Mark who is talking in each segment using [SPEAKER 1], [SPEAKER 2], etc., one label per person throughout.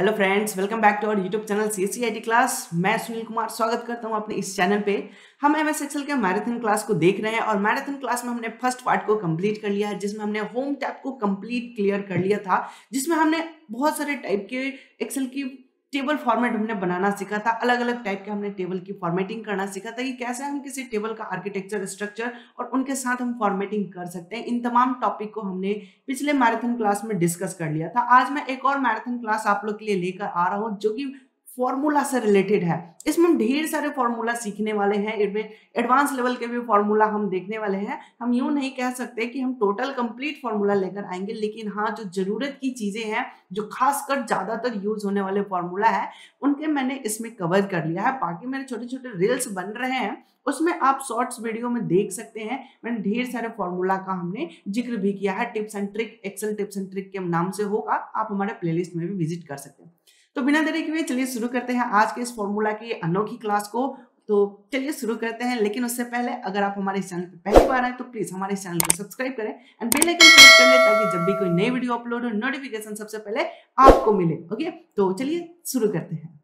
[SPEAKER 1] Hello friends welcome back to our YouTube channel C C I T class मैं सुनील कुमार स्वागत करता हूं अपने इस चैनल पे हम एम एस एक्सल के मैराथन क्लास को देख रहे हैं और मैराथन क्लास में हमने फर्स्ट पार्ट को कंप्लीट कर लिया है जिसमें हमने होम टैप को कंप्लीट क्लियर कर लिया था जिसमें हमने बहुत सारे टाइप के एक्सेल की टेबल फॉर्मेट हमने बनाना सीखा था अलग अलग टाइप के हमने टेबल की फॉर्मेटिंग करना सीखा था कि कैसे हम किसी टेबल का आर्किटेक्चर स्ट्रक्चर और उनके साथ हम फॉर्मेटिंग कर सकते हैं इन तमाम टॉपिक को हमने पिछले मैराथन क्लास में डिस्कस कर लिया था आज मैं एक और मैराथन क्लास आप लोग के लिए लेकर आ रहा हूँ जो कि फॉर्मूला से रिलेटेड है इसमें हम ढेर सारे फॉर्मूला सीखने वाले हैं इसमें एडवांस लेवल के भी फॉर्मूला हम देखने वाले हैं हम यूँ नहीं कह सकते कि हम टोटल कंप्लीट फॉर्मूला लेकर आएंगे लेकिन हाँ जो ज़रूरत की चीज़ें हैं जो खासकर ज़्यादातर यूज़ होने वाले फॉर्मूला है उनके मैंने इसमें कवर कर लिया है बाकी मेरे छोटे छोटे रील्स बन रहे हैं उसमें आप शॉर्ट्स वीडियो में देख सकते हैं मैंने ढेर सारे फॉर्मूला का हमने जिक्र भी किया है tips and trick Excel tips and trick के नाम से होगा आप हमारे प्लेलिस्ट में भी विजिट कर सकते हैं तो बिना देरी के चलिए शुरू करते हैं आज के इस फॉर्मूला की अनोखी क्लास को तो चलिए शुरू करते हैं लेकिन उससे पहले अगर आप हमारे चैनल पर पहली बार आए तो प्लीज हमारे चैनल को सब्सक्राइब करें एंड बेल आइकन प्रेस कर लें ताकि जब भी कोई नई वीडियो अपलोड हो नोटिफिकेशन सबसे पहले आपको मिले ओके तो चलिए शुरू करते हैं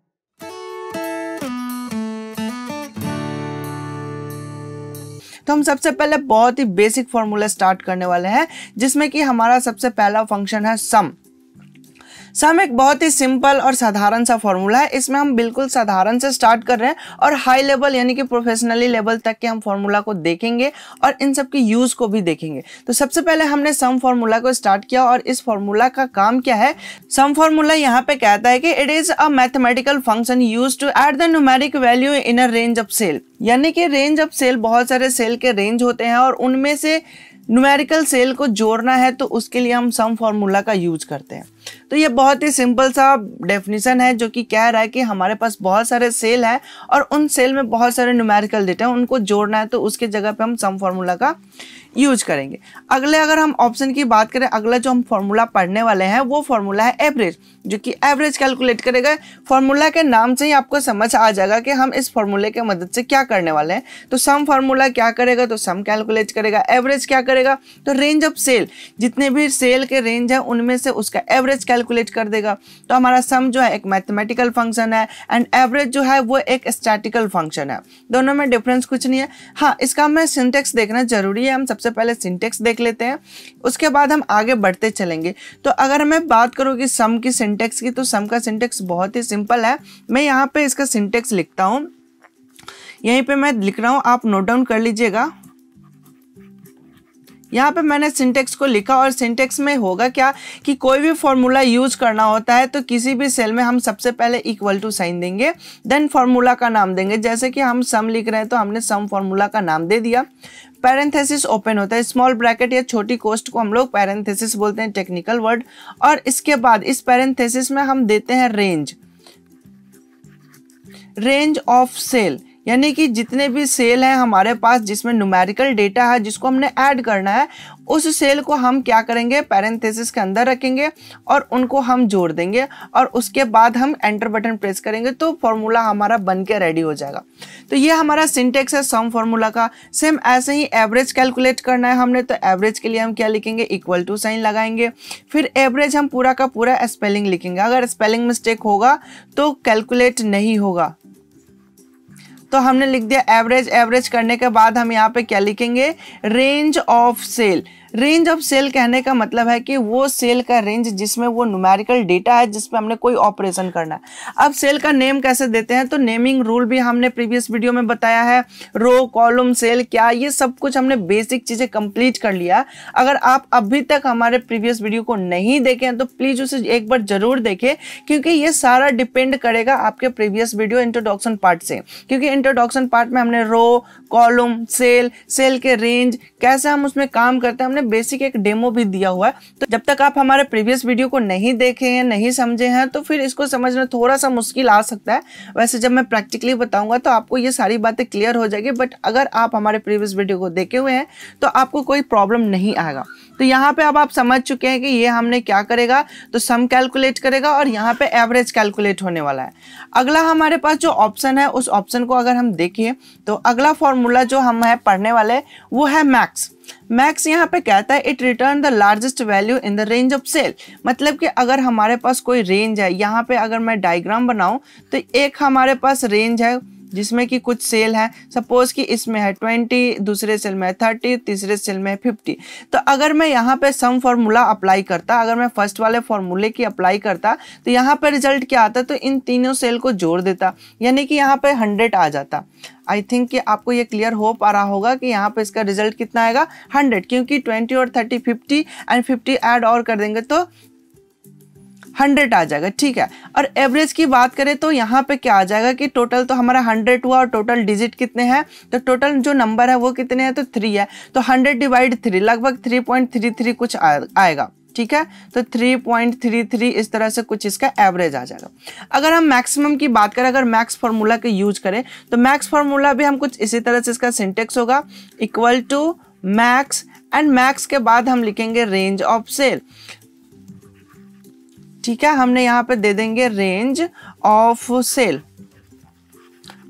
[SPEAKER 1] तो हम सबसे पहले बहुत ही बेसिक फॉर्मूला स्टार्ट करने वाले हैं जिसमें कि हमारा सबसे पहला फंक्शन है सम सम एक बहुत ही सिंपल और साधारण सा फॉर्मूला है इसमें हम बिल्कुल साधारण से स्टार्ट कर रहे हैं और हाई लेवल यानी कि प्रोफेशनली लेवल तक के हम फॉर्मूला को देखेंगे और इन सब के यूज को भी देखेंगे तो सबसे पहले हमने सम फॉर्मूला को स्टार्ट किया और इस फॉर्मूला का काम क्या है सम फॉर्मूला यहाँ पे कहता है कि it is a mathematical function use to add the numeric value in a range of cell यानी कि रेंज ऑफ सेल बहुत सारे सेल के रेंज होते हैं और उनमें से न्यूमेरिकल सेल को जोड़ना है तो उसके लिए हम सम फॉर्मूला का यूज करते हैं तो ये बहुत ही सिंपल सा डेफिनेशन है जो कि कह रहा है कि हमारे पास बहुत सारे सेल है और उन सेल में बहुत सारे न्यूमेरिकल डेटा है उनको जोड़ना है तो उसके जगह पे हम सम फॉर्मूला का यूज करेंगे अगले अगर हम ऑप्शन की बात करें अगला जो हम फॉर्मूला पढ़ने वाले हैं वो फॉर्मूला है एवरेज जो कि एवरेज कैलकुलेट करेगा फॉर्मूला के नाम से ही आपको समझ आ जाएगा कि हम इस फॉर्मूले की मदद से क्या करने वाले हैं तो सम फॉर्मूला क्या करेगा तो सम कैलकुलेट करेगा एवरेज क्या करेगा तो रेंज ऑफ सेल जितने भी सेल के रेंज है उनमें से उसका एवरेज एवरेज कैलकुलेट कर देगा तो हमारा सम जो है एक मैथमेटिकल फंक्शन है एंड एवरेज जो है वो एक स्टैटिकल फंक्शन है दोनों में डिफरेंस कुछ नहीं है हाँ इसका हमें सिंटेक्स देखना जरूरी है हम सबसे पहले सिंटेक्स देख लेते हैं उसके बाद हम आगे बढ़ते चलेंगे तो अगर मैं बात करूँ कि सम की सिंटेक्स की तो सम का सिंटेक्स बहुत ही सिंपल है मैं यहाँ पर इसका सिंटेक्स लिखता हूँ यहीं पे मैं लिख रहा हूँ आप नोट डाउन कर लीजिएगा यहाँ पे मैंने सिंटेक्स को लिखा और सिंटेक्स में होगा क्या कि कोई भी फॉर्मूला यूज करना होता है तो किसी भी सेल में हम सबसे पहले इक्वल टू साइन देंगे देन फॉर्मूला का नाम देंगे जैसे कि हम सम लिख रहे हैं तो हमने सम फॉर्मूला का नाम दे दिया पैरेंथेसिस ओपन होता है स्मॉल ब्रैकेट या छोटी कोस्ट को हम लोग पैरेंथेसिस बोलते हैं टेक्निकल वर्ड और इसके बाद इस पैरेंथेसिस में हम देते हैं रेंज रेंज ऑफ सेल यानी कि जितने भी सेल हैं हमारे पास जिसमें न्यूमेरिकल डेटा है जिसको हमने ऐड करना है उस सेल को हम क्या करेंगे पैरेंथेसिस के अंदर रखेंगे और उनको हम जोड़ देंगे और उसके बाद हम एंटर बटन प्रेस करेंगे तो फॉर्मूला हमारा बन के रेडी हो जाएगा तो ये हमारा सिंटेक्स है सम फॉर्मूला का सेम ऐसे ही एवरेज कैलकुलेट करना है हमने तो एवरेज के लिए हम क्या लिखेंगे इक्वल टू साइन लगाएंगे फिर एवरेज हम पूरा का पूरा स्पेलिंग लिखेंगे अगर स्पेलिंग मिस्टेक होगा तो कैलकुलेट नहीं होगा तो हमने लिख दिया एवरेज एवरेज करने के बाद हम यहाँ पे क्या लिखेंगे range of cell range of cell कहने का मतलब है कि वो सेल का रेंज जिसमें वो न्यूमेरिकल डेटा है जिसमें हमने कोई ऑपरेशन करना है अब सेल का नेम कैसे देते हैं तो नेमिंग रूल भी हमने प्रीवियस वीडियो में बताया है रो कॉलम सेल क्या ये सब कुछ हमने बेसिक चीज़ें कंप्लीट कर लिया अगर आप अभी तक हमारे प्रीवियस वीडियो को नहीं हैं तो प्लीज़ उसे एक बार ज़रूर देखे क्योंकि ये सारा डिपेंड करेगा आपके प्रीवियस वीडियो इंट्रोडक्शन पार्ट से क्योंकि इंट्रोडक्शन पार्ट में हमने रो कॉलम सेल सेल के रेंज कैसे हम उसमें काम करते हैं हमने बेसिक एक डेमो भी दिया हुआ है तो जब तक आप हमारे प्रीवियस वीडियो को नहीं देखे हैं नहीं समझे हैं तो फिर इसको समझना थोड़ा सा मुश्किल आ सकता है वैसे जब मैं प्रैक्टिकली बताऊंगा तो आपको ये सारी बातें क्लियर हो जाएगी बट अगर आप हमारे प्रीवियस वीडियो को देखे हुए हैं तो आपको कोई प्रॉब्लम नहीं आएगा तो यहाँ पे अब आप समझ चुके हैं कि ये हमने क्या करेगा तो सम कैलकुलेट करेगा और यहाँ पे एवरेज कैलकुलेट होने वाला है अगला हमारे पास जो ऑप्शन है उस ऑप्शन को अगर हम देखें तो अगला फॉर्मूला जो हम है पढ़ने वाले वो है मैक्स मैक्स यहाँ पे कहता है it return the largest value in the range of cell मतलब कि अगर हमारे पास कोई रेंज है यहाँ पे अगर मैं डायग्राम बनाऊँ तो एक हमारे पास रेंज है जिसमें कि कुछ सेल है सपोज कि इसमें है ट्वेंटी दूसरे सेल में है थर्टी तीसरे सेल में है फिफ्टी तो अगर मैं यहाँ पे सम फॉर्मूला अप्लाई करता अगर मैं फर्स्ट वाले फॉर्मूले की अप्लाई करता तो यहाँ पे रिजल्ट क्या आता तो इन तीनों सेल को जोड़ देता यानी कि यहाँ पे हंड्रेड आ जाता आई थिंक कि आपको ये क्लियर हो पा रहा होगा कि यहाँ पे इसका रिजल्ट कितना आएगा हंड्रेड क्योंकि ट्वेंटी और thirty fifty and fifty add और कर देंगे तो हंड्रेड आ जाएगा ठीक है और एवरेज की बात करें तो यहाँ पे क्या आ जाएगा कि टोटल तो हमारा हंड्रेड हुआ और टोटल डिजिट कितने हैं तो टोटल जो नंबर है वो कितने हैं तो थ्री है तो हंड्रेड डिवाइड थ्री लगभग थ्री पॉइंट थ्री थ्री कुछ आ, आएगा ठीक है तो 3.33 इस तरह से कुछ इसका एवरेज आ जाएगा अगर हम मैक्सिमम की बात करें अगर मैक्स फार्मूला का यूज करें तो मैक्स फार्मूला भी हम कुछ इसी तरह से इसका सिंटेक्स होगा equal to max and max के बाद हम लिखेंगे रेंज ऑफ सेल ठीक है हमने यहाँ पे दे देंगे रेंज ऑफ सेल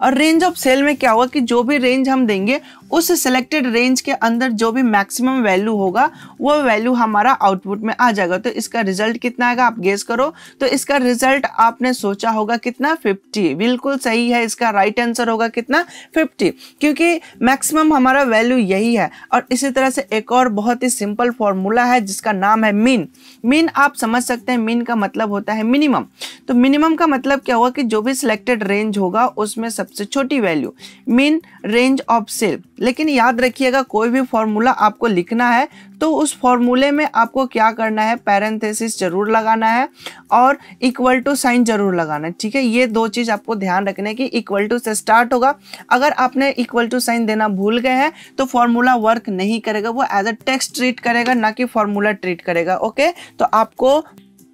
[SPEAKER 1] और रेंज ऑफ सेल में क्या होगा कि जो भी रेंज हम देंगे उस सिलेक्टेड रेंज के अंदर जो भी मैक्सिमम वैल्यू होगा वो वैल्यू हमारा आउटपुट में आ जाएगा तो इसका रिजल्ट कितना आएगा आप गेस करो तो इसका रिजल्ट आपने सोचा होगा कितना फिफ्टी बिल्कुल सही है इसका राइट आंसर होगा कितना फिफ्टी क्योंकि मैक्सिमम हमारा वैल्यू यही है और इसी तरह से एक और बहुत ही सिंपल फॉर्मूला है जिसका नाम है मीन मीन आप समझ सकते हैं मीन का मतलब होता है मिनिमम तो मिनिमम का मतलब क्या होगा कि जो भी सिलेक्टेड रेंज होगा उसमें सबसे छोटी value mean range of cell लेकिन याद रखिएगा कोई भी फॉर्मूला आपको लिखना है तो उस फॉर्मूले में आपको क्या करना है पैरेंथेसिस जरूर लगाना है और इक्वल टू साइन जरूर लगाना है ठीक है ये दो चीज़ आपको ध्यान रखने की इक्वल टू से स्टार्ट होगा अगर आपने इक्वल टू साइन देना भूल गए हैं तो फॉर्मूला वर्क नहीं करेगा वो एज अ टेक्स्ट ट्रीट करेगा ना कि फॉर्मूला ट्रीट करेगा ओके तो आपको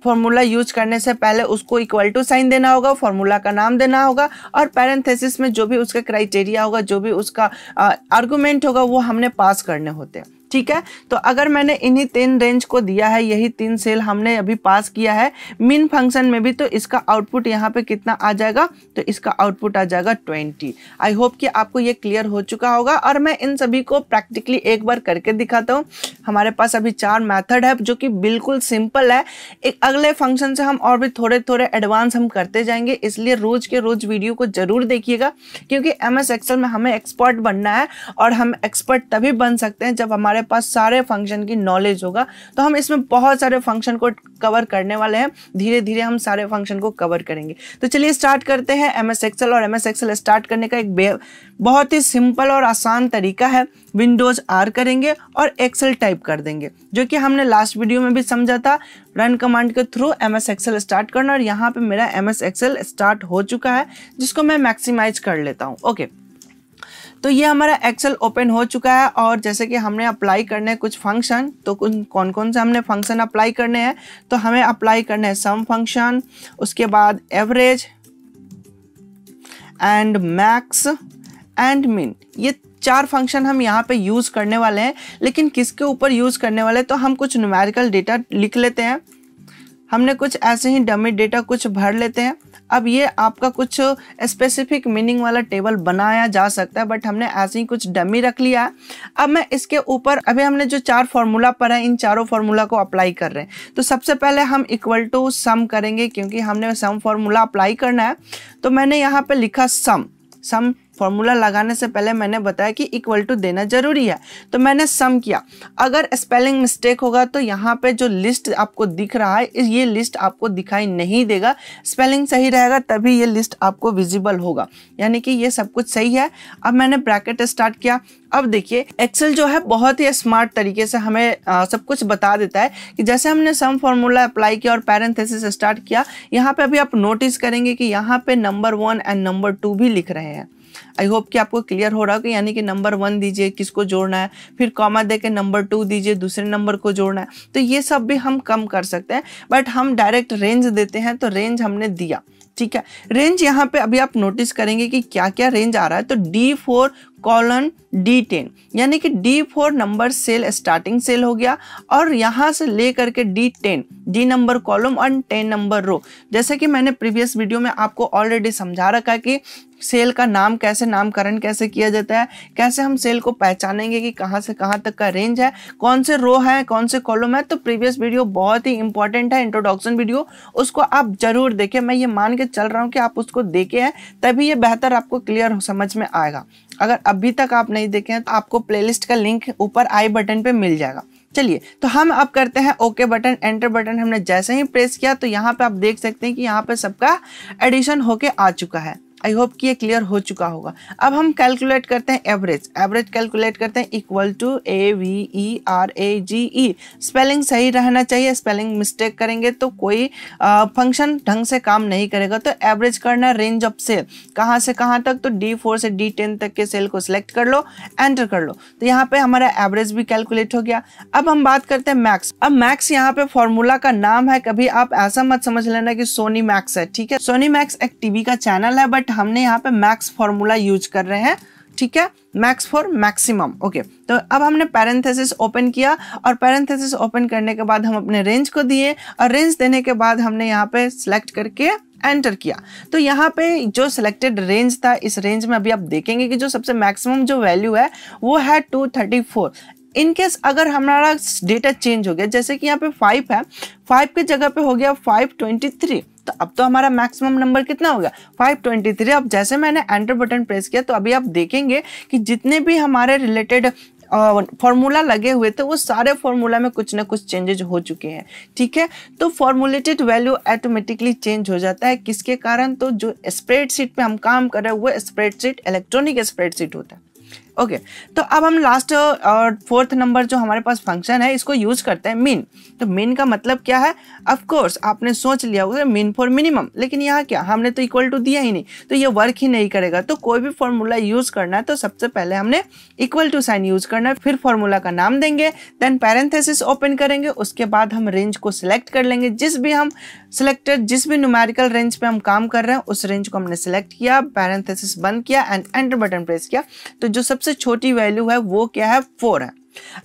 [SPEAKER 1] फॉर्मूला यूज करने से पहले उसको इक्वल टू साइन देना होगा फॉर्मूला का नाम देना होगा और पैरेंथेसिस में जो भी उसका क्राइटेरिया होगा जो भी उसका आर्गूमेंट होगा वो हमने पास करने होते हैं ठीक है तो अगर मैंने इन्हीं तीन रेंज को दिया है यही तीन सेल हमने अभी पास किया है मिन फंक्शन में भी तो इसका आउटपुट यहाँ पे कितना आ जाएगा तो इसका आउटपुट आ जाएगा ट्वेंटी आई होप कि आपको ये क्लियर हो चुका होगा और मैं इन सभी को प्रैक्टिकली एक बार करके दिखाता हूँ हमारे पास अभी चार मैथड है जो कि बिल्कुल सिंपल है एक अगले फंक्शन से हम और भी थोड़े थोड़े एडवांस हम करते जाएंगे इसलिए रोज के रोज वीडियो को जरूर देखिएगा क्योंकि एम एस में हमें एक्सपर्ट बनना है और हम एक्सपर्ट तभी बन सकते हैं जब हमारे हमारे पास सारे फंक्शन की नॉलेज होगा तो हम इसमें बहुत सारे फंक्शन को कवर करने वाले हैं धीरे धीरे हम सारे फंक्शन को कवर करेंगे तो चलिए स्टार्ट करते हैं एम एस एक्सल और एम एस एक्सल स्टार्ट करने का एक बहुत ही सिंपल और आसान तरीका है विंडोज आर करेंगे और एक्सेल टाइप कर देंगे जो कि हमने लास्ट वीडियो में भी समझा था रन कमांड के through M S Excel start करना और यहाँ पे मेरा एम एस एक्सेल स्टार्ट हो चुका है जिसको मैं मैक्सिमाइज कर लेता हूँ ओके okay. तो ये हमारा एक्सेल ओपन हो चुका है और जैसे कि हमने अप्लाई करने कुछ फंक्शन तो कौन कौन से हमने फंक्शन अप्लाई करने हैं तो हमें अप्लाई करने हैं सम फंक्शन उसके बाद एवरेज एंड मैक्स एंड मिन ये चार फंक्शन हम यहाँ पे यूज़ करने वाले हैं लेकिन किसके ऊपर यूज़ करने वाले तो हम कुछ न्यूमेरिकल डेटा लिख लेते हैं हमने कुछ ऐसे ही डमी डेटा कुछ भर लेते हैं अब ये आपका कुछ स्पेसिफिक मीनिंग वाला टेबल बनाया जा सकता है बट हमने ऐसे ही कुछ डमी रख लिया है अब मैं इसके ऊपर अभी हमने जो चार फॉर्मूला पर है इन चारों फॉर्मूला को अप्लाई कर रहे हैं तो सबसे पहले हम इक्वल टू सम करेंगे क्योंकि हमने सम फॉर्मूला अप्लाई करना है तो मैंने यहाँ पर लिखा सम सम फॉर्मूला लगाने से पहले मैंने बताया कि इक्वल टू देना जरूरी है तो मैंने सम किया अगर स्पेलिंग मिस्टेक होगा तो यहाँ पे जो लिस्ट आपको दिख रहा है ये लिस्ट आपको दिखाई नहीं देगा स्पेलिंग सही रहेगा तभी ये लिस्ट आपको विजिबल होगा यानी कि ये सब कुछ सही है अब मैंने ब्रैकेट स्टार्ट किया अब देखिए एक्सेल जो है बहुत ही स्मार्ट तरीके से हमें आ, सब कुछ बता देता है कि जैसे हमने सम फॉर्मूला अप्लाई किया और पैरेंथेसिस स्टार्ट किया यहाँ पे अभी आप नोटिस करेंगे कि यहाँ पे number one and number two भी लिख रहे हैं आई होप कि आपको क्लियर हो रहा होगा यानी कि नंबर वन दीजिए किसको जोड़ना है फिर कॉमा दे के नंबर टू दीजिए दूसरे नंबर को जोड़ना है तो ये सब भी हम कम कर सकते हैं बट हम डायरेक्ट रेंज देते हैं तो रेंज हमने दिया ठीक है रेंज यहाँ पे अभी आप नोटिस करेंगे कि क्या क्या रेंज आ रहा है तो D4 फोर कॉलन डी यानी कि D4 four number cell starting cell हो गया और यहाँ से ले करके D10 D नंबर कॉलम और 10 नंबर रो जैसे कि मैंने प्रीवियस वीडियो में आपको ऑलरेडी समझा रखा है कि सेल का नाम कैसे नामकरण कैसे किया जाता है कैसे हम सेल को पहचानेंगे कि कहाँ से कहाँ तक का रेंज है कौन से रो है कौन से कॉलम है तो प्रीवियस वीडियो बहुत ही इंपॉर्टेंट है इंट्रोडक्शन वीडियो उसको आप जरूर देखें मैं ये मान के चल रहा हूँ कि आप उसको देखे हैं तभी ये बेहतर आपको क्लियर समझ में आएगा अगर अभी तक आप नहीं देखे हैं तो आपको प्ले का लिंक ऊपर आई बटन पर मिल जाएगा चलिए तो हम अब करते हैं ओके बटन एंटर बटन हमने जैसे ही प्रेस किया तो यहाँ पे आप देख सकते हैं कि यहाँ पे सबका एडिशन होके आ चुका है आई होप कि ये क्लियर हो चुका होगा अब हम कैलकुलेट करते हैं एवरेज एवरेज कैलकुलेट करते हैं equal to A V E R A G E spelling सही रहना चाहिए स्पेलिंग मिस्टेक करेंगे तो कोई फंक्शन ढंग से काम नहीं करेगा तो एवरेज करना रेंज ऑफ सेल कहाँ से कहाँ तक तो डी फोर से डी टेन तक के सेल को सिलेक्ट कर लो एंटर कर लो तो यहाँ पे हमारा एवरेज भी कैलकुलेट हो गया अब हम बात करते हैं मैक्स अब मैक्स यहाँ पे फॉर्मूला का नाम है कभी आप ऐसा मत समझ लेना कि सोनी मैक्स है ठीक है सोनी मैक्स एक टीवी का चैनल है बट हमने यहाँ पे मैक्स फॉर्मूला यूज कर रहे हैं ठीक है मैक्स फॉर मैक्सिमम ओके तो अब हमने पैरेंथेसिस ओपन किया और पैरेंथेसिस ओपन करने के बाद हम अपने रेंज को दिए और रेंज देने के बाद हमने यहाँ पे सिलेक्ट करके एंटर किया तो यहाँ पे जो सिलेक्टेड रेंज था इस रेंज में अभी आप देखेंगे कि जो सबसे मैक्सिमम जो वैल्यू है वो है टू थर्टी 234 इनकेस अगर हमारा डेटा चेंज हो गया जैसे कि यहाँ पे फाइव है फाइव की जगह पे हो गया फाइव ट्वेंटी थ्री तो अब तो हमारा मैक्सिमम नंबर कितना हो गया 523 अब जैसे मैंने एंटर बटन प्रेस किया तो अभी आप देखेंगे कि जितने भी हमारे रिलेटेड फॉर्मूला लगे हुए थे वो सारे फॉर्मूला में कुछ ना कुछ चेंजेज हो चुके हैं ठीक है तो फॉर्मुलेटेड वैल्यू ऑटोमेटिकली चेंज हो जाता है किसके कारण तो जो स्प्रेडशीट पे हम काम कर रहे हैं वो स्प्रेडशीट इलेक्ट्रॉनिक स्प्रेडशीट होता है ओके okay, तो अब हम लास्ट uh, और फोर्थ नंबर जो हमारे पास फंक्शन है इसको यूज करते हैं मीन तो मीन का मतलब क्या है ऑफ कोर्स आपने सोच लिया होगा मीन फॉर मिनिमम लेकिन यहाँ क्या हमने तो इक्वल टू दिया ही नहीं तो ये वर्क ही नहीं करेगा तो कोई भी फॉर्मूला यूज करना है तो सबसे पहले हमने इक्वल टू साइन यूज करना है फिर फॉर्मूला का नाम देंगे देन पैरेंथेसिस ओपन करेंगे उसके बाद हम रेंज को सिलेक्ट कर लेंगे जिस भी हम सिलेक्टेड जिस भी न्यूमेरिकल रेंज पे हम काम कर रहे हैं उस रेंज को हमने सिलेक्ट किया पैरेंथेसिस बंद किया एंड एंटर बटन प्रेस किया तो जो सब सबसे छोटी वैल्यू है वो क्या है फोर है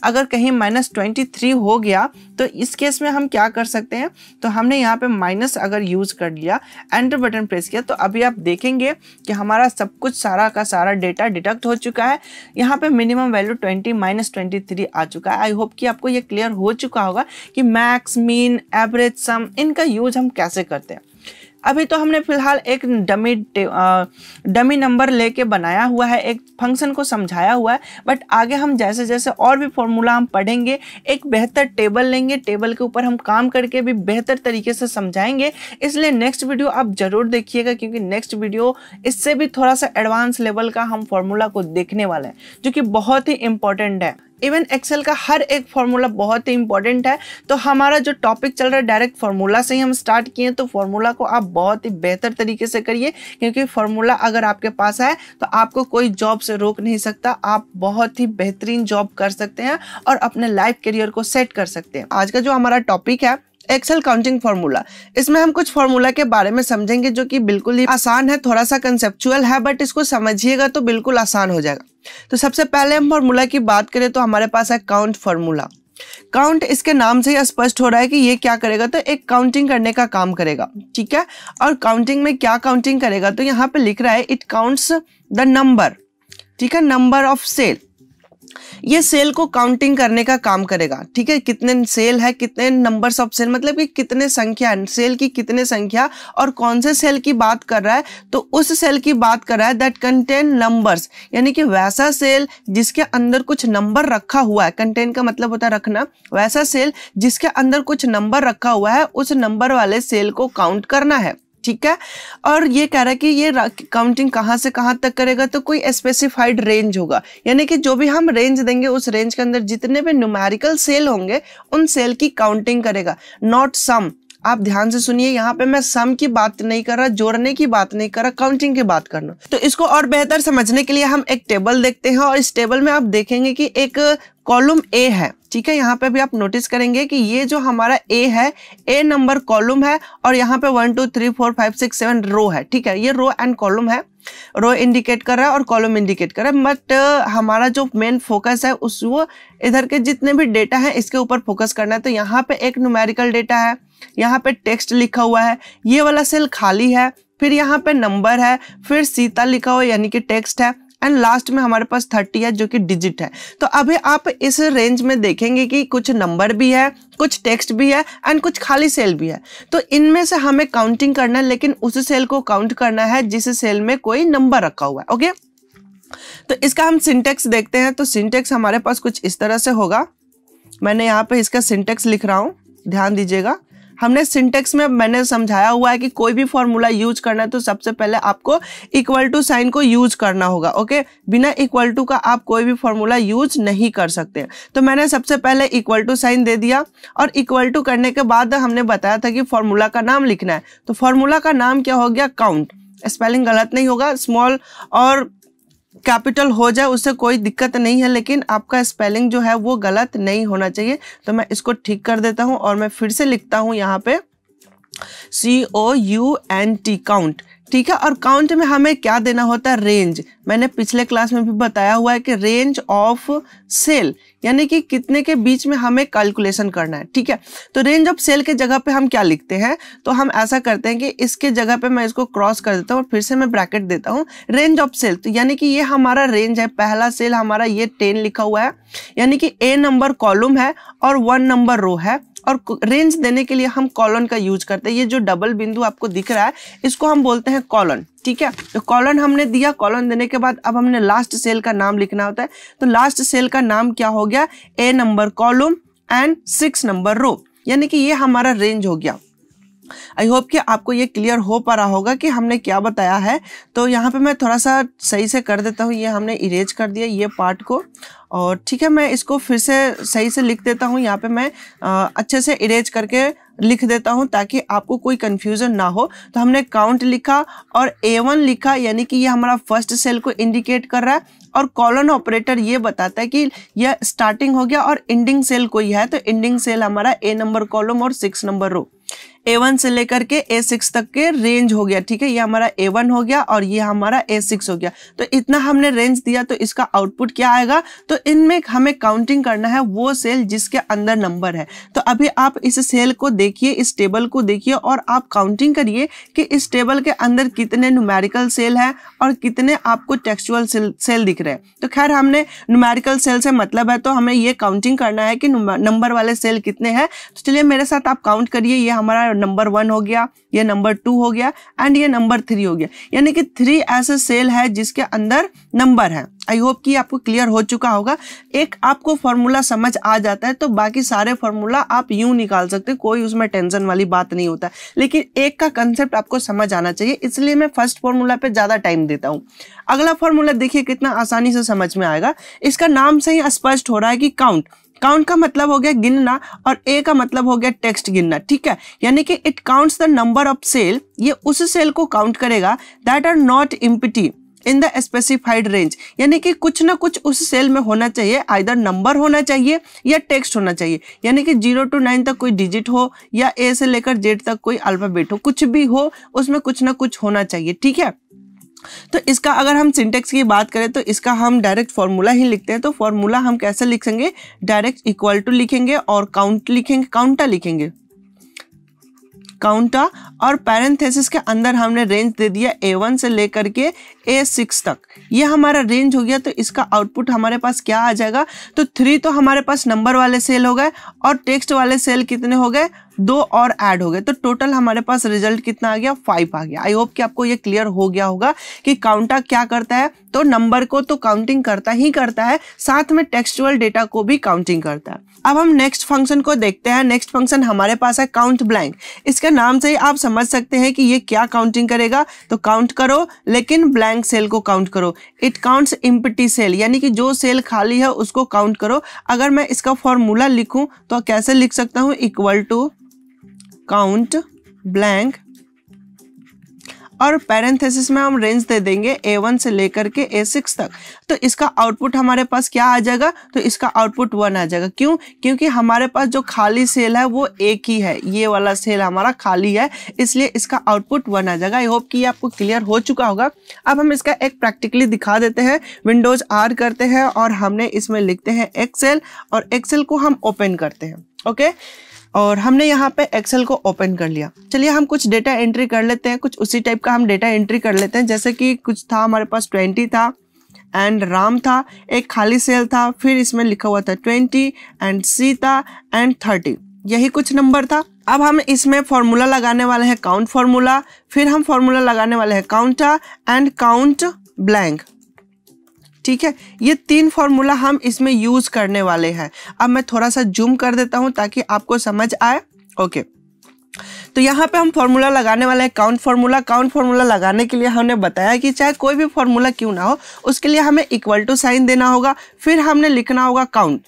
[SPEAKER 1] अगर कहीं माइनस ट्वेंटी थ्री हो गया तो इस केस में हम क्या कर सकते हैं तो हमने यहाँ पे माइनस अगर यूज़ कर लिया एंटर बटन प्रेस किया तो अभी आप देखेंगे कि हमारा सब कुछ सारा का सारा डेटा डिटेक्ट हो चुका है यहाँ पे minimum value twenty minus twenty three आ चुका है आई होप कि आपको ये क्लियर हो चुका होगा कि मैक्स मीन एवरेज सम इनका यूज हम कैसे करते हैं अभी तो हमने फिलहाल एक डमी डमी नंबर लेके बनाया हुआ है एक फंक्शन को समझाया हुआ है बट आगे हम जैसे जैसे और भी फॉर्मूला हम पढ़ेंगे एक बेहतर टेबल लेंगे टेबल के ऊपर हम काम करके भी बेहतर तरीके से समझाएंगे इसलिए नेक्स्ट वीडियो आप ज़रूर देखिएगा क्योंकि नेक्स्ट वीडियो इससे भी थोड़ा सा एडवांस लेवल का हम फॉर्मूला को देखने वाले हैं जो कि बहुत ही इंपॉर्टेंट है इवन एक्सेल का हर एक फार्मूला बहुत ही इंपॉर्टेंट है तो हमारा जो टॉपिक चल रहा है डायरेक्ट फार्मूला से ही हम स्टार्ट किए तो फार्मूला को आप बहुत ही बेहतर तरीके से करिए क्योंकि फार्मूला अगर आपके पास है तो आपको कोई जॉब से रोक नहीं सकता आप बहुत ही बेहतरीन जॉब कर सकते हैं और अपने लाइफ करियर को सेट कर सकते हैं आज का जो हमारा टॉपिक है एक्सेल काउंटिंग फॉर्मूला इसमें हम कुछ फॉर्मूला के बारे में समझेंगे जो कि बिल्कुल ही आसान है थोड़ा सा कंसेप्चुअल है बट इसको समझिएगा तो बिल्कुल आसान हो जाएगा तो सबसे पहले हम फॉर्मूला की बात करें तो हमारे पास है काउंट फॉर्मूला काउंट इसके नाम से ही स्पष्ट हो रहा है कि ये क्या करेगा तो एक काउंटिंग करने का काम करेगा ठीक है और काउंटिंग में क्या काउंटिंग करेगा तो यहाँ पे लिख रहा है इट काउंट्स द नंबर ठीक है नंबर ऑफ सेल ये सेल को काउंटिंग करने का काम करेगा ठीक है कितने सेल है कितने नंबर्स ऑफ सेल मतलब कि कितने संख्या है सेल की कितने संख्या और कौन से सेल की बात कर रहा है तो उस सेल की बात कर रहा है दैट कंटेन नंबर्स यानी कि वैसा सेल जिसके अंदर कुछ नंबर रखा हुआ है कंटेन का मतलब होता है रखना वैसा सेल जिसके अंदर कुछ नंबर रखा हुआ है उस नंबर वाले सेल को काउंट करना है ठीक है और ये कह रहा है कि ये काउंटिंग कहाँ से कहाँ तक करेगा तो कोई स्पेसिफाइड रेंज होगा यानी कि जो भी हम रेंज देंगे उस रेंज के अंदर जितने भी न्यूमेरिकल सेल होंगे उन सेल की काउंटिंग करेगा नॉट सम आप ध्यान से सुनिए यहाँ पे मैं सम की बात नहीं कर रहा जोड़ने की बात नहीं कर रहा काउंटिंग की बात करना तो इसको और बेहतर समझने के लिए हम एक टेबल देखते हैं और इस टेबल में आप देखेंगे कि एक कॉलम ए है ठीक है यहाँ पे भी आप नोटिस करेंगे कि ये जो हमारा ए है ए नंबर कॉलम है और यहाँ पे one two three four five six seven row है ठीक है ये रो एंड कॉलम है रो इंडिकेट कर रहा है और कॉलम इंडिकेट कर रहा है बट uh, हमारा जो मेन फोकस है उस वो इधर के जितने भी डेटा है इसके ऊपर फोकस करना है तो यहाँ पे एक न्यूमेरिकल डेटा है यहाँ पे टेक्स्ट लिखा हुआ है ये वाला सेल खाली है फिर यहाँ पे नंबर है फिर सीता लिखा हुआ यानी कि टेक्स्ट है एंड लास्ट में हमारे पास थर्टी है जो कि डिजिट है तो अभी आप इस रेंज में देखेंगे कि कुछ नंबर भी है कुछ टेक्स्ट भी है एंड कुछ खाली सेल भी है तो इनमें से हमें काउंटिंग करना है लेकिन उस सेल को काउंट करना है जिस सेल में कोई नंबर रखा हुआ है ओके तो इसका हम सिंटेक्स देखते हैं तो सिंटेक्स हमारे पास कुछ इस तरह से होगा मैंने यहाँ पे इसका सिंटेक्स लिख रहा हूँ ध्यान दीजिएगा हमने सिंटेक्स में मैंने समझाया हुआ है कि कोई भी फॉर्मूला यूज करना है तो सबसे पहले आपको इक्वल टू साइन को यूज करना होगा ओके बिना इक्वल टू का आप कोई भी फॉर्मूला यूज नहीं कर सकते तो मैंने सबसे पहले इक्वल टू साइन दे दिया और इक्वल टू करने के बाद हमने बताया था कि फॉर्मूला का नाम लिखना है तो फॉर्मूला का नाम क्या हो गया काउंट स्पेलिंग गलत नहीं होगा स्मॉल और कैपिटल हो जाए उससे कोई दिक्कत नहीं है लेकिन आपका स्पेलिंग जो है वो गलत नहीं होना चाहिए तो मैं इसको ठीक कर देता हूँ और मैं फिर से लिखता हूँ यहाँ पे C O U N T count ठीक है और काउंट में हमें क्या देना होता है रेंज मैंने पिछले क्लास में भी बताया हुआ है कि रेंज ऑफ सेल यानी कि कितने के बीच में हमें कैलकुलेशन करना है ठीक है तो रेंज ऑफ सेल के जगह पे हम क्या लिखते हैं तो हम ऐसा करते हैं कि इसके जगह पे मैं इसको क्रॉस कर देता हूँ और फिर से मैं ब्रैकेट देता हूँ रेंज ऑफ सेल तो यानी कि ये हमारा रेंज है पहला सेल हमारा ये टेन लिखा हुआ है यानी कि ए नंबर कॉलम है और वन नंबर रो है और रेंज देने के लिए हम कॉलन का यूज करते हैं ये जो डबल बिंदु आपको दिख रहा है इसको हम बोलते हैं कॉलन ठीक है तो कॉलन हमने दिया कॉलन देने के बाद अब हमने लास्ट सेल का नाम लिखना होता है तो लास्ट सेल का नाम क्या हो गया A number column and six number row यानी कि ये हमारा रेंज हो गया आई होप कि आपको ये क्लियर हो पा रहा होगा कि हमने क्या बताया है तो यहाँ पे मैं थोड़ा सा सही से कर देता हूँ ये हमने इरेज कर दिया ये पार्ट को और ठीक है मैं इसको फिर से सही से लिख देता हूँ यहाँ पे मैं आ, अच्छे से इरेज करके लिख देता हूँ ताकि आपको कोई कन्फ्यूज़न ना हो तो हमने काउंट लिखा और ए वन लिखा यानी कि ये हमारा फर्स्ट सेल को इंडिकेट कर रहा है और कॉलन ऑपरेटर ये बताता है कि यह स्टार्टिंग हो गया और एंडिंग सेल कोई है तो एंडिंग सेल हमारा ए नंबर कॉलम और six number row A one से लेकर के ए सिक्स तक के रेंज हो गया ठीक है ये हमारा ए वन हो गया और ये हमारा ए सिक्स हो गया तो इतना हमने रेंज दिया तो इसका आउटपुट क्या आएगा तो इनमें हमें काउंटिंग करना है वो सेल जिसके अंदर नंबर है तो अभी आप इस सेल को देखिए इस टेबल को देखिए और आप काउंटिंग करिए कि इस टेबल के अंदर कितने न्यूमेरिकल सेल है और कितने आपको टेक्सचुअल सेल, सेल दिख रहे हैं तो खैर हमने न्यूमेरिकल सेल से मतलब है तो हमें ये काउंटिंग करना है कि नंबर वाले सेल कितने हैं तो चलिए मेरे साथ आप काउंट करिए ये हमारा नंबर वन हो गया ये नंबर टू हो गया एंड ये नंबर थ्री हो गया यानी कि थ्री ऐसे सेल है जिसके अंदर नंबर है आई होप कि आपको क्लियर हो चुका होगा एक आपको फॉर्मूला समझ आ जाता है तो बाकी सारे फॉर्मूला आप यूं निकाल सकते हैं कोई उसमें टेंशन वाली बात नहीं होता लेकिन एक का कंसेप्ट आपको समझ आना चाहिए इसलिए मैं फर्स्ट फॉर्मूला पे ज़्यादा टाइम देता हूँ अगला फॉर्मूला देखिए कितना आसानी से समझ में आएगा इसका नाम से ही स्पष्ट हो रहा है कि काउंट काउंट का मतलब हो गया गिनना और ए का मतलब हो गया टेक्स्ट गिनना ठीक है यानी कि it counts the number of cell ये उस सेल को काउंट करेगा that are not empty in the specified range यानी कि कुछ ना कुछ उस सेल में होना चाहिए आइदर नंबर होना चाहिए या टेक्स्ट होना चाहिए यानी कि जीरो टू नाइन तक कोई डिजिट हो या ए से लेकर जेड तक कोई अल्फाबेट हो कुछ भी हो उसमें कुछ ना कुछ होना चाहिए ठीक है तो इसका अगर हम सिंटेक्स की बात करें तो इसका हम डायरेक्ट फॉर्मूला ही लिखते हैं तो फॉर्मूला हम कैसे लिखेंगे डायरेक्ट इक्वल टू लिखेंगे और काउंट लिखेंगे काउंटा लिखेंगे काउंटा और पैरेंथेसिस के अंदर हमने रेंज दे दिया ए वन से लेकर के ए सिक्स तक ये हमारा रेंज हो गया तो इसका आउटपुट हमारे पास क्या आ जाएगा तो थ्री तो हमारे पास नंबर वाले सेल हो गए और टेक्स्ट वाले सेल कितने हो गए दो और ऐड हो गए तो टोटल हमारे पास रिजल्ट कितना आ गया फाइव आ गया आई होप कि आपको ये क्लियर हो गया होगा कि काउंटर क्या करता है तो नंबर को तो काउंटिंग करता ही करता है साथ में टेक्सचुअल डेटा को भी काउंटिंग करता है अब हम नेक्स्ट फंक्शन को देखते हैं नेक्स्ट फंक्शन हमारे पास है काउंट ब्लैंक इसके नाम से ही आप समझ सकते हैं कि ये क्या काउंटिंग करेगा तो काउंट करो लेकिन ब्लैंक सेल को काउंट करो इट काउंट्स इम्पटी सेल यानी कि जो सेल खाली है उसको काउंट करो अगर मैं इसका फॉर्मूला लिखूं तो कैसे लिख सकता हूं इक्वल टू काउंट ब्लैंक और पैरेंथेसिस में हम रेंज दे देंगे ए वन से लेकर के ए सिक्स तक तो इसका आउटपुट हमारे पास क्या आ जाएगा तो इसका आउटपुट वन आ जाएगा क्यों क्योंकि हमारे पास जो खाली सेल है वो एक ही है ये वाला सेल हमारा खाली है इसलिए इसका आउटपुट वन आ जाएगा आई होप कि ये आपको क्लियर हो चुका होगा अब हम इसका एक प्रैक्टिकली दिखा देते हैं विंडोज आर करते हैं और हमने इसमें लिखते हैं एक्सेल और एक्सेल को हम ओपन करते हैं ओके okay? और हमने यहाँ पे एक्सेल को ओपन कर लिया चलिए हम कुछ डेटा एंट्री कर लेते हैं कुछ उसी टाइप का हम डेटा एंट्री कर लेते हैं जैसे कि कुछ था हमारे पास ट्वेंटी था एंड राम था एक खाली सेल था फिर इसमें लिखा हुआ था ट्वेंटी एंड सी था एंड थर्टी यही कुछ नंबर था अब हम इसमें फॉर्मूला लगाने वाले हैं काउंट फॉर्मूला फिर हम फॉर्मूला लगाने वाले हैं काउंटा एंड काउंट ब्लैंक ठीक है ये तीन फॉर्मूला हम इसमें यूज करने वाले हैं अब मैं थोड़ा सा जूम कर देता हूँ ताकि आपको समझ आए ओके तो यहाँ पे हम फॉर्मूला लगाने वाले हैं काउंट फार्मूला काउंट फार्मूला लगाने के लिए हमने बताया कि चाहे कोई भी फॉर्मूला क्यों ना हो उसके लिए हमें इक्वल टू साइन देना होगा फिर हमने लिखना होगा काउंट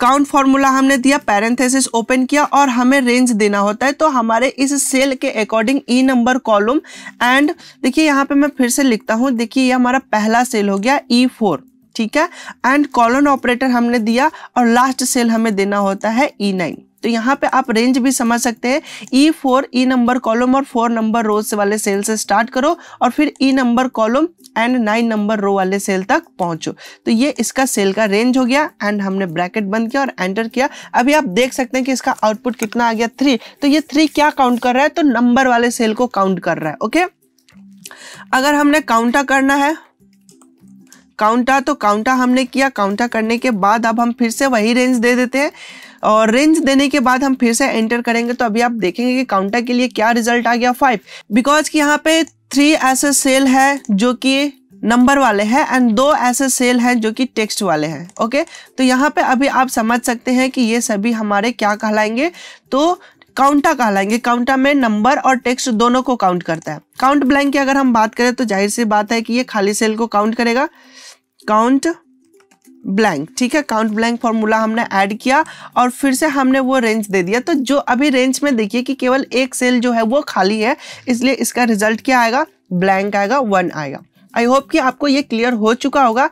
[SPEAKER 1] काउंट फॉर्मूला हमने दिया पैरेंथेसिस ओपन किया और हमें रेंज देना होता है तो हमारे इस सेल के according E number column and देखिए यहाँ पे मैं फिर से लिखता हूँ देखिए ये हमारा पहला सेल हो गया ई e फोर ठीक है एंड कॉलन ऑपरेटर हमने दिया और लास्ट सेल हमें देना होता है ई e नाइन तो यहाँ पे आप रेंज भी समझ सकते हैं E four E number column और फोर नंबर रो वाले सेल से स्टार्ट करो और फिर E number column and nine number row वाले सेल तक पहुंचो तो ये इसका सेल का रेंज हो गया एंड हमने ब्रैकेट बंद किया और एंटर किया अभी आप देख सकते हैं कि इसका आउटपुट कितना आ गया थ्री तो ये थ्री क्या काउंट कर रहा है तो नंबर वाले सेल को काउंट कर रहा है ओके अगर हमने काउंटा करना है काउंटा तो काउंटा हमने किया काउंटा करने के बाद अब हम फिर से वही रेंज दे देते हैं और रेंज देने के बाद हम फिर से एंटर करेंगे तो अभी आप देखेंगे कि काउंटर के लिए क्या रिजल्ट आ गया फाइव बिकॉज कि यहाँ पे थ्री ऐसे सेल है जो कि नंबर वाले हैं एंड दो ऐसे सेल हैं जो कि टेक्स्ट वाले हैं ओके तो यहाँ पे अभी आप समझ सकते हैं कि ये सभी हमारे क्या कहलाएंगे तो काउंटा कहलाएंगे काउंटा में नंबर और टेक्स्ट दोनों को काउंट करता है काउंट ब्लैंक की अगर हम बात करें तो जाहिर सी बात है कि ये खाली सेल को काउंट करेगा काउंट ब्लैंक ठीक है काउंट ब्लैंक फॉर्मूला हमने ऐड किया और फिर से हमने वो रेंज दे दिया तो जो अभी रेंज में देखिए कि केवल एक सेल जो है वो खाली है इसलिए इसका रिजल्ट क्या आएगा ब्लैंक आएगा वन आएगा आई होप कि आपको ये क्लियर हो चुका होगा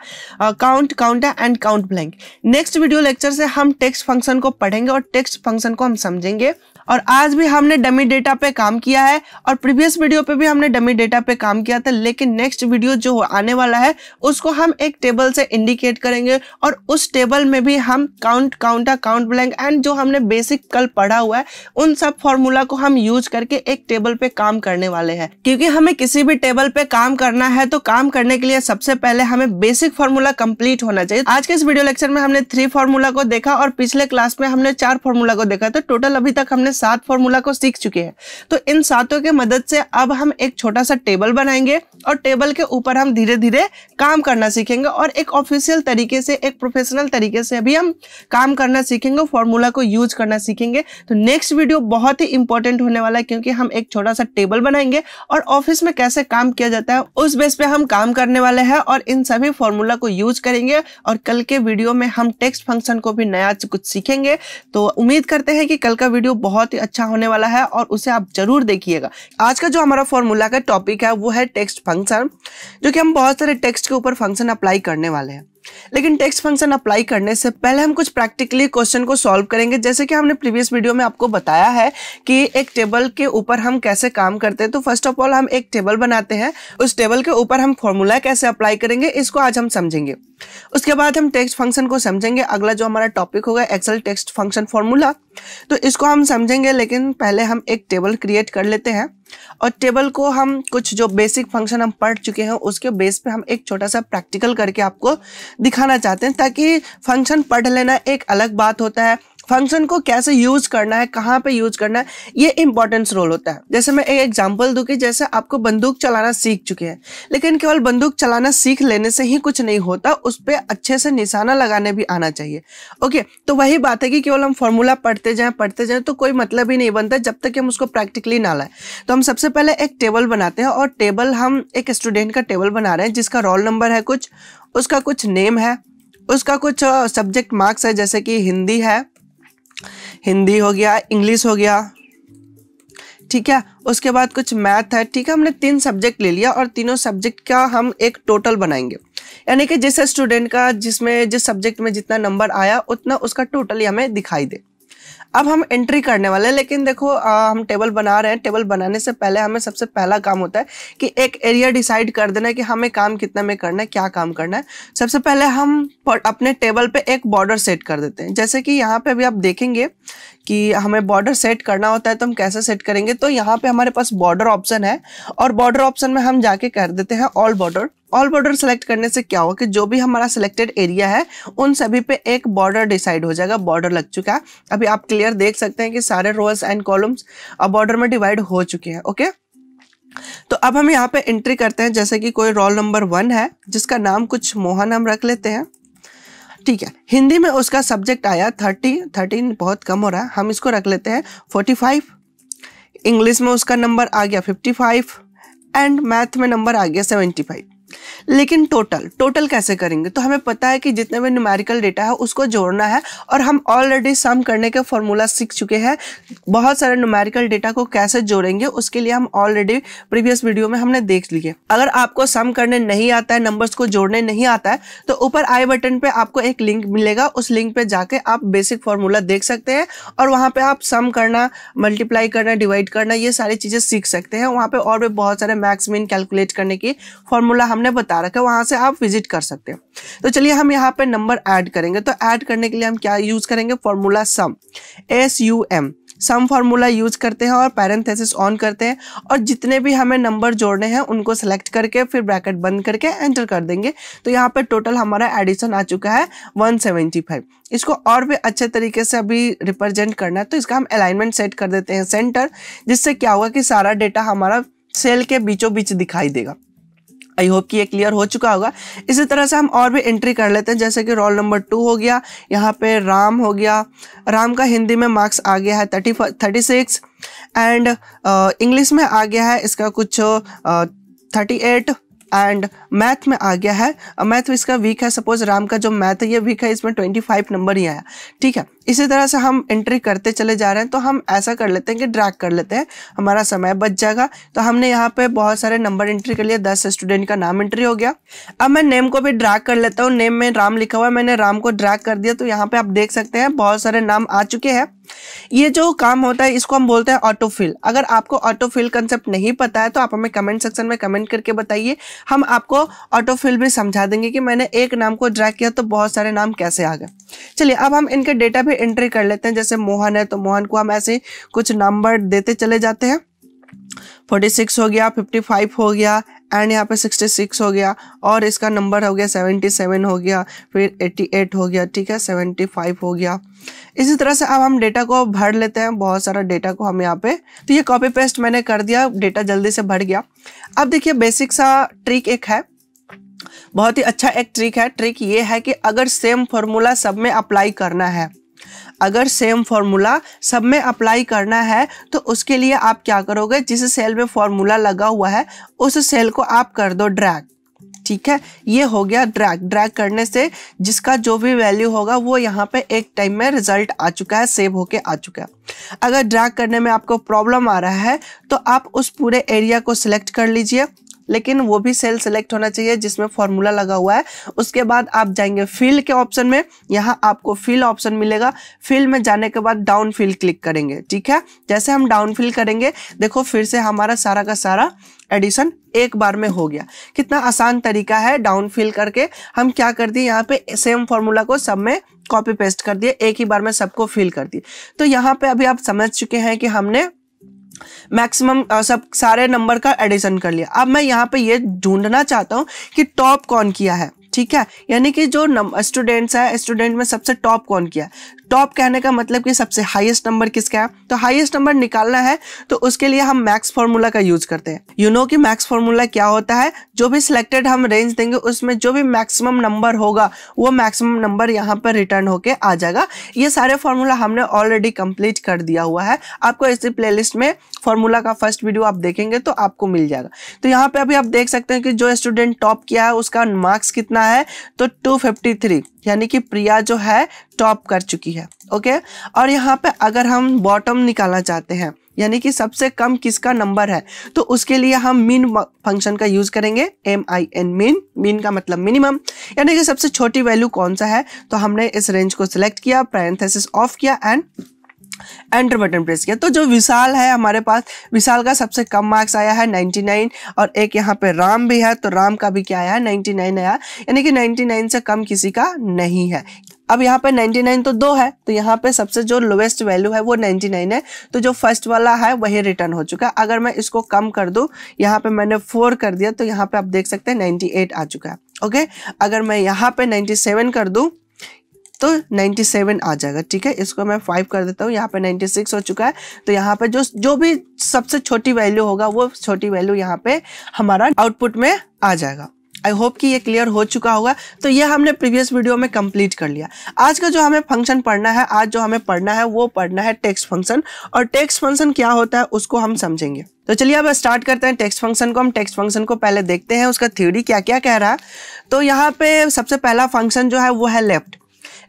[SPEAKER 1] count count and count blank next video lecture से हम टेक्स्ट फंक्शन को पढ़ेंगे और टेक्स्ट फंक्शन को हम समझेंगे और आज भी हमने डमी डेटा पे काम किया है और प्रीवियस वीडियो पे भी हमने डमी डेटा पे काम किया था लेकिन नेक्स्ट वीडियो जो आने वाला है उसको हम एक टेबल से इंडिकेट करेंगे और उस टेबल में भी हम count counter count blank and जो हमने बेसिक कल पढ़ा हुआ है उन सब फॉर्मूला को हम यूज करके एक टेबल पे काम करने वाले हैं क्योंकि हमें किसी भी टेबल पे काम करना है तो काम करने के लिए सबसे पहले हमें बेसिक फॉर्मूला कम्प्लीट होना चाहिए आज के इस वीडियो लेक्चर में हमने थ्री फॉर्मूला को देखा और पिछले क्लास में हमने चार फॉर्मूला को देखा तो टोटल अभी तक हमने सात फॉर्मूला को सीख चुके हैं तो इन सातों के मदद से अब हम एक छोटा सा टेबल बनाएंगे और टेबल के ऊपर हम धीरे धीरे काम करना सीखेंगे और एक ऑफिशियल तरीके से एक प्रोफेशनल तरीके से भी हम काम करना सीखेंगे फॉर्मूला को यूज करना सीखेंगे तो नेक्स्ट वीडियो बहुत ही इंपॉर्टेंट होने वाला है क्योंकि हम एक छोटा सा टेबल बनाएंगे और ऑफिस में कैसे काम किया जाता है उस बेस पे हम काम करने वाले हैं और इन सभी फॉर्मूला को यूज करेंगे और कल के वीडियो में हम टेक्स्ट फंक्शन को भी नया कुछ सीखेंगे तो उम्मीद करते हैं कि कल का वीडियो बहुत ही अच्छा होने वाला है और उसे आप जरूर देखिएगा आज का जो हमारा फॉर्मूला का टॉपिक है वो है टेक्स्ट फंक्शन फंक्शन जो कि हम बहुत सारे टेक्स्ट के ऊपर फंक्शन अप्लाई करने वाले हैं लेकिन टेक्स्ट फंक्शन अप्लाई करने से पहले हम कुछ प्रैक्टिकली क्वेश्चन को सॉल्व करेंगे जैसे कि हमने प्रीवियस वीडियो में आपको बताया है कि एक टेबल के ऊपर हम कैसे काम करते हैं तो फर्स्ट ऑफ ऑल हम एक टेबल बनाते हैं उस टेबल के ऊपर हम फॉर्मूला कैसे अप्लाई करेंगे इसको आज हम समझेंगे उसके बाद हम टेक्स्ट फंक्शन को समझेंगे अगला जो हमारा टॉपिक होगा एक्सेल टेक्स्ट फंक्शन फॉर्मूला तो इसको हम समझेंगे लेकिन पहले हम एक टेबल क्रिएट कर लेते हैं और टेबल को हम कुछ जो बेसिक फंक्शन हम पढ़ चुके हैं उसके बेस पे हम एक छोटा सा प्रैक्टिकल करके आपको दिखाना चाहते हैं ताकि फंक्शन पढ़ लेना एक अलग बात होता है फंक्शन को कैसे यूज करना है कहाँ पे यूज करना है ये इंपॉर्टेंस रोल होता है जैसे मैं एक एग्जांपल दू कि जैसे आपको बंदूक चलाना सीख चुके हैं लेकिन केवल बंदूक चलाना सीख लेने से ही कुछ नहीं होता उस पर अच्छे से निशाना लगाने भी आना चाहिए ओके तो वही बात है कि केवल हम फॉर्मूला पढ़ते जाएँ पढ़ते जाएँ तो कोई मतलब ही नहीं बनता जब तक हम उसको प्रैक्टिकली ना लाए तो हम सबसे पहले एक टेबल बनाते हैं और टेबल हम एक स्टूडेंट का टेबल बना रहे हैं जिसका रोल नंबर है कुछ उसका कुछ नेम है उसका कुछ सब्जेक्ट मार्क्स है जैसे कि हिंदी है हिंदी हो गया इंग्लिश हो गया ठीक है उसके बाद कुछ मैथ है ठीक है हमने तीन सब्जेक्ट ले लिया और तीनों सब्जेक्ट का हम एक टोटल बनाएंगे यानी कि जैसे स्टूडेंट का जिसमें जिस सब्जेक्ट में जितना नंबर आया उतना उसका टोटल हमें दिखाई दे अब हम एंट्री करने वाले हैं लेकिन देखो आ, हम टेबल बना रहे हैं टेबल बनाने से पहले हमें सबसे पहला काम होता है कि एक एरिया डिसाइड कर देना है कि हमें काम कितना में करना है क्या काम करना है सबसे पहले हम अपने टेबल पे एक बॉर्डर सेट कर देते हैं जैसे कि यहाँ पे अभी आप देखेंगे कि हमें बॉर्डर सेट करना होता है तो हम कैसे सेट करेंगे तो यहाँ पे हमारे पास बॉर्डर ऑप्शन है और बॉर्डर ऑप्शन में हम जाके कर देते हैं all border all border select करने से क्या होगा कि जो भी हमारा सिलेक्टेड एरिया है उन सभी पे एक बॉर्डर डिसाइड हो जाएगा बॉर्डर लग चुका है अभी आप क्लियर देख सकते हैं कि सारे रोज एंड कॉलम्स अब बॉर्डर में डिवाइड हो चुके हैं ओके तो अब हम यहाँ पे एंट्री करते हैं जैसे कि कोई रोल नंबर वन है जिसका नाम कुछ मोहन हम रख लेते हैं ठीक है हिंदी में उसका सब्जेक्ट आया थर्टी थर्टीन बहुत कम हो रहा है हम इसको रख लेते हैं फोर्टी फाइव इंग्लिश में उसका नंबर आ गया फिफ्टी फाइव एंड मैथ में नंबर आ गया सेवेंटी फाइव लेकिन टोटल टोटल कैसे करेंगे तो हमें पता है कि जितने भी न्यूमेरिकल डेटा है उसको जोड़ना है और हम ऑलरेडी सम करने के फॉर्मूला सीख चुके हैं बहुत सारे न्यूमेरिकल डेटा को कैसे जोड़ेंगे उसके लिए हम ऑलरेडी प्रीवियस वीडियो में हमने देख लिए अगर आपको सम करने नहीं आता है नंबर्स को जोड़ने नहीं आता है तो ऊपर आई बटन पर आपको एक लिंक मिलेगा उस लिंक पर जाके आप बेसिक फॉर्मूला देख सकते हैं और वहाँ पर आप सम करना मल्टीप्लाई करना डिवाइड करना ये सारी चीज़ें सीख सकते हैं वहाँ पर और भी बहुत सारे मैक्स मीन कैलकुलेट करने की फॉर्मूला हमने हमने बता रखा है वहां से आप विजिट कर सकते हो तो चलिए हम यहाँ पे नंबर ऐड करेंगे तो ऐड करने के लिए हम क्या यूज करेंगे formula sum S U M sum formula use करते हैं और पैरेंथेसिस ऑन करते हैं और जितने भी हमें नंबर जोड़ने हैं उनको सेलेक्ट करके फिर ब्रैकेट बंद करके एंटर कर देंगे तो यहाँ पे टोटल हमारा एडिशन आ चुका है 175 इसको और भी अच्छे तरीके से अभी रिप्रेजेंट करना है तो इसका हम अलाइनमेंट सेट कर देते हैं सेंटर जिससे क्या होगा कि सारा डेटा हमारा सेल के बीचों बीच दिखाई देगा आई होप कि ये क्लियर हो चुका होगा इसी तरह से हम और भी एंट्री कर लेते हैं जैसे कि रोल नंबर टू हो गया यहाँ पे राम हो गया राम का हिंदी में मार्क्स आ गया है thirty thirty six and English में आ गया है इसका कुछ thirty uh, eight and math में आ गया है मैथ तो इसका वीक है सपोज राम का जो मैथ है ये वीक है इसमें ट्वेंटी फाइव नंबर ही आया ठीक है इसी तरह से हम एंट्री करते चले जा रहे हैं तो हम ऐसा कर लेते हैं कि ड्रैग कर लेते हैं हमारा समय बच जाएगा तो हमने यहाँ पे बहुत सारे नंबर एंट्री कर लिए दस स्टूडेंट का नाम एंट्री हो गया अब मैं नेम को भी ड्रैग कर लेता हूँ नेम में राम लिखा हुआ है मैंने राम को ड्रैग कर दिया तो यहाँ पे आप देख सकते हैं बहुत सारे नाम आ चुके हैं ये जो काम होता है इसको हम बोलते हैं ऑटोफिल अगर आपको ऑटोफिल कंसेप्ट नहीं पता है तो आप हमें कमेंट सेक्शन में कमेंट करके बताइए हम आपको ऑटोफिल भी समझा देंगे कि मैंने एक नाम को ड्रैग किया तो बहुत सारे नाम कैसे आ गए चलिए अब हम इनके डेटा भी एंट्री कर लेते हैं जैसे मोहन है तो मोहन को हम ऐसे कुछ नंबर देते चले जाते हैं 46 हो गया 55 हो गया एंड यहाँ पे 66 हो गया और इसका नंबर हो गया 77 हो गया फिर 88 हो गया ठीक है 75 हो गया इसी तरह से अब हम डेटा को भर लेते हैं बहुत सारा डेटा को हम यहाँ पे तो ये कॉपी पेस्ट मैंने कर दिया डेटा जल्दी से भर गया अब देखिए बेसिक सा ट्रिक एक है बहुत ही अच्छा एक ट्रिक है ट्रिक ये है कि अगर सेम फॉर्मूला सब में अप्लाई करना है अगर सेम फार्मूला सब में अप्लाई करना है तो उसके लिए आप क्या करोगे जिस सेल में फार्मूला लगा हुआ है उस सेल को आप कर दो ड्रैग ठीक है ये हो गया ड्रैग ड्रैग करने से जिसका जो भी वैल्यू होगा वो यहाँ पे एक टाइम में रिजल्ट आ चुका है सेव होके आ चुका है अगर ड्रैग करने में आपको प्रॉब्लम आ रहा है तो आप उस पूरे एरिया को सिलेक्ट कर लीजिए लेकिन वो भी सेल सेलेक्ट होना चाहिए जिसमें फॉर्मूला लगा हुआ है उसके बाद आप जाएंगे फिल के ऑप्शन में यहाँ आपको फिल ऑप्शन मिलेगा फिल में जाने के बाद डाउन फिल क्लिक करेंगे ठीक है जैसे हम डाउन फिल करेंगे देखो फिर से हमारा सारा का सारा एडिशन एक बार में हो गया कितना आसान तरीका है डाउन फील करके हम क्या कर दिए यहाँ पे सेम फॉर्मूला को सब में कॉपी पेस्ट कर दिए एक ही बार में सबको फील कर दिए तो यहाँ पे अभी आप समझ चुके हैं कि हमने मैक्सिमम सब सारे नंबर का एडिशन कर लिया अब मैं यहाँ पे ये ढूंढना चाहता हूँ कि टॉप कौन किया है ठीक है यानी कि जो स्टूडेंट्स है स्टूडेंट में सबसे टॉप कौन किया टॉप तो कहने का मतलब कि सबसे हाईएस्ट नंबर किसका है तो हाईएस्ट नंबर निकालना है तो उसके लिए हम मैक्स फॉर्मूला का यूज करते हैं यू नो कि मैक्स फॉर्मूला क्या होता है जो भी सिलेक्टेड हम रेंज देंगे उसमें जो भी मैक्सिमम नंबर होगा वो मैक्सिमम नंबर यहाँ पर रिटर्न होके आ जाएगा ये सारे फॉर्मूला हमने ऑलरेडी कंप्लीट कर दिया हुआ है आपको इसी प्लेलिस्ट में फॉर्मूला का फर्स्ट वीडियो आप देखेंगे तो आपको मिल जाएगा तो यहाँ पे अभी आप देख सकते हैं कि जो स्टूडेंट टॉप किया है उसका मार्क्स कितना है तो टू यानी कि प्रिया जो है टॉप कर चुकी है ओके और यहाँ पे अगर हम बॉटम निकालना चाहते हैं यानी कि सबसे कम किसका नंबर है तो उसके लिए हम मीन फंक्शन का यूज करेंगे M I N mean mean का मतलब मिनिमम यानी कि सबसे छोटी वैल्यू कौन सा है तो हमने इस रेंज को सिलेक्ट किया पैरेंथेसिस ऑफ किया एंड एंटर बटन प्रेस किया तो जो विशाल है हमारे पास विशाल का सबसे कम मार्क्स आया है 99 और एक यहाँ पे राम भी है तो राम का भी क्या आया है 99 आया यानी कि 99 से कम किसी का नहीं है अब यहाँ पे 99 तो दो है तो यहाँ पे सबसे जो लोवेस्ट वैल्यू है वो 99 है तो जो फर्स्ट वाला है वही रिटर्न हो चुका है अगर मैं इसको कम कर दूँ यहाँ पे मैंने फोर कर दिया तो यहाँ पे आप देख सकते हैं 98 आ चुका है ओके अगर मैं यहाँ पे 97 कर दूँ तो 97 आ जाएगा ठीक है इसको मैं 5 कर देता हूँ यहाँ पे 96 हो चुका है तो यहाँ पे जो जो भी सबसे छोटी वैल्यू होगा वो छोटी वैल्यू यहाँ पे हमारा आउटपुट में आ जाएगा आई होप कि ये क्लियर हो चुका होगा तो ये हमने प्रीवियस वीडियो में कंप्लीट कर लिया आज का जो हमें फंक्शन पढ़ना है आज जो हमें पढ़ना है वो पढ़ना है टेक्स्ट फंक्शन और टेक्स्ट फंक्शन क्या होता है उसको हम समझेंगे तो चलिए अब स्टार्ट करते हैं टेक्स्ट फंक्शन को हम टेक्स्ट फंक्शन को पहले देखते हैं उसका थ्योरी क्या क्या कह रहा है तो यहाँ पे सबसे पहला फंक्शन जो है वो है लेफ्ट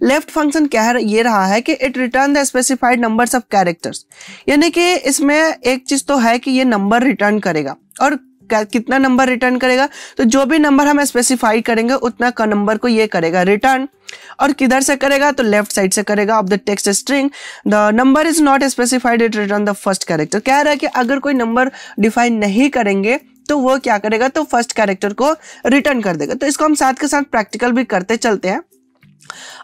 [SPEAKER 1] लेफ्ट फंक्शन क्या है ये रहा है कि it return the specified number of characters यानी कि इसमें एक चीज तो है कि ये नंबर रिटर्न करेगा और कितना नंबर रिटर्न करेगा तो जो भी नंबर हम स्पेसिफाई करेंगे उतना का नंबर को ये करेगा रिटर्न और किधर से करेगा तो लेफ्ट साइड से करेगा of the text string the number is not specified it return the first character कह रहा है कि अगर कोई नंबर डिफाइन नहीं करेंगे तो वो क्या करेगा तो फर्स्ट कैरेक्टर को रिटर्न कर देगा तो इसको हम साथ के साथ प्रैक्टिकल भी करते चलते हैं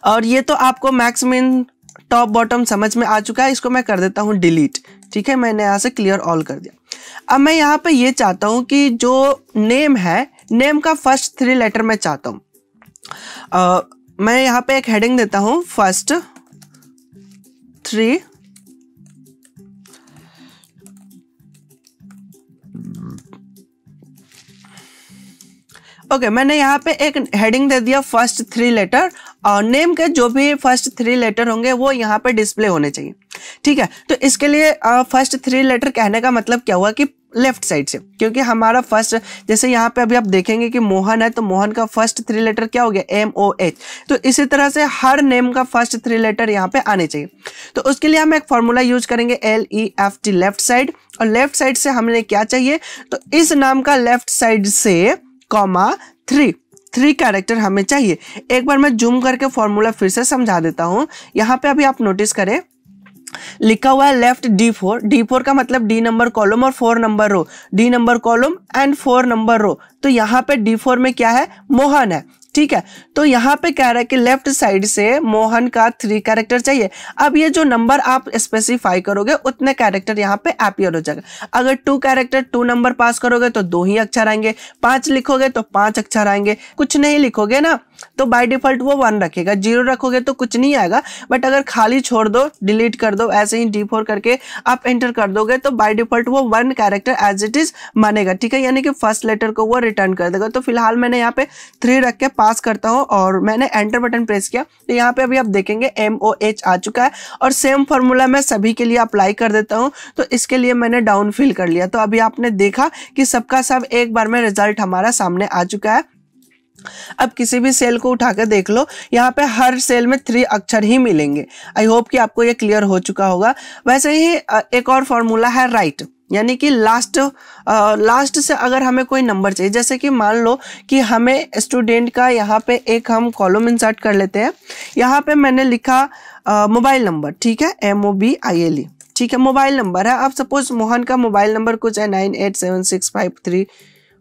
[SPEAKER 1] और ये तो आपको मैक्स मिन टॉप बॉटम समझ में आ चुका है इसको मैं कर देता हूँ डिलीट ठीक है मैंने यहाँ से क्लियर ऑल कर दिया अब मैं यहाँ पे ये चाहता हूँ कि जो नेम है नेम का फर्स्ट थ्री लेटर मैं चाहता हूँ मैं यहाँ पे एक हेडिंग देता हूँ फर्स्ट थ्री ओके okay, मैंने यहाँ पे एक हेडिंग दे दिया फर्स्ट थ्री लेटर और नेम के जो भी फर्स्ट थ्री लेटर होंगे वो यहाँ पे डिस्प्ले होने चाहिए ठीक है तो इसके लिए फर्स्ट थ्री लेटर कहने का मतलब क्या हुआ कि लेफ्ट साइड से क्योंकि हमारा फर्स्ट जैसे यहाँ पे अभी आप देखेंगे कि मोहन है तो मोहन का फर्स्ट थ्री लेटर क्या हो गया एम ओ एच तो इसी तरह से हर नेम का फर्स्ट थ्री लेटर यहाँ पे आने चाहिए तो उसके लिए हम एक फॉर्मूला यूज करेंगे L E F T left side और लेफ्ट साइड से हमने क्या चाहिए तो इस नाम का लेफ्ट साइड से कॉमा थ्री थ्री कैरेक्टर हमें चाहिए एक बार मैं जूम करके फॉर्मूला फिर से समझा देता हूँ यहाँ पे अभी आप नोटिस करें लिखा हुआ है left D four D four का मतलब डी नंबर कॉलम और four number row D number column and four number row तो यहाँ पे डी फोर में क्या है मोहन है ठीक है तो यहाँ पे कह रहा है कि लेफ्ट साइड से मोहन का थ्री कैरेक्टर चाहिए अब ये जो नंबर आप स्पेसिफाई करोगे उतने कैरेक्टर यहाँ पे अपियर हो जाएगा अगर two character two number pass करोगे तो दो ही अक्षर अच्छा आएंगे पांच लिखोगे तो पांच अक्षर अच्छा आएंगे कुछ नहीं लिखोगे ना तो बाय डिफॉल्ट वो वन रखेगा जीरो रखोगे तो कुछ नहीं आएगा बट अगर खाली छोड़ दो डिलीट कर दो ऐसे ही डी फोर करके आप एंटर कर दोगे तो बाय डिफॉल्ट वो one character as it is मानेगा ठीक है यानी कि फर्स्ट लेटर को वो रिटर्न कर देगा तो फिलहाल मैंने यहाँ पे थ्री रख के पास करता हूँ और मैंने एंटर बटन प्रेस किया तो यहाँ पे अभी आप देखेंगे एम ओ एच आ चुका है और सेम फॉर्मूला मैं सभी के लिए अप्लाई कर देता हूँ तो इसके लिए मैंने डाउन फिल कर लिया तो अभी आपने देखा कि सबका सब एक बार में रिजल्ट हमारा सामने आ चुका है अब किसी भी सेल को उठाकर देख लो यहाँ पे हर सेल में थ्री अक्षर ही मिलेंगे आई होप कि आपको ये क्लियर हो चुका होगा वैसे ही एक और फॉर्मूला है राइट यानी कि लास्ट लास्ट से अगर हमें कोई नंबर चाहिए जैसे कि मान लो कि हमें स्टूडेंट का यहाँ पे एक हम कॉलम इंसर्ट कर लेते हैं यहाँ पे मैंने लिखा मोबाइल नंबर ठीक है M O B I L E ठीक है मोबाइल नंबर है अब सपोज मोहन का मोबाइल नंबर कुछ है nine eight seven six five three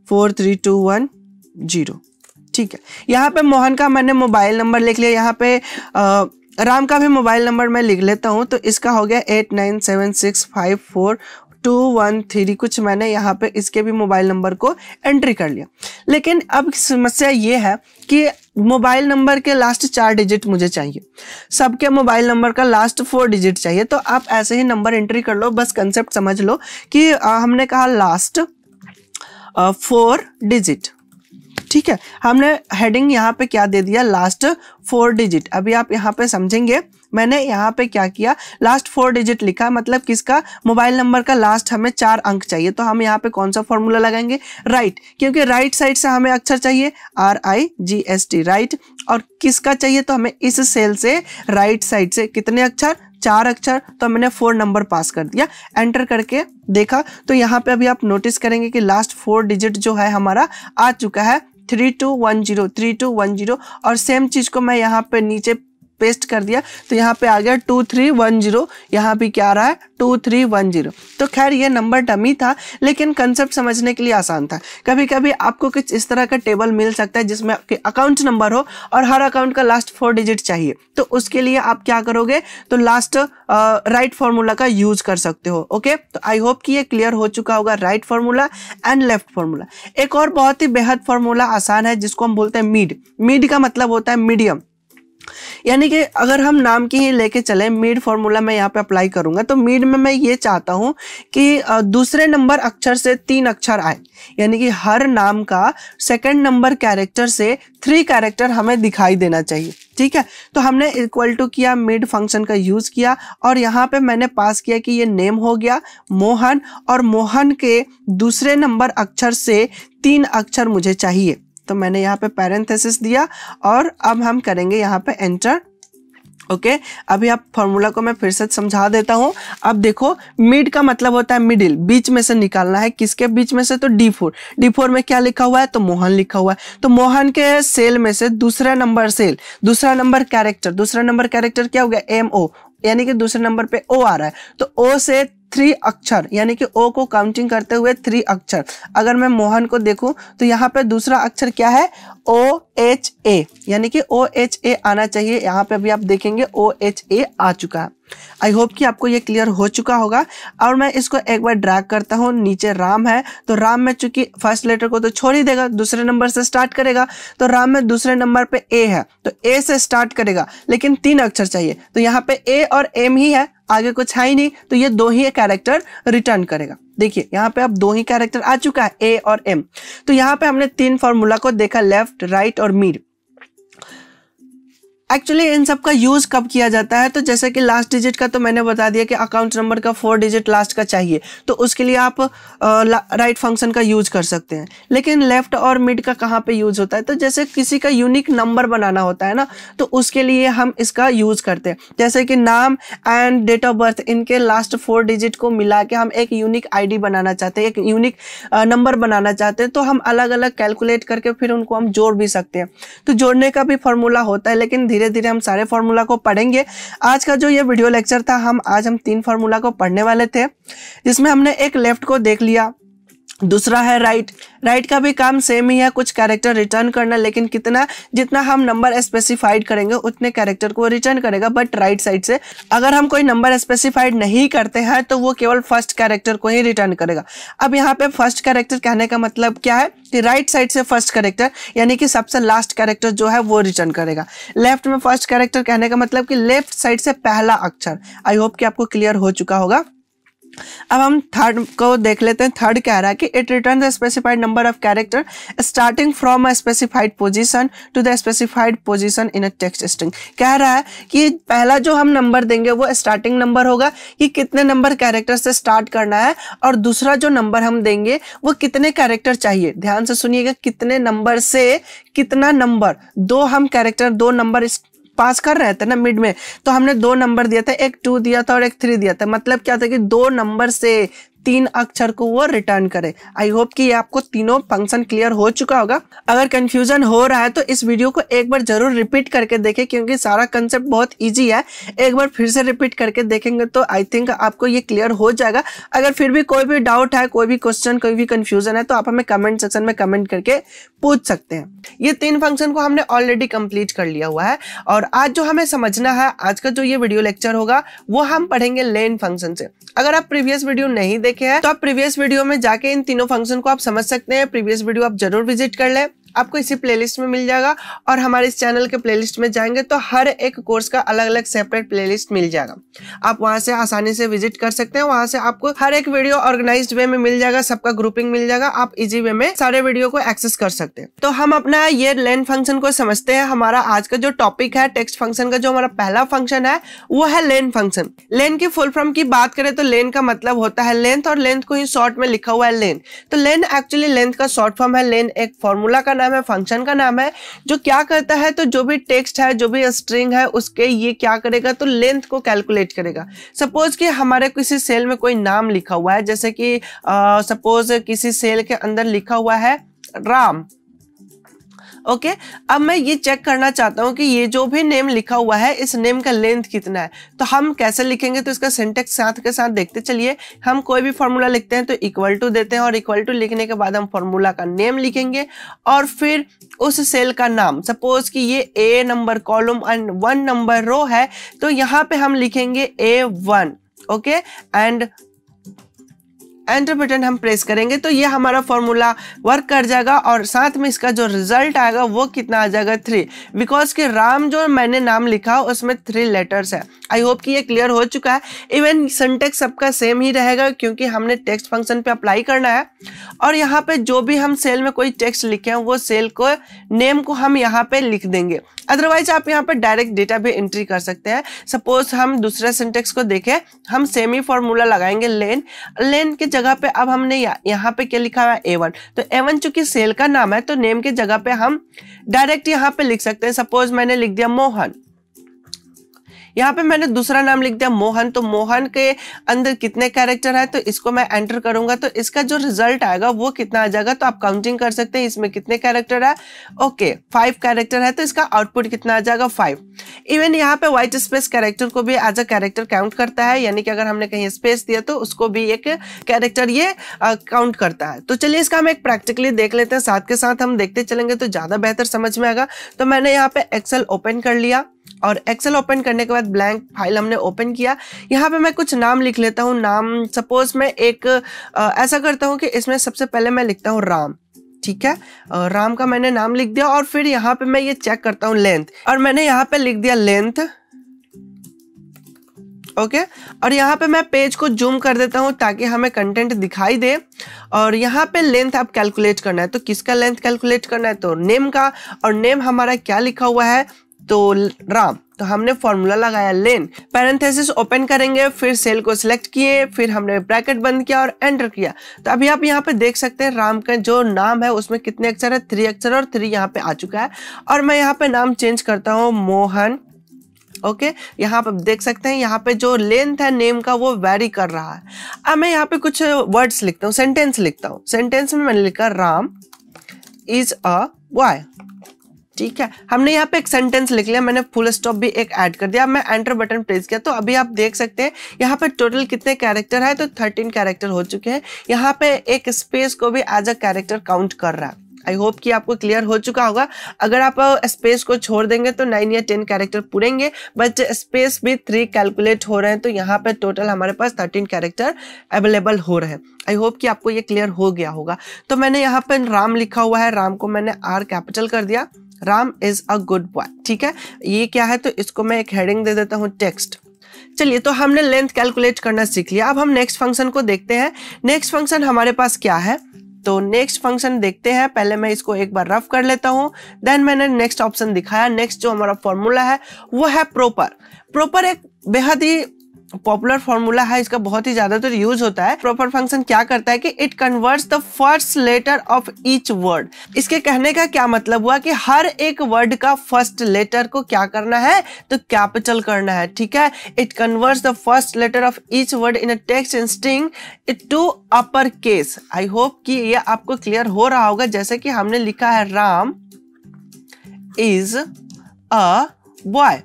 [SPEAKER 1] four three two one zero ठीक है यहाँ पे मोहन का मैंने मोबाइल नंबर लिख लिया यहाँ पे आ, राम का भी मोबाइल नंबर मैं लिख लेता हूँ तो इसका हो गया eight nine seven six five four two one three कुछ मैंने यहाँ पे इसके भी मोबाइल नंबर को एंट्री कर लिया लेकिन अब समस्या ये है कि मोबाइल नंबर के लास्ट चार डिजिट मुझे चाहिए सबके मोबाइल नंबर का लास्ट फोर डिजिट चाहिए तो आप ऐसे ही नंबर एंट्री कर लो बस कंसेप्ट समझ लो कि हमने कहा लास्ट फोर डिजिट ठीक है हमने हेडिंग यहाँ पे क्या दे दिया लास्ट फोर डिजिट अभी आप यहाँ पे समझेंगे मैंने यहाँ पे क्या किया लास्ट फोर डिजिट लिखा मतलब किसका मोबाइल नंबर का लास्ट हमें चार अंक चाहिए तो हम यहाँ पे कौन सा फॉर्मूला लगाएंगे राइट क्योंकि राइट साइड से हमें अक्षर चाहिए R I G S T right और किसका चाहिए तो हमें इस सेल से राइट साइड से कितने अक्षर चार अक्षर तो मैंने फोर नंबर पास कर दिया एंटर करके देखा तो यहाँ पे अभी आप नोटिस करेंगे कि लास्ट फोर डिजिट जो है हमारा आ चुका है three two one zero three two one zero और सेम चीज़ को मैं यहाँ पर नीचे पेस्ट कर दिया तो यहाँ पे आ गया टू थ्री वन जीरो यहाँ भी क्या आ रहा है टू थ्री वन जीरो तो खैर ये नंबर डमी था लेकिन कंसेप्ट समझने के लिए आसान था कभी कभी आपको कुछ इस तरह का टेबल मिल सकता है जिसमें आपके अकाउंट नंबर हो और हर अकाउंट का लास्ट फोर डिजिट चाहिए तो उसके लिए आप क्या करोगे तो लास्ट राइट फॉर्मूला का यूज कर सकते हो ओके तो आई होप कि ये क्लियर हो चुका होगा right formula and left formula एक और बहुत ही बेहद फॉर्मूला आसान है जिसको हम बोलते हैं मीड मीड का मतलब होता है मीडियम यानी कि अगर हम नाम की ही लेके चले मीड फॉर्मूला मैं यहाँ पे अप्लाई करूँगा तो मीड में मैं ये चाहता हूँ कि दूसरे नंबर अक्षर से तीन अक्षर आए यानी कि हर नाम का सेकंड नंबर कैरेक्टर से थ्री कैरेक्टर हमें दिखाई देना चाहिए ठीक है तो हमने इक्वल टू किया मिड फंक्शन का यूज किया और यहाँ पे मैंने पास किया कि ये नेम हो गया मोहन और मोहन के दूसरे नंबर अक्षर से तीन अक्षर मुझे चाहिए तो मैंने यहाँ पे पैरेंथेसिस दिया और अब हम करेंगे यहाँ पे एंटर ओके okay, अभी आप फॉर्मूला को मैं फिर से समझा देता हूं अब देखो मिड का मतलब होता है मिडिल बीच में से निकालना है किसके बीच में से तो डी फोर डी फोर में क्या लिखा हुआ है तो मोहन लिखा हुआ है तो मोहन के सेल में से दूसरा नंबर सेल दूसरा नंबर कैरेक्टर दूसरा नंबर कैरेक्टर क्या हो गया एम ओ यानी कि दूसरे नंबर पे ओ आ रहा है तो ओ से थ्री अक्षर यानी कि ओ को काउंटिंग करते हुए थ्री अक्षर अगर मैं मोहन को देखूं तो यहाँ पे दूसरा अक्षर क्या है ओ एच ए यानी कि ओ एच ए आना चाहिए यहाँ पे भी आप देखेंगे ओ एच ए आ चुका है आई होप कि आपको ये क्लियर हो चुका होगा और मैं इसको एक बार ड्रैग करता हूँ नीचे राम है तो राम में चूंकि फर्स्ट लेटर को तो छोड़ ही देगा दूसरे नंबर से स्टार्ट करेगा तो राम में दूसरे नंबर पे ए है तो ए से स्टार्ट करेगा लेकिन तीन अक्षर चाहिए तो यहाँ पे ए और एम ही है आगे कुछ है ही नहीं तो ये दो ही कैरेक्टर रिटर्न करेगा देखिए यहाँ पे अब दो ही कैरेक्टर आ चुका है ए और एम तो यहाँ पे हमने तीन फॉर्मूला को देखा लेफ्ट राइट और मीड एक्चुअली इन सब का यूज़ कब किया जाता है तो जैसे कि लास्ट डिजिट का तो मैंने बता दिया कि अकाउंट नंबर का फोर डिजिट लास्ट का चाहिए तो उसके लिए आप राइट फंक्शन का यूज़ कर सकते हैं लेकिन लेफ़्ट और मिड का कहाँ पे यूज़ होता है तो जैसे किसी का यूनिक नंबर बनाना होता है ना तो उसके लिए हम इसका यूज़ करते हैं जैसे कि नाम एंड डेट ऑफ बर्थ इनके लास्ट फोर डिजिट को मिला के हम एक यूनिक आई बनाना चाहते हैं एक यूनिक नंबर बनाना चाहते हैं तो हम अलग अलग कैलकुलेट करके फिर उनको हम जोड़ भी सकते हैं तो जोड़ने का भी फॉर्मूला होता है लेकिन धीरे धीरे हम सारे फॉर्मूला को पढ़ेंगे आज का जो ये वीडियो लेक्चर था हम आज हम तीन फार्मूला को पढ़ने वाले थे जिसमें हमने एक लेफ्ट को देख लिया दूसरा है राइट राइट का भी काम सेम ही है कुछ कैरेक्टर रिटर्न करना लेकिन कितना जितना हम नंबर स्पेसिफाइड करेंगे उतने कैरेक्टर को रिटर्न करेगा बट राइट साइड से अगर हम कोई नंबर स्पेसिफाइड नहीं करते हैं तो वो केवल फर्स्ट कैरेक्टर को ही रिटर्न करेगा अब यहाँ पे फर्स्ट कैरेक्टर कहने का मतलब क्या है कि राइट साइड से फर्स्ट कैरेक्टर यानी कि सबसे लास्ट कैरेक्टर जो है वो रिटर्न करेगा लेफ्ट में फर्स्ट कैरेक्टर कहने का मतलब कि लेफ्ट साइड से पहला अक्षर आई होप कि आपको क्लियर हो चुका होगा अब हम थर्ड को देख लेते हैं थर्ड कह रहा है कि it return the specified number of character starting from a specified position to the specified position in a text string कह रहा है कि पहला जो हम नंबर देंगे वो स्टार्टिंग नंबर होगा कि कितने नंबर कैरेक्टर से स्टार्ट करना है और दूसरा जो नंबर हम देंगे वो कितने कैरेक्टर चाहिए ध्यान से सुनिएगा कितने नंबर से कितना नंबर दो हम कैरेक्टर दो नंबर पास कर रहे थे ना मिड में तो हमने दो नंबर दिया था एक टू दिया था और एक थ्री दिया था मतलब क्या था कि दो नंबर से तीन अक्षर को वो रिटर्न करे आई होप कि ये आपको तीनों फंक्शन क्लियर हो चुका होगा अगर कंफ्यूजन हो रहा है तो इस वीडियो को एक बार जरूर रिपीट करके देखें क्योंकि सारा कंसेप्ट बहुत ईजी है एक बार फिर से रिपीट करके देखेंगे तो आई थिंक आपको ये क्लियर हो जाएगा अगर फिर भी कोई भी डाउट है कोई भी क्वेश्चन कोई भी कंफ्यूजन है तो आप हमें कमेंट सेक्शन में कमेंट करके पूछ सकते हैं ये तीन फंक्शन को हमने ऑलरेडी कंप्लीट कर लिया हुआ है और आज जो हमें समझना है आज का जो ये वीडियो लेक्चर होगा वो हम पढ़ेंगे लेन फंक्शन से अगर आप प्रीवियस वीडियो नहीं देखे हैं तो आप प्रीवियस वीडियो में जाके इन तीनों फंक्शन को आप समझ सकते हैं प्रीवियस वीडियो आप जरूर विजिट कर ले आपको इसी प्लेलिस्ट में मिल जाएगा और हमारे इस चैनल के प्लेलिस्ट में जाएंगे तो हर एक कोर्स का अलग अलग सेपरेट प्लेलिस्ट मिल जाएगा आप वहां से आसानी से विजिट कर सकते हैं वहां से आपको हर एक वीडियो ऑर्गेनाइज वे में मिल जाएगा सबका ग्रुपिंग मिल जाएगा आप इजी वे में सारे वीडियो को एक्सेस कर सकते हैं तो हम अपना ये लेन फंक्शन को समझते हैं हमारा आज का जो टॉपिक है टेक्स्ट फंक्शन का जो हमारा पहला फंक्शन है वो है लेन फंक्शन लेन की फुल फॉर्म की बात करें तो लेन का मतलब होता है लेंथ और लेंथ को ही शॉर्ट में लिखा हुआ है लेन तो लेन एक्चुअली लेंथ का शॉर्ट फॉर्म है लेन एक फॉर्मूला का नाम है फंक्शन का नाम है जो क्या करता है तो जो भी टेक्स्ट है जो भी स्ट्रिंग है उसके ये क्या करेगा तो लेंथ को कैलकुलेट करेगा सपोज कि हमारे किसी सेल में कोई नाम लिखा हुआ है जैसे कि सपोज किसी सेल के अंदर लिखा हुआ है राम ओके अब मैं ये चेक करना चाहता हूँ कि ये जो भी नेम लिखा हुआ है इस नेम का लेंथ कितना है तो हम कैसे लिखेंगे तो इसका सिंटेक्स साथ के साथ देखते चलिए हम कोई भी फॉर्मूला लिखते हैं तो इक्वल टू देते हैं और इक्वल टू लिखने के बाद हम फॉर्मूला का नेम लिखेंगे और फिर उस सेल का नाम सपोज कि ये A number column and one number row है तो यहाँ पे हम लिखेंगे A one okay and enter button हम प्रेस करेंगे तो ये हमारा फॉर्मूला वर्क कर जाएगा और साथ में इसका जो रिजल्ट आएगा वो कितना आ जाएगा थ्री बिकॉज कि राम जो मैंने नाम लिखा उसमें थ्री लेटर्स है आई होप कि ये क्लियर हो चुका है इवन सेंटेक्स सबका सेम ही रहेगा क्योंकि हमने टेक्स्ट फंक्शन पे अप्लाई करना है और यहाँ पे जो भी हम सेल में कोई टेक्स्ट लिखे हैं वो सेल को नेम को हम यहाँ पे लिख देंगे अदरवाइज आप यहाँ पर डायरेक्ट डेटा भी एंट्री कर सकते हैं सपोज हम दूसरे सिंटेक्स को देखें हम सेमी फॉर्मूला लगाएंगे लेन लेन के जगह पे अब हमने यहाँ पे क्या लिखा हुआ है एवन तो एवन चूंकि सेल का नाम है तो नेम के जगह पे हम डायरेक्ट यहाँ पे लिख सकते हैं सपोज मैंने लिख दिया मोहन यहाँ पे मैंने दूसरा नाम लिख दिया मोहन तो मोहन के अंदर कितने कैरेक्टर है तो इसको मैं एंटर करूंगा तो इसका जो रिजल्ट आएगा वो कितना आ जाएगा तो आप काउंटिंग कर सकते हैं इसमें कितने कैरेक्टर है ओके फाइव कैरेक्टर है तो इसका आउटपुट कितना आ जाएगा फाइव इवन यहाँ पे व्हाइट स्पेस कैरेक्टर को भी एज अ कैरेक्टर काउंट करता है यानी कि अगर हमने कहीं स्पेस दिया तो उसको भी एक कैरेक्टर ये काउंट करता है तो चलिए इसका हम एक प्रैक्टिकली देख लेते हैं साथ के साथ हम देखते चलेंगे तो ज़्यादा बेहतर समझ में आएगा तो मैंने यहाँ पे एक्सेल ओपन कर लिया और एक्सेल ओपन करने के बाद ब्लैंक फाइल हमने ओपन किया यहाँ पे मैं कुछ नाम लिख लेता हूँ नाम सपोज मैं एक आ, ऐसा करता हूँ कि इसमें सबसे पहले मैं लिखता हूँ राम ठीक है राम का मैंने नाम लिख दिया और फिर यहाँ पे मैं ये चेक करता हूँ लेंथ और मैंने यहाँ पे लिख दिया लेंथ ओके okay? और यहाँ पे मैं पेज को जूम कर देता हूँ ताकि हमें कंटेंट दिखाई दे और यहाँ पे लेंथ आप कैलकुलेट करना है तो किसका लेंथ कैलकुलेट करना है तो नेम का और नेम हमारा क्या लिखा हुआ है तो राम तो हमने फॉर्मूला लगाया लेन पैरेंथेसिस ओपन करेंगे फिर सेल को सिलेक्ट किए फिर हमने ब्रैकेट बंद किया और एंटर किया तो अभी आप यहाँ पे देख सकते हैं राम का जो नाम है उसमें कितने अक्षर है थ्री अक्षर और थ्री यहाँ पे आ चुका है और मैं यहाँ पे नाम चेंज करता हूँ मोहन ओके okay, यहाँ पर देख सकते हैं यहाँ पे जो लेंथ है नेम का वो वेरी कर रहा है अब मैं यहाँ पे कुछ वर्ड्स लिखता हूँ सेंटेंस लिखता हूँ सेंटेंस में मैंने लिखा राम इज अ बॉय ठीक है हमने यहाँ पे एक सेंटेंस लिख लिया मैंने फुल स्टॉप भी एक ऐड कर दिया मैं एंटर बटन प्रेस किया तो अभी आप देख सकते हैं यहाँ पे टोटल कितने कैरेक्टर है तो थर्टीन कैरेक्टर हो चुके हैं यहाँ पे एक स्पेस को भी एज अ कैरेक्टर काउंट कर रहा है आई होप कि आपको क्लियर हो चुका होगा अगर आप स्पेस को छोड़ देंगे तो नाइन या टेन कैरेक्टर पूरेंगे बट स्पेस भी थ्री कैलकुलेट हो रहे हैं तो यहाँ पे टोटल हमारे पास थर्टीन कैरेक्टर अवेलेबल हो रहे हैं आई होप कि आपको ये क्लियर हो गया होगा तो मैंने यहाँ पे राम लिखा हुआ है राम को मैंने आर कैपिटल कर दिया Ram is a good boy ठीक है ये क्या है तो इसको मैं एक हेडिंग दे देता हूँ टेक्स्ट चलिए तो हमने लेंथ कैलकुलेट करना सीख लिया अब हम नेक्स्ट फंक्शन को देखते हैं नेक्स्ट फंक्शन हमारे पास क्या है तो नेक्स्ट फंक्शन देखते हैं पहले मैं इसको एक बार रफ कर लेता हूँ देन मैंने नेक्स्ट ऑप्शन दिखाया नेक्स्ट जो हमारा फॉर्मूला है वो है प्रॉपर प्रॉपर एक बेहद ही पॉपुलर फॉर्मूला है इसका बहुत ही ज्यादातर तो यूज होता है प्रॉपर फंक्शन क्या करता है कि it converts the first letter of each word इसके कहने का क्या मतलब हुआ कि हर एक वर्ड का फर्स्ट लेटर को क्या करना है तो कैपिटल करना है ठीक है it converts the first letter of each word in a text in string to upper case I hope कि ये आपको क्लियर हो रहा होगा जैसे कि हमने लिखा है राम इज अ बॉय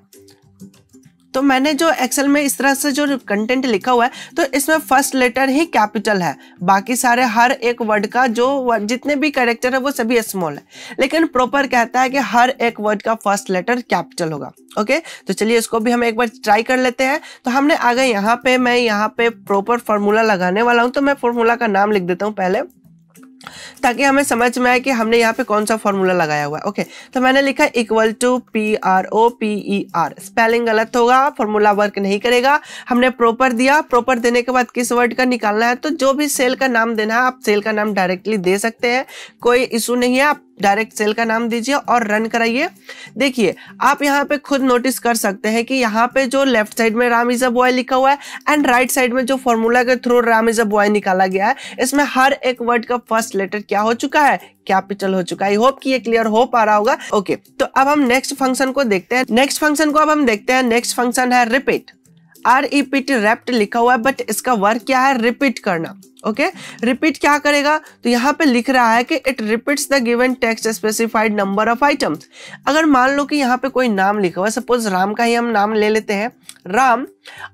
[SPEAKER 1] तो मैंने जो एक्सेल में इस तरह से जो कंटेंट लिखा हुआ है तो इसमें फर्स्ट लेटर ही कैपिटल है बाकी सारे हर एक वर्ड का जो जितने भी कैरेक्टर है वो सभी स्मॉल है लेकिन प्रॉपर कहता है कि हर एक वर्ड का फर्स्ट लेटर कैपिटल होगा ओके तो चलिए इसको भी हम एक बार ट्राई कर लेते हैं तो हमने आगे यहाँ पे मैं यहाँ पे प्रॉपर फॉर्मूला लगाने वाला हूँ तो मैं फॉर्मूला का नाम लिख देता हूँ पहले ताकि हमें समझ में आए कि हमने यहाँ पे कौन सा फॉर्मूला लगाया हुआ है ओके तो मैंने लिखा equal to P R O P E R spelling गलत होगा फॉर्मूला वर्क नहीं करेगा हमने प्रॉपर दिया प्रॉपर देने के बाद किस वर्ड का निकालना है तो जो भी सेल का नाम देना है आप सेल का नाम डायरेक्टली दे सकते हैं कोई इशू नहीं है आप डायरेक्ट सेल का नाम दीजिए और रन कराइए देखिए आप यहाँ पे खुद नोटिस कर सकते हैं कि यहाँ पे जो लेफ्ट साइड में राम इजा बॉय लिखा हुआ है एंड राइट साइड में जो फॉर्मूला के थ्रू राम इजा बॉय निकाला गया है इसमें हर एक वर्ड का फर्स्ट लेटर क्या हो चुका है कैपिटल हो चुका है आई होप कि ये क्लियर हो पा रहा होगा ओके okay, तो अब हम नेक्स्ट फंक्शन को देखते हैं नेक्स्ट फंक्शन को अब हम देखते हैं नेक्स्ट फंक्शन है repeat R E P T rept लिखा हुआ है बट इसका वर्क क्या है रिपीट करना ओके रिपीट क्या करेगा तो यहाँ पे लिख रहा है कि it repeats the given text specified number of items अगर मान लो कि यहाँ पे कोई नाम लिखा हुआ सपोज राम का ही हम नाम ले लेते हैं राम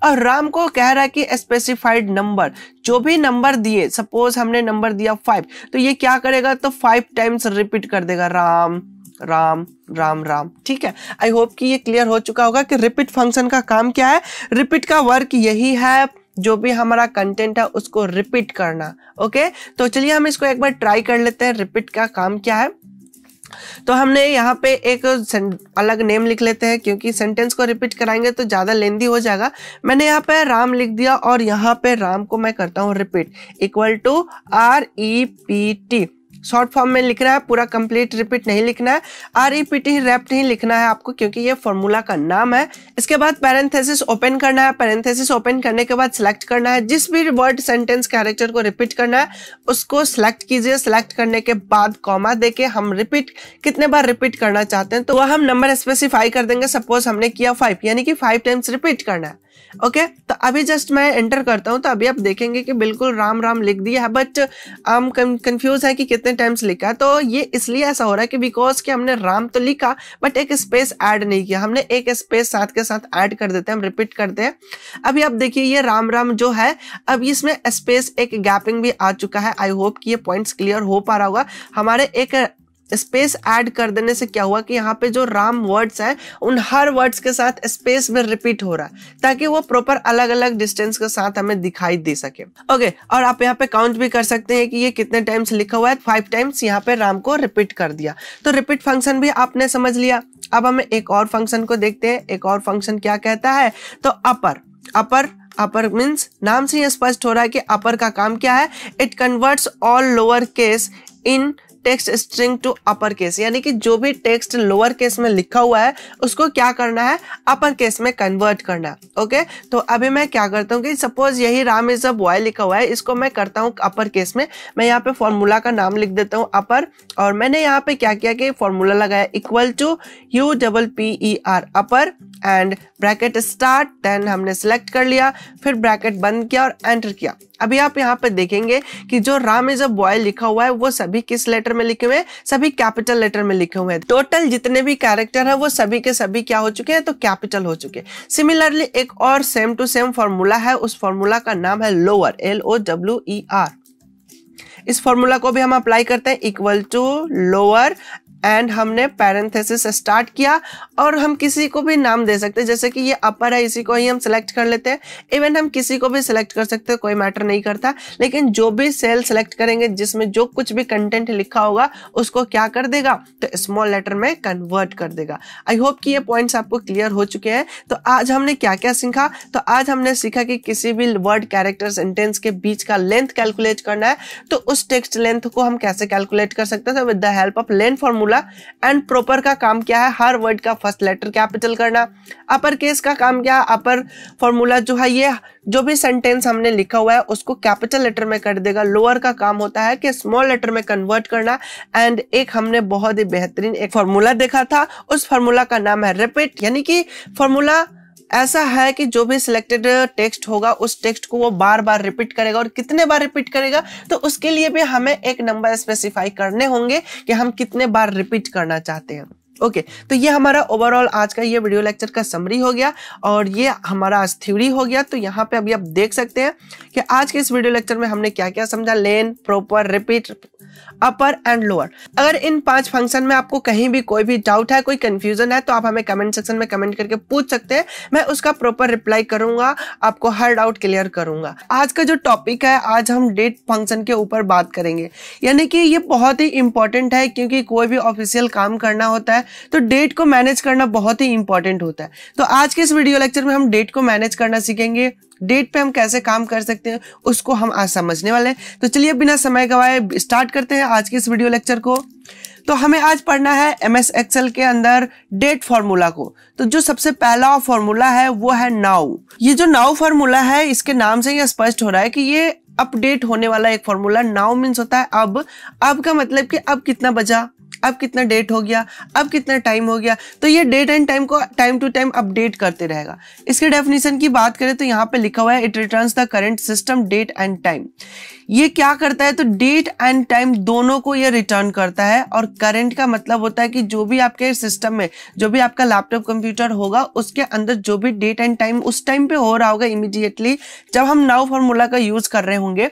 [SPEAKER 1] और राम को कह रहा है कि स्पेसिफाइड नंबर जो भी नंबर दिए सपोज हमने नंबर दिया फाइव तो ये क्या करेगा तो फाइव टाइम्स रिपीट कर देगा राम राम राम राम ठीक है आई होप कि ये क्लियर हो चुका होगा कि रिपीट फंक्शन का काम क्या है रिपीट का वर्क यही है जो भी हमारा कंटेंट है उसको रिपीट करना ओके तो चलिए हम इसको एक बार ट्राई कर लेते हैं रिपीट का काम क्या है तो हमने यहाँ पे एक अलग नेम लिख लेते हैं क्योंकि सेंटेंस को रिपीट कराएंगे तो ज़्यादा लेंदी हो जाएगा मैंने यहाँ पे राम लिख दिया और यहाँ पे राम को मैं करता हूँ repeat equal to R E P T short form में लिख रहा है पूरा कंप्लीट रिपीट नहीं लिखना है R E P T rept नहीं लिखना है आपको क्योंकि ये फॉर्मूला का नाम है इसके बाद पैरेंथेसिस ओपन करना है पैरेंथेसिस ओपन करने के बाद सिलेक्ट करना है जिस भी वर्ड सेंटेंस कैरेक्टर को रिपीट करना है उसको सिलेक्ट कीजिए सिलेक्ट करने के बाद कॉमा देके हम रिपीट कितने बार रिपीट करना चाहते हैं तो वह हम नंबर स्पेसिफाई कर देंगे सपोज हमने किया फाइव यानी कि फाइव टाइम्स रिपीट करना है ओके तो अभी जस्ट मैं एंटर करता हूँ तो अभी आप देखेंगे कि बिल्कुल राम राम लिख दिया है बट हम कंफ्यूज है कि कितने टाइम्स लिखा है तो ये इसलिए ऐसा हो रहा है कि बिकॉज कि हमने राम तो लिखा बट एक स्पेस ऐड नहीं किया हमने एक स्पेस साथ के साथ ऐड कर देते हैं हम रिपीट करते हैं अभी आप देखिए ये राम राम जो है अब इसमें स्पेस एक गैपिंग भी आ चुका है आई होप कि ये पॉइंट्स क्लियर हो पा रहा होगा हमारे एक स्पेस ऐड कर देने से क्या हुआ कि यहाँ पे जो राम वर्ड्स हैं उन हर वर्ड्स के साथ स्पेस में रिपीट हो रहा है ताकि वो प्रॉपर अलग अलग डिस्टेंस के साथ हमें दिखाई दे सके ओके और आप यहाँ पे काउंट भी कर सकते हैं कि ये कितने टाइम्स लिखा हुआ है फाइव टाइम्स यहाँ पे राम को रिपीट कर दिया तो रिपीट फंक्शन भी आपने समझ लिया अब हमें एक और फंक्शन को देखते हैं एक और फंक्शन क्या कहता है तो अपर अपर अपर मीन्स नाम से यह स्पष्ट हो रहा है कि अपर का काम क्या है it converts all lower case in text string to upper case यानी कि जो भी टेक्स्ट लोअर केस में लिखा हुआ है उसको क्या करना है अपर केस में कन्वर्ट करना है ओके तो अभी मैं क्या करता हूँ कि सपोज यही राम इज अ बॉय लिखा हुआ है इसको मैं करता हूँ अपर केस में मैं यहाँ पे फॉर्मूला का नाम लिख देता हूँ अपर और मैंने यहाँ पे क्या किया कि फॉर्मूला लगाया equal to U double P E R upper and bracket start then हमने सेलेक्ट कर लिया फिर ब्रैकेट बंद किया और एंटर किया अभी आप यहाँ पर देखेंगे कि जो राम इज अ बॉय लिखा हुआ है वो सभी किस लेटर में लिखे हुए हैं सभी कैपिटल लेटर में लिखे हुए हैं टोटल जितने भी कैरेक्टर है वो सभी के सभी क्या हो चुके हैं तो कैपिटल हो चुके हैं सिमिलरली एक और सेम टू सेम फॉर्मूला है उस फॉर्मूला का नाम है lower L O W E R इस फॉर्मूला को भी हम अप्लाई करते हैं इक्वल टू लोअर एंड हमने पैरेंथेसिस स्टार्ट किया और हम किसी को भी नाम दे सकते हैं जैसे कि ये अपर है इसी को ही हम सिलेक्ट कर लेते हैं इवन हम किसी को भी सिलेक्ट कर सकते हैं कोई मैटर नहीं करता लेकिन जो भी सेल सिलेक्ट करेंगे जिसमें जो कुछ भी कंटेंट लिखा होगा उसको क्या कर देगा तो स्मॉल लेटर में कन्वर्ट कर देगा आई होप कि ये पॉइंट्स आपको क्लियर हो चुके हैं तो आज हमने क्या क्या सीखा तो आज हमने सीखा कि किसी भी वर्ड कैरेक्टर सेंटेंस के बीच का लेंथ कैलकुलेट करना है तो उस टेक्स्ट लेंथ को हम कैसे कैलकुलेट कर सकते हैं with the help of length formula formula and proper का काम क्या है हर वर्ड का फर्स्ट लेटर कैपिटल करना अपर केस का काम क्या है अपर फॉर्मूला जो है ये जो भी सेंटेंस हमने लिखा हुआ है उसको कैपिटल लेटर में कर देगा लोअर का काम होता है कि स्मॉल लेटर में कन्वर्ट करना एंड एक हमने बहुत ही बेहतरीन एक फॉर्मूला देखा था उस फॉर्मूला का नाम है रिपीट यानी कि फॉर्मूला ऐसा है कि जो भी सिलेक्टेड टेक्स्ट होगा उस टेक्स्ट को वो बार बार रिपीट करेगा और कितने बार रिपीट करेगा तो उसके लिए भी हमें एक नंबर स्पेसिफाई करने होंगे कि हम कितने बार रिपीट करना चाहते हैं ओके okay, तो ये हमारा ओवरऑल आज का ये वीडियो लेक्चर का समरी हो गया और ये हमारा आज थ्योरी हो गया तो यहाँ पे अभी आप देख सकते हैं कि आज के इस वीडियो लेक्चर में हमने क्या क्या समझा len proper repeat upper and lower अगर इन पांच फंक्शन में आपको कहीं भी कोई भी डाउट है कोई कंफ्यूजन है तो आप हमें कमेंट सेक्शन में कमेंट करके पूछ सकते हैं मैं उसका प्रॉपर रिप्लाई करूंगा आपको हर डाउट क्लियर करूंगा आज का जो टॉपिक है आज हम डेट फंक्शन के ऊपर बात करेंगे यानी कि ये बहुत ही इंपॉर्टेंट है क्योंकि कोई भी ऑफिशियल काम करना होता है तो डेट को मैनेज करना बहुत ही इंपॉर्टेंट होता है तो आज के इस वीडियो लेक्चर में हम डेट को मैनेज करना सीखेंगे डेट पे हम कैसे काम कर सकते हैं उसको हम आज समझने वाले हैं तो चलिए बिना समय गवाए स्टार्ट करते हैं आज के इस वीडियो लेक्चर को तो हमें आज पढ़ना है एम एस एक्सएल के अंदर डेट फॉर्मूला को तो जो सबसे पहला फॉर्मूला है वो है नाउ ये जो नाउ फॉर्मूला है इसके नाम से ही स्पष्ट हो रहा है कि ये अपडेट होने वाला एक फॉर्मूला नाउ मीन्स होता है अब अब का मतलब कि अब कितना बजा अब कितना डेट हो गया अब कितना टाइम हो गया तो ये डेट एंड टाइम को टाइम टू टाइम अपडेट करते रहेगा इसके डेफिनेशन की बात करें तो यहाँ पे लिखा हुआ है it returns the current system date and time ये क्या करता है तो डेट एंड टाइम दोनों को ये रिटर्न करता है और करंट का मतलब होता है कि जो भी आपके सिस्टम में जो भी आपका लैपटॉप कंप्यूटर होगा उसके अंदर जो भी डेट एंड टाइम उस टाइम पे हो रहा होगा इमिडिएटली जब हम नाउ फॉर्मूला का यूज कर रहे होंगे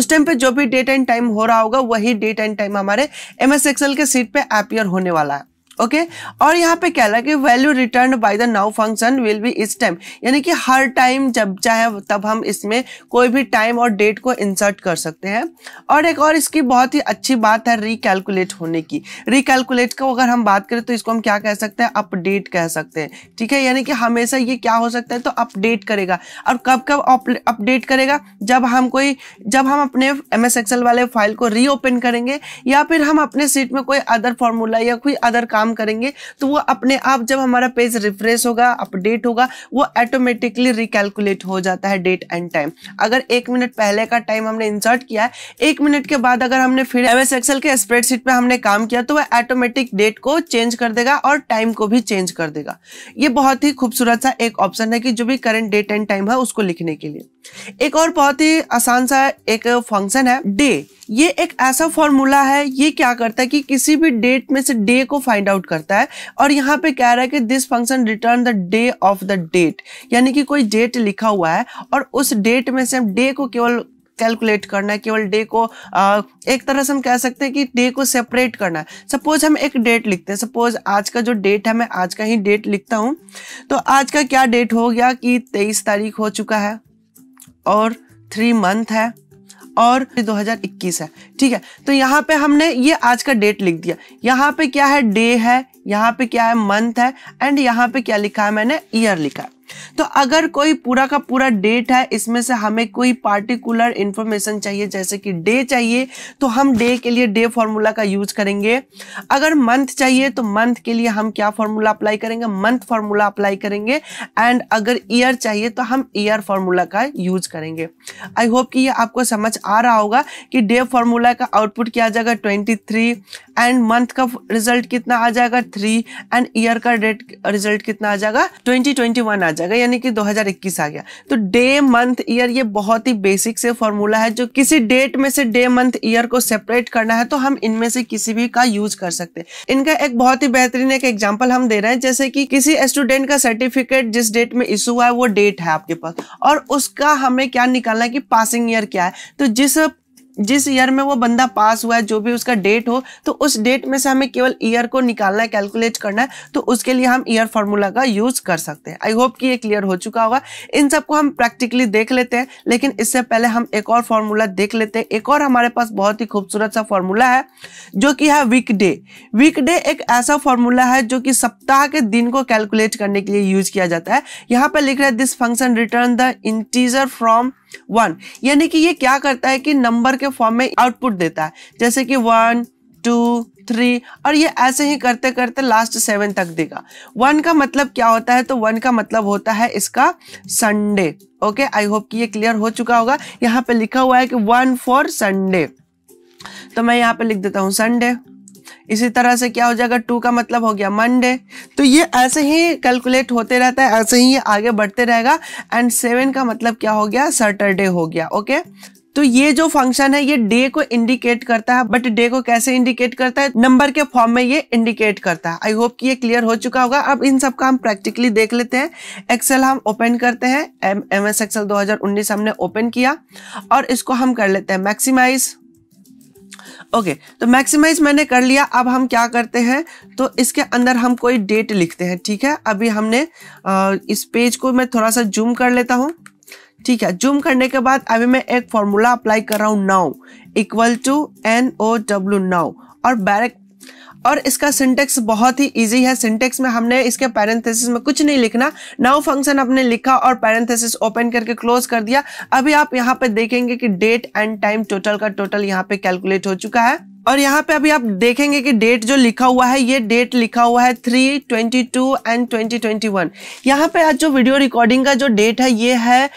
[SPEAKER 1] उस टाइम पे जो भी डेट एंड टाइम हो रहा होगा वही डेट एंड टाइम हमारे एम के सीट पे अपियर होने वाला है ओके okay? और यहाँ पे क्या है कि value return by the now function will be is time यानी कि हर टाइम जब चाहे तब हम इसमें कोई भी टाइम और डेट को इंसर्ट कर सकते हैं और एक और इसकी बहुत ही अच्छी बात है रिकैलकुलेट होने की रिकैलकुलेट को अगर हम बात करें तो इसको हम क्या कह सकते हैं अपडेट कह सकते हैं ठीक है यानी कि हमेशा ये क्या हो सकता है तो अपडेट करेगा और कब कब अपडेट करेगा जब हम कोई जब हम अपने एम वाले फाइल को रीओपन करेंगे या फिर हम अपने सीट में कोई अदर फॉर्मूला या कोई अदर काम करेंगे तो वो अपने आप जब हमारा पेज रिफ्रेश होगा अपडेट होगा वो ऑटोमेटिकली रिकैलकुलेट हो जाता है डेट एंड टाइम अगर एक मिनट पहले का टाइम हमने इंसर्ट किया है एक मिनट के बाद अगर हमने फिर एम एक्सेल के स्प्रेडशीट पर हमने काम किया तो वह ऑटोमेटिक डेट को चेंज कर देगा और टाइम को भी चेंज कर देगा ये बहुत ही खूबसूरत सा एक ऑप्शन है कि जो भी करंट डेट एंड टाइम है उसको लिखने के लिए एक और बहुत ही आसान सा एक फंक्शन है डे ये एक ऐसा फॉर्मूला है ये क्या करता है कि किसी भी डेट में से डे को फाइंड आउट करता है और यहाँ पे कह रहा है कि this function return the day of the date यानी कि कोई डेट लिखा हुआ है और उस डेट में से हम डे को केवल कैलकुलेट करना है केवल डे को आ, एक तरह से हम कह सकते हैं कि डे को सेपरेट करना है सपोज हम एक डेट लिखते हैं सपोज आज का जो डेट है मैं आज का ही डेट लिखता हूँ तो आज का क्या डेट हो गया कि तेईस तारीख हो चुका है और थ्री मंथ है और 2021 है ठीक है तो यहाँ पे हमने ये आज का डेट लिख दिया यहाँ पे क्या है डे है यहाँ पे क्या है मंथ है एंड यहाँ पे क्या लिखा है मैंने ईयर लिखा है तो अगर कोई पूरा का पूरा डेट है इसमें से हमें कोई पार्टिकुलर इंफॉर्मेशन चाहिए जैसे कि डे चाहिए तो हम डे के लिए डे फॉर्मूला का यूज करेंगे अगर मंथ चाहिए तो मंथ के लिए हम क्या फॉर्मूला अप्लाई करेंगे मंथ फॉर्मूला अप्लाई करेंगे एंड अगर ईयर चाहिए तो हम ईयर फॉर्मूला का यूज करेंगे आई होप कि ये आपको समझ आ रहा होगा कि डे फॉर्मूला का आउटपुट किया जाएगा ट्वेंटी एंड मंथ का रिजल्ट कितना आ जाएगा थ्री एंड ईयर का डेट रिजल्ट कितना आ जाएगा ट्वेंटी ट्वेंटी वन आ जाएगा यानी कि दो हजार इक्कीस आ गया तो डे मंथ ईयर ये बहुत ही बेसिक से फॉर्मूला है जो किसी डेट में से डे मंथ ईयर को सेपरेट करना है तो हम इनमें से किसी भी का यूज कर सकते हैं इनका एक बहुत ही बेहतरीन एक एग्जाम्पल हम दे रहे हैं जैसे कि किसी स्टूडेंट का सर्टिफिकेट जिस डेट में इशू हुआ है वो डेट है आपके पास और उसका हमें क्या निकालना है कि पासिंग ईयर क्या है तो जिस जिस ईयर में वो बंदा पास हुआ है जो भी उसका डेट हो तो उस डेट में से हमें केवल ईयर को निकालना है कैलकुलेट करना है तो उसके लिए हम ईयर फार्मूला का यूज कर सकते हैं आई होप कि ये क्लियर हो चुका होगा इन सबको हम प्रैक्टिकली देख लेते हैं लेकिन इससे पहले हम एक और फार्मूला देख लेते हैं एक और हमारे पास बहुत ही खूबसूरत सा फॉर्मूला है जो कि है वीकडे वीकडे एक ऐसा फॉर्मूला है जो कि सप्ताह के दिन को कैलकुलेट करने के लिए यूज किया जाता है यहाँ पर लिख रहा है this function return the integer from one यानी कि ये क्या करता है कि नंबर के फॉर्म में आउटपुट देता है जैसे कि वन टू थ्री और ये ऐसे ही करते करते लास्ट सेवन तक देगा वन का मतलब क्या होता है तो वन का मतलब होता है इसका संडे ओके आई होप कि ये क्लियर हो चुका होगा यहाँ पे लिखा हुआ है कि वन फॉर संडे तो मैं यहाँ पे लिख देता हूँ संडे इसी तरह से क्या हो जाएगा टू का मतलब हो गया मंडे तो ये ऐसे ही कैलकुलेट होते रहता है ऐसे ही ये आगे बढ़ते रहेगा एंड सेवन का मतलब क्या हो गया सैटरडे हो गया ओके तो ये जो फंक्शन है ये डे को इंडिकेट करता है बट डे को कैसे इंडिकेट करता है नंबर के फॉर्म में ये इंडिकेट करता है आई होप कि ये क्लियर हो चुका होगा अब इन सब का हम प्रैक्टिकली देख लेते हैं एक्सेल हम ओपन करते हैं एम एम एस एक्सेल उन्नीस हमने ओपन किया और इसको हम कर लेते हैं मैक्सिमाइज ओके तो मैक्सिमाइज मैंने कर लिया अब हम क्या करते हैं तो इसके अंदर हम कोई डेट लिखते हैं ठीक है अभी हमने आ, इस पेज को मैं थोड़ा सा जूम कर लेता हूँ ठीक है जूम करने के बाद अभी मैं एक फॉर्मूला अप्लाई कर रहा हूँ now equal to N O W now और बैरक और इसका सिंटेक्स बहुत ही इजी है सिंटेक्स में हमने इसके पैरेंथेसिस में कुछ नहीं लिखना नाउ फंक्शन आपने लिखा और पैरेंथेसिस ओपन करके क्लोज कर दिया अभी आप यहाँ पे देखेंगे कि डेट एंड टाइम टोटल का टोटल यहाँ पे कैलकुलेट हो चुका है और यहाँ पे अभी आप देखेंगे कि डेट जो लिखा हुआ है ये डेट लिखा हुआ है three twenty two and twenty twenty one यहाँ पे आज जो वीडियो रिकॉर्डिंग का जो डेट है ये है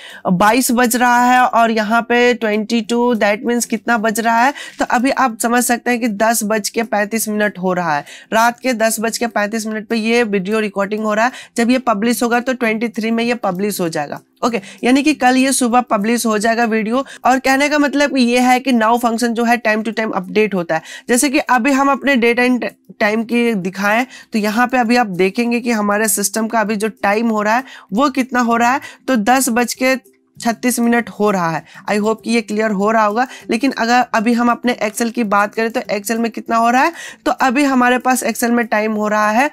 [SPEAKER 1] बाईस बज रहा है और यहाँ पे ट्वेंटी टू दैट मीन्स कितना बज रहा है तो अभी आप समझ सकते हैं कि दस बज के पैंतीस मिनट हो रहा है रात के दस बज के पैंतीस मिनट पर ये वीडियो रिकॉर्डिंग हो रहा है जब ये पब्लिश होगा तो ट्वेंटी में ये पब्लिश हो जाएगा ओके यानी कि कल ये सुबह पब्लिश हो जाएगा वीडियो और कहने का मतलब ये है कि नाउ फंक्शन जो है टाइम टू टाइम अपडेट होता है जैसे कि अभी हम अपने डेट एंड टाइम की दिखाएं तो यहाँ पे अभी आप देखेंगे कि हमारे सिस्टम का अभी जो टाइम हो रहा है वो कितना हो रहा है तो दस बज के छत्तीस मिनट हो रहा है आई होप कि ये क्लियर हो रहा होगा लेकिन अगर अभी हम अपने एक्सेल की बात करें तो एक्सेल में कितना हो रहा है तो अभी हमारे पास एक्सेल में टाइम हो रहा है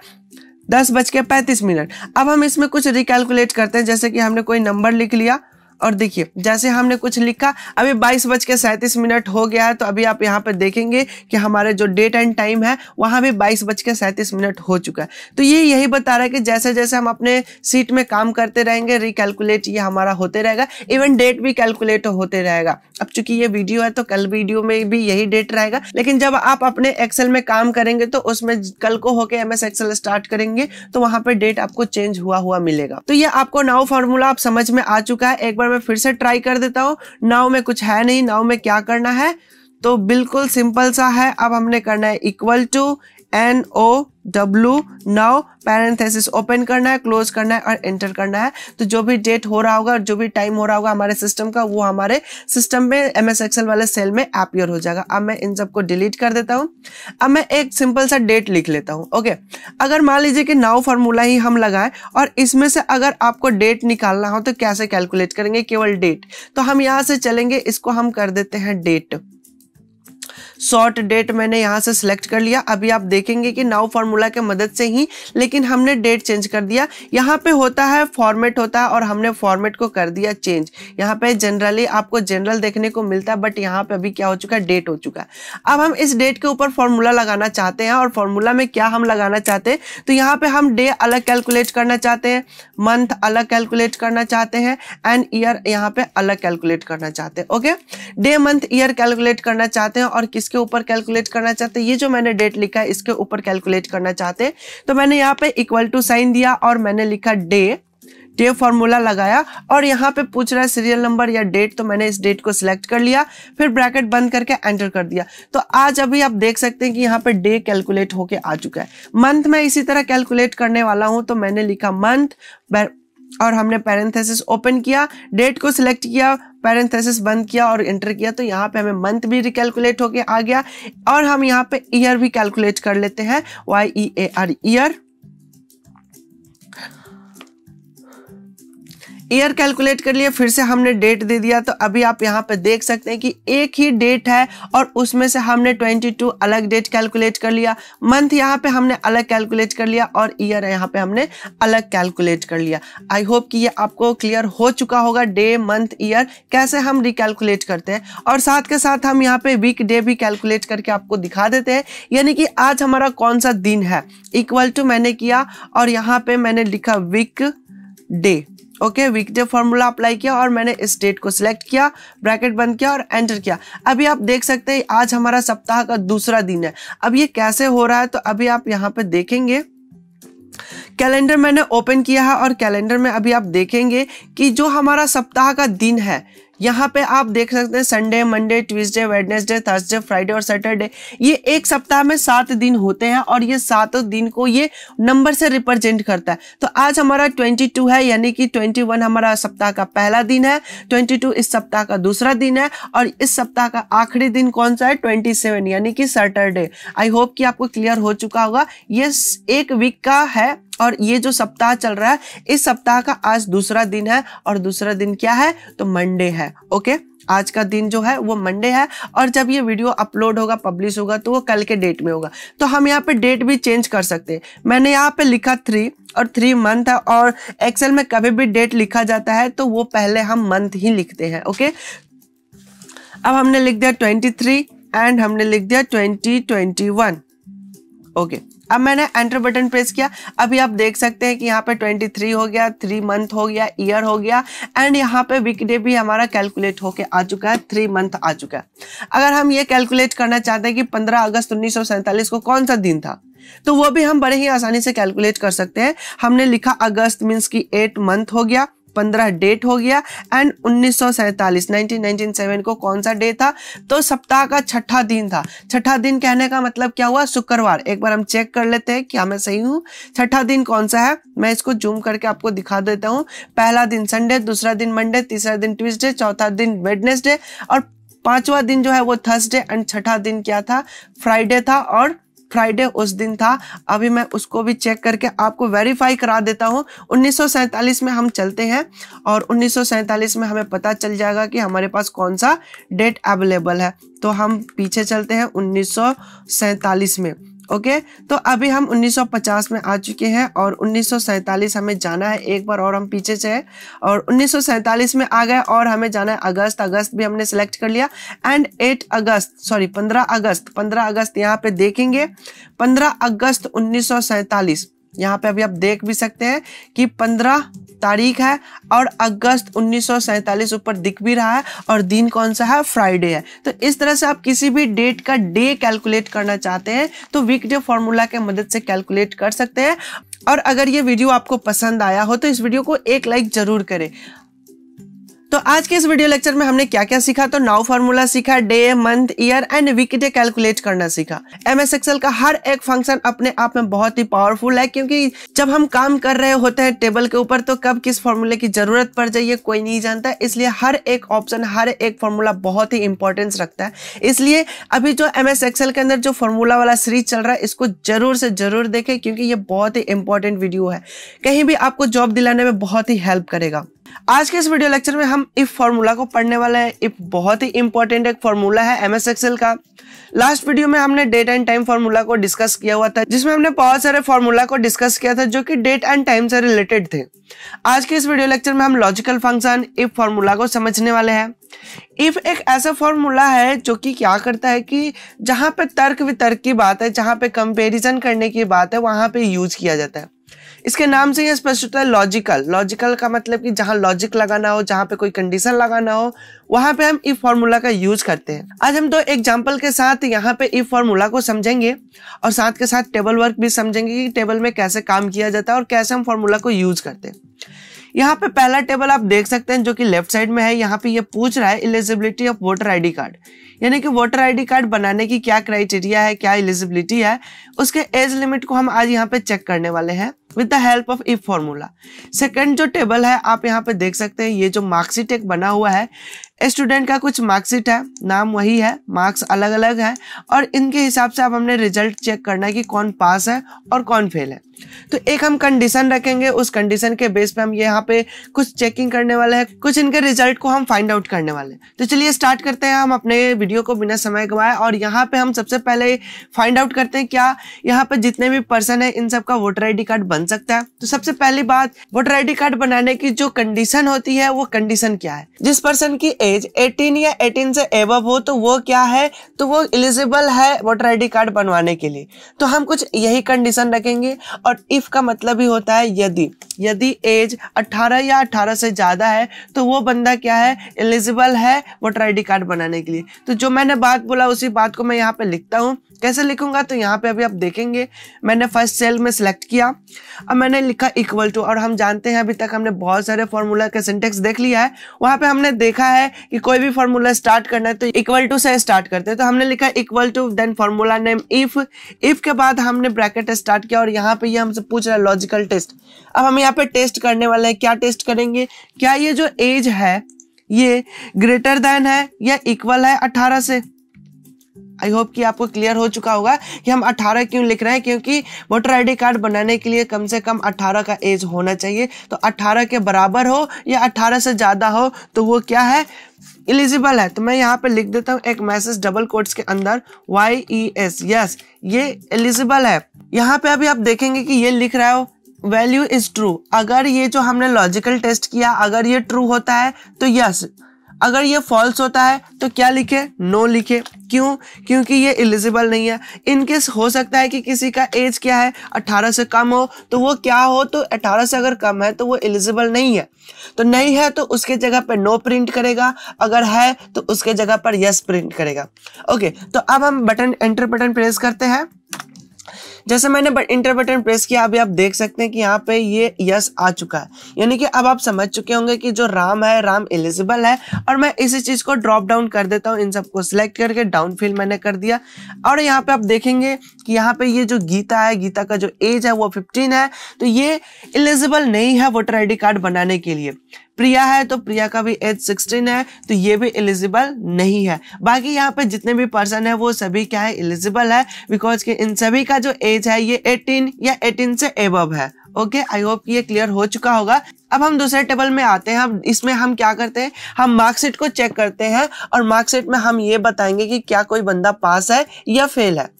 [SPEAKER 1] दस बज के पैंतीस मिनट अब हम इसमें कुछ रिकैलकुलेट करते हैं जैसे कि हमने कोई नंबर लिख लिया और देखिए जैसे हमने कुछ लिखा अभी बाईस बज के सैंतीस मिनट हो गया है तो अभी आप यहाँ पर देखेंगे कि हमारे जो डेट एंड टाइम है वहाँ भी बाईस बज के सैंतीस मिनट हो चुका है तो ये यही बता रहा है कि जैसे जैसे हम अपने सीट में काम करते रहेंगे रिकैलकुलेट ये हमारा होते रहेगा इवन डेट भी कैलकुलेट होते रहेगा अब चूंकि ये वीडियो है तो कल वीडियो में भी यही डेट रहेगा लेकिन जब आप अपने एक्सेल में काम करेंगे तो उसमें कल को होके एम एस एक्सेल स्टार्ट करेंगे तो वहां पर डेट आपको चेंज हुआ हुआ मिलेगा तो ये आपको नाउ फॉर्मूला आप समझ में आ चुका है एक बार मैं फिर से ट्राई कर देता हूँ नाव में कुछ है नहीं नाव में क्या करना है तो बिल्कुल सिंपल सा है अब हमने करना है equal to N O W now parenthesis open करना है क्लोज करना है और एंटर करना है तो जो भी डेट हो रहा होगा और जो भी टाइम हो रहा होगा हमारे सिस्टम का वो हमारे सिस्टम में एम एस एक्सएल वाले सेल में अपियर हो जाएगा अब मैं इन सबको डिलीट कर देता हूँ अब मैं एक सिंपल सा डेट लिख लेता हूँ ओके अगर मान लीजिए कि नाउ फार्मूला ही हम लगाएं और इसमें से अगर आपको डेट निकालना हो तो कैसे कैलकुलेट करेंगे केवल डेट तो हम यहाँ से चलेंगे इसको हम कर देते हैं डेट शॉर्ट डेट मैंने यहाँ से सिलेक्ट कर लिया अभी आप देखेंगे कि नाउ फार्मूला के मदद से ही लेकिन हमने डेट चेंज कर दिया यहाँ पे होता है फॉर्मेट होता है और हमने फॉर्मेट को कर दिया चेंज यहाँ पे जनरली आपको जनरल देखने को मिलता है बट यहाँ पे अभी क्या हो चुका है डेट हो चुका है अब हम इस डेट के ऊपर फॉर्मूला लगाना चाहते हैं और फॉर्मूला में क्या हम लगाना चाहते हैं तो यहाँ पे हम डे अलग कैलकुलेट करना चाहते हैं मंथ अलग कैलकुलेट करना चाहते हैं एंड ईयर यहाँ पे अलग कैलकुलेट करना चाहते हैं okay day month year calculate करना चाहते हैं और किस इसके ऊपर कैलकुलेट करना चाहते हैं ये जो मैंने डेट लिखा है इसके ऊपर कैलकुलेट करना चाहते हैं तो मैंने यहाँ पे इक्वल टू साइन दिया और मैंने लिखा डे डे फॉर्मूला लगाया और यहाँ पे पूछ रहा है सीरियल नंबर या डेट तो मैंने इस डेट को सिलेक्ट कर लिया फिर ब्रैकेट बंद करके एंटर कर दिया तो आज अभी आप देख सकते हैं कि यहाँ पे डे कैलकुलेट होके आ चुका है मंथ मैं इसी तरह कैलकुलेट करने वाला हूँ तो मैंने लिखा मंथ और हमने पैरेंथेसिस ओपन किया डेट को सिलेक्ट किया पैरेंथेसिस बंद किया और एंटर किया तो यहाँ पे हमें मंथ भी रिकैलकुलेट होके आ गया और हम यहाँ पे ईयर भी कैलकुलेट कर लेते हैं Y E A R year year calculate कर लिया फिर से हमने डेट दे दिया तो अभी आप यहाँ पर देख सकते हैं कि एक ही डेट है और उसमें से हमने 22 अलग डेट कैलकुलेट कर लिया मंथ यहाँ पे हमने अलग कैलकुलेट कर लिया और ईयर यहाँ पे हमने अलग कैलकुलेट कर लिया आई होप कि ये आपको क्लियर हो चुका होगा डे मंथ ईयर कैसे हम रिकैलकुलेट करते हैं और साथ के साथ हम यहाँ पे वीक डे भी कैलकुलेट करके आपको दिखा देते हैं यानी कि आज हमारा कौन सा दिन है इक्वल टू मैंने किया और यहाँ पे मैंने लिखा week day okay weekday formula apply किया और मैंने स्टेट को सिलेक्ट किया ब्रैकेट बंद किया और एंटर किया अभी आप देख सकते हैं आज हमारा सप्ताह का दूसरा दिन है अब ये कैसे हो रहा है तो अभी आप यहाँ पे देखेंगे कैलेंडर मैंने ओपन किया है और कैलेंडर में अभी आप देखेंगे कि जो हमारा सप्ताह का दिन है यहाँ पे आप देख सकते हैं Sunday Monday Tuesday Wednesday Thursday Friday और सैटरडे ये एक सप्ताह में सात दिन होते हैं और ये सातों दिन को ये नंबर से रिप्रेजेंट करता है तो आज हमारा ट्वेंटी टू है यानी कि ट्वेंटी वन हमारा सप्ताह का पहला दिन है ट्वेंटी टू इस सप्ताह का दूसरा दिन है और इस सप्ताह का आखिरी दिन कौन सा है ट्वेंटी सेवन यानी कि सैटरडे आई होप कि आपको क्लियर हो चुका होगा ये एक वीक का है और ये जो सप्ताह चल रहा है इस सप्ताह का आज दूसरा दिन है और दूसरा दिन क्या है तो मंडे है ओके आज का दिन जो है वो मंडे है और जब ये वीडियो अपलोड होगा पब्लिश होगा तो वो कल के डेट में होगा तो हम यहाँ पे डेट भी चेंज कर सकते हैं मैंने यहाँ पे लिखा थ्री और थ्री मंथ है और एक्सेल में कभी भी डेट लिखा जाता है तो वो पहले हम मंथ ही लिखते हैं ओके अब हमने लिख दिया ट्वेंटी थ्री एंड हमने लिख दिया ट्वेंटी ओके okay. अब मैंने एंटर बटन प्रेस किया अभी आप देख सकते हैं कि यहाँ पे 23 हो गया थ्री मंथ हो गया ईयर हो गया एंड यहाँ पे वीकडे भी हमारा कैलकुलेट होके आ चुका है थ्री मंथ आ चुका है अगर हम ये कैलकुलेट करना चाहते हैं कि 15 अगस्त उन्नीस को कौन सा दिन था तो वो भी हम बड़े ही आसानी से कैलकुलेट कर सकते हैं हमने लिखा अगस्त मीन्स की एट मंथ हो गया पंद्रह डेट हो गया एंड उन्नीस सौ को कौन सा डे था तो सप्ताह का छठा दिन था छठा दिन कहने का मतलब क्या हुआ शुक्रवार एक बार हम चेक कर लेते हैं क्या मैं सही हूँ छठा दिन कौन सा है मैं इसको जूम करके आपको दिखा देता हूँ पहला दिन संडे दूसरा दिन मंडे तीसरा दिन ट्यूजडे चौथा दिन वेडनेसडे और पांचवा दिन जो है वो थर्सडे एंड छठा दिन क्या था फ्राइडे था और फ्राइडे उस दिन था अभी मैं उसको भी चेक करके आपको वेरीफाई करा देता हूँ उन्नीस में हम चलते हैं और उन्नीस में हमें पता चल जाएगा कि हमारे पास कौन सा डेट अवेलेबल है तो हम पीछे चलते हैं उन्नीस में ओके तो अभी हम 1950 में आ चुके हैं और उन्नीस हमें जाना है एक बार और हम पीछे से और उन्नीस में आ गए और हमें जाना है अगस्त अगस्त भी हमने सेलेक्ट कर लिया एंड 8 अगस्त सॉरी 15 अगस्त 15 अगस्त यहाँ पे देखेंगे 15 अगस्त उन्नीस यहाँ पे अभी आप देख भी सकते हैं कि 15 तारीख है और अगस्त उन्नीस ऊपर दिख भी रहा है और दिन कौन सा है फ्राइडे है तो इस तरह से आप किसी भी डेट का डे कैलकुलेट करना चाहते हैं तो वीकडे फॉर्मूला के मदद से कैलकुलेट कर सकते हैं और अगर ये वीडियो आपको पसंद आया हो तो इस वीडियो को एक लाइक जरूर करें तो आज के इस वीडियो लेक्चर में हमने क्या क्या सीखा तो नाउ फार्मूला सीखा day month year and week day calculate करना सीखा एम एस एक्सएल का हर एक फंक्शन अपने आप में बहुत ही पावरफुल है क्योंकि जब हम काम कर रहे होते हैं टेबल के ऊपर तो कब किस फॉर्मूले की जरूरत पड़ जाइए कोई नहीं जानता इसलिए हर एक ऑप्शन हर एक फॉर्मूला बहुत ही इंपॉर्टेंस रखता है इसलिए अभी जो एम एस एक्सएल के अंदर जो फॉर्मूला वाला सीरीज चल रहा है इसको जरूर से जरूर देखें क्योंकि ये बहुत ही इंपॉर्टेंट वीडियो है कहीं भी आपको जॉब दिलाने में बहुत ही हेल्प करेगा आज के इस वीडियो लेक्चर में हम इफ फॉर्मूला को पढ़ने वाले हैं इफ बहुत ही इंपॉर्टेंट एक फार्मूला है एम एस एक्सएल का लास्ट वीडियो में हमने डेट एंड टाइम फार्मूला को डिस्कस किया हुआ था जिसमें हमने बहुत सारे फार्मूला को डिस्कस किया था जो कि डेट एंड टाइम से रिलेटेड थे आज के इस वीडियो लेक्चर में हम लॉजिकल फंक्शन इफ फार्मूला को समझने वाले हैं इफ एक ऐसा फॉर्मूला है जो कि क्या करता है कि जहाँ पे तर्क वितर्क की बात है जहाँ पे कंपैरिजन करने की बात है वहाँ पे यूज किया जाता है इसके नाम से यह स्पष्ट होता है लॉजिकल लॉजिकल का मतलब कि जहां लॉजिक लगाना हो जहां पे कोई कंडीशन लगाना हो वहां पे हम इफ फॉर्मूला का यूज करते हैं आज हम दो एग्जाम्पल के साथ यहाँ पे इफ फॉर्मूला को समझेंगे और साथ के साथ टेबल वर्क भी समझेंगे कि टेबल में कैसे काम किया जाता है और कैसे हम फॉर्मूला को यूज करते हैं यहाँ पे पहला टेबल आप देख सकते हैं जो कि लेफ्ट साइड में है यहाँ पे ये यह पूछ रहा है eligibility of voter ID card यानी कि वोटर आईडी कार्ड बनाने की क्या क्राइटेरिया है क्या एलिजिबिलिटी है उसके एज लिमिट को हम आज यहाँ पे चेक करने वाले हैं with the help of if formula second जो टेबल है आप यहाँ पे देख सकते हैं ये जो मार्क्सिटेक एक बना हुआ है स्टूडेंट का कुछ मार्कशीट है नाम वही है मार्क्स अलग अलग है और इनके हिसाब से आप हमने रिजल्ट चेक करना है कि कौन पास है और कौन फेल है तो एक हम कंडीशन रखेंगे उस कंडीशन के बेस पे हम यहाँ पे कुछ चेकिंग करने वाले हैं कुछ इनके रिजल्ट को हम फाइंड आउट करने वाले हैं तो चलिए स्टार्ट करते हैं हम अपने वीडियो को बिना समय गवाए और यहाँ पे हम सबसे पहले फाइंड आउट करते हैं क्या यहाँ पे जितने भी पर्सन है इन सबका वोटर आई कार्ड बन सकता है तो सबसे पहली बात वोटर आई कार्ड बनाने की जो कंडीशन होती है वो कंडीशन क्या है जिस पर्सन की एज एज 18 या 18 से एव हो तो वो क्या है तो वो एलिजिबल है वोटर आई कार्ड बनवाने के लिए तो हम कुछ यही कंडीशन रखेंगे और इफ़ का मतलब ही होता है यदि यदि एज 18 या 18 से ज़्यादा है तो वो बंदा क्या है एलिजिबल है वोटर आई कार्ड बनाने के लिए तो जो मैंने बात बोला उसी बात को मैं यहाँ पर लिखता हूँ कैसे लिखूंगा तो यहाँ पे अभी आप देखेंगे मैंने फर्स्ट सेल में सेलेक्ट किया अब मैंने लिखा इक्वल टू और हम जानते हैं अभी तक हमने बहुत सारे फॉर्मूला का सिंटेक्स देख लिया है वहाँ पे हमने देखा है कि कोई भी फॉर्मूला स्टार्ट करना है तो इक्वल टू से स्टार्ट करते हैं तो हमने लिखा equal to then formula name if if के बाद हमने ब्रैकेट स्टार्ट किया और यहाँ पे ये हमसे पूछ रहा है लॉजिकल टेस्ट अब हम यहाँ पे टेस्ट करने वाले हैं क्या टेस्ट करेंगे क्या ये जो एज है ये ग्रेटर देन है या इक्वल है अठारह से आई होप कि आपको क्लियर हो चुका होगा कि हम 18 क्यों लिख रहे हैं क्योंकि वोटर आईडी कार्ड बनाने के लिए कम से कम 18 का एज होना चाहिए तो 18 के बराबर हो या 18 से ज़्यादा हो तो वो क्या है एलिजिबल है तो मैं यहाँ पे लिख देता हूँ एक मैसेज डबल कोट्स के अंदर वाई ई एस यस ये एलिजिबल है यहाँ पे अभी आप देखेंगे कि ये लिख रहा हो वैल्यू इज ट्रू अगर ये जो हमने लॉजिकल टेस्ट किया अगर ये ट्रू होता है तो यस yes, अगर ये फॉल्स होता है तो क्या लिखे नो लिखे क्यों क्योंकि ये एलिजिबल नहीं है इनकेस हो सकता है कि किसी का एज क्या है 18 से कम हो तो वो क्या हो तो 18 से अगर कम है तो वो एलिजिबल नहीं है तो नहीं है तो उसके जगह पर नो प्रिंट करेगा अगर है तो उसके जगह पर यस प्रिंट करेगा ओके तो अब हम बटन एंटर बटन प्रेस करते हैं जैसे मैंने इंटर बटन प्रेस किया अभी आप देख सकते हैं कि यहाँ पे ये यस आ चुका है यानी कि अब आप समझ चुके होंगे कि जो राम है राम एलिजिबल है और मैं इसी चीज़ को ड्रॉप डाउन कर देता हूँ इन सबको सिलेक्ट करके डाउन फिल मैंने कर दिया और यहाँ पे आप देखेंगे कि यहाँ पे ये जो गीता है गीता का जो एज है वो फिफ्टीन है तो ये एलिजिबल नहीं है वोटर आई कार्ड बनाने के लिए प्रिया है तो प्रिया का भी एज सिक्सटीन है तो ये भी एलिजिबल नहीं है बाकी यहाँ पे जितने भी पर्सन है वो सभी क्या है एलिजिबल है बिकॉज कि इन सभी का जो एज है ये एटीन या एटीन से एबव है ओके आई होप ये क्लियर हो चुका होगा अब हम दूसरे टेबल में आते हैं अब इसमें हम क्या करते हैं हम मार्कशीट को चेक करते हैं और मार्कशीट में हम ये बताएंगे कि क्या कोई बंदा पास है या फेल है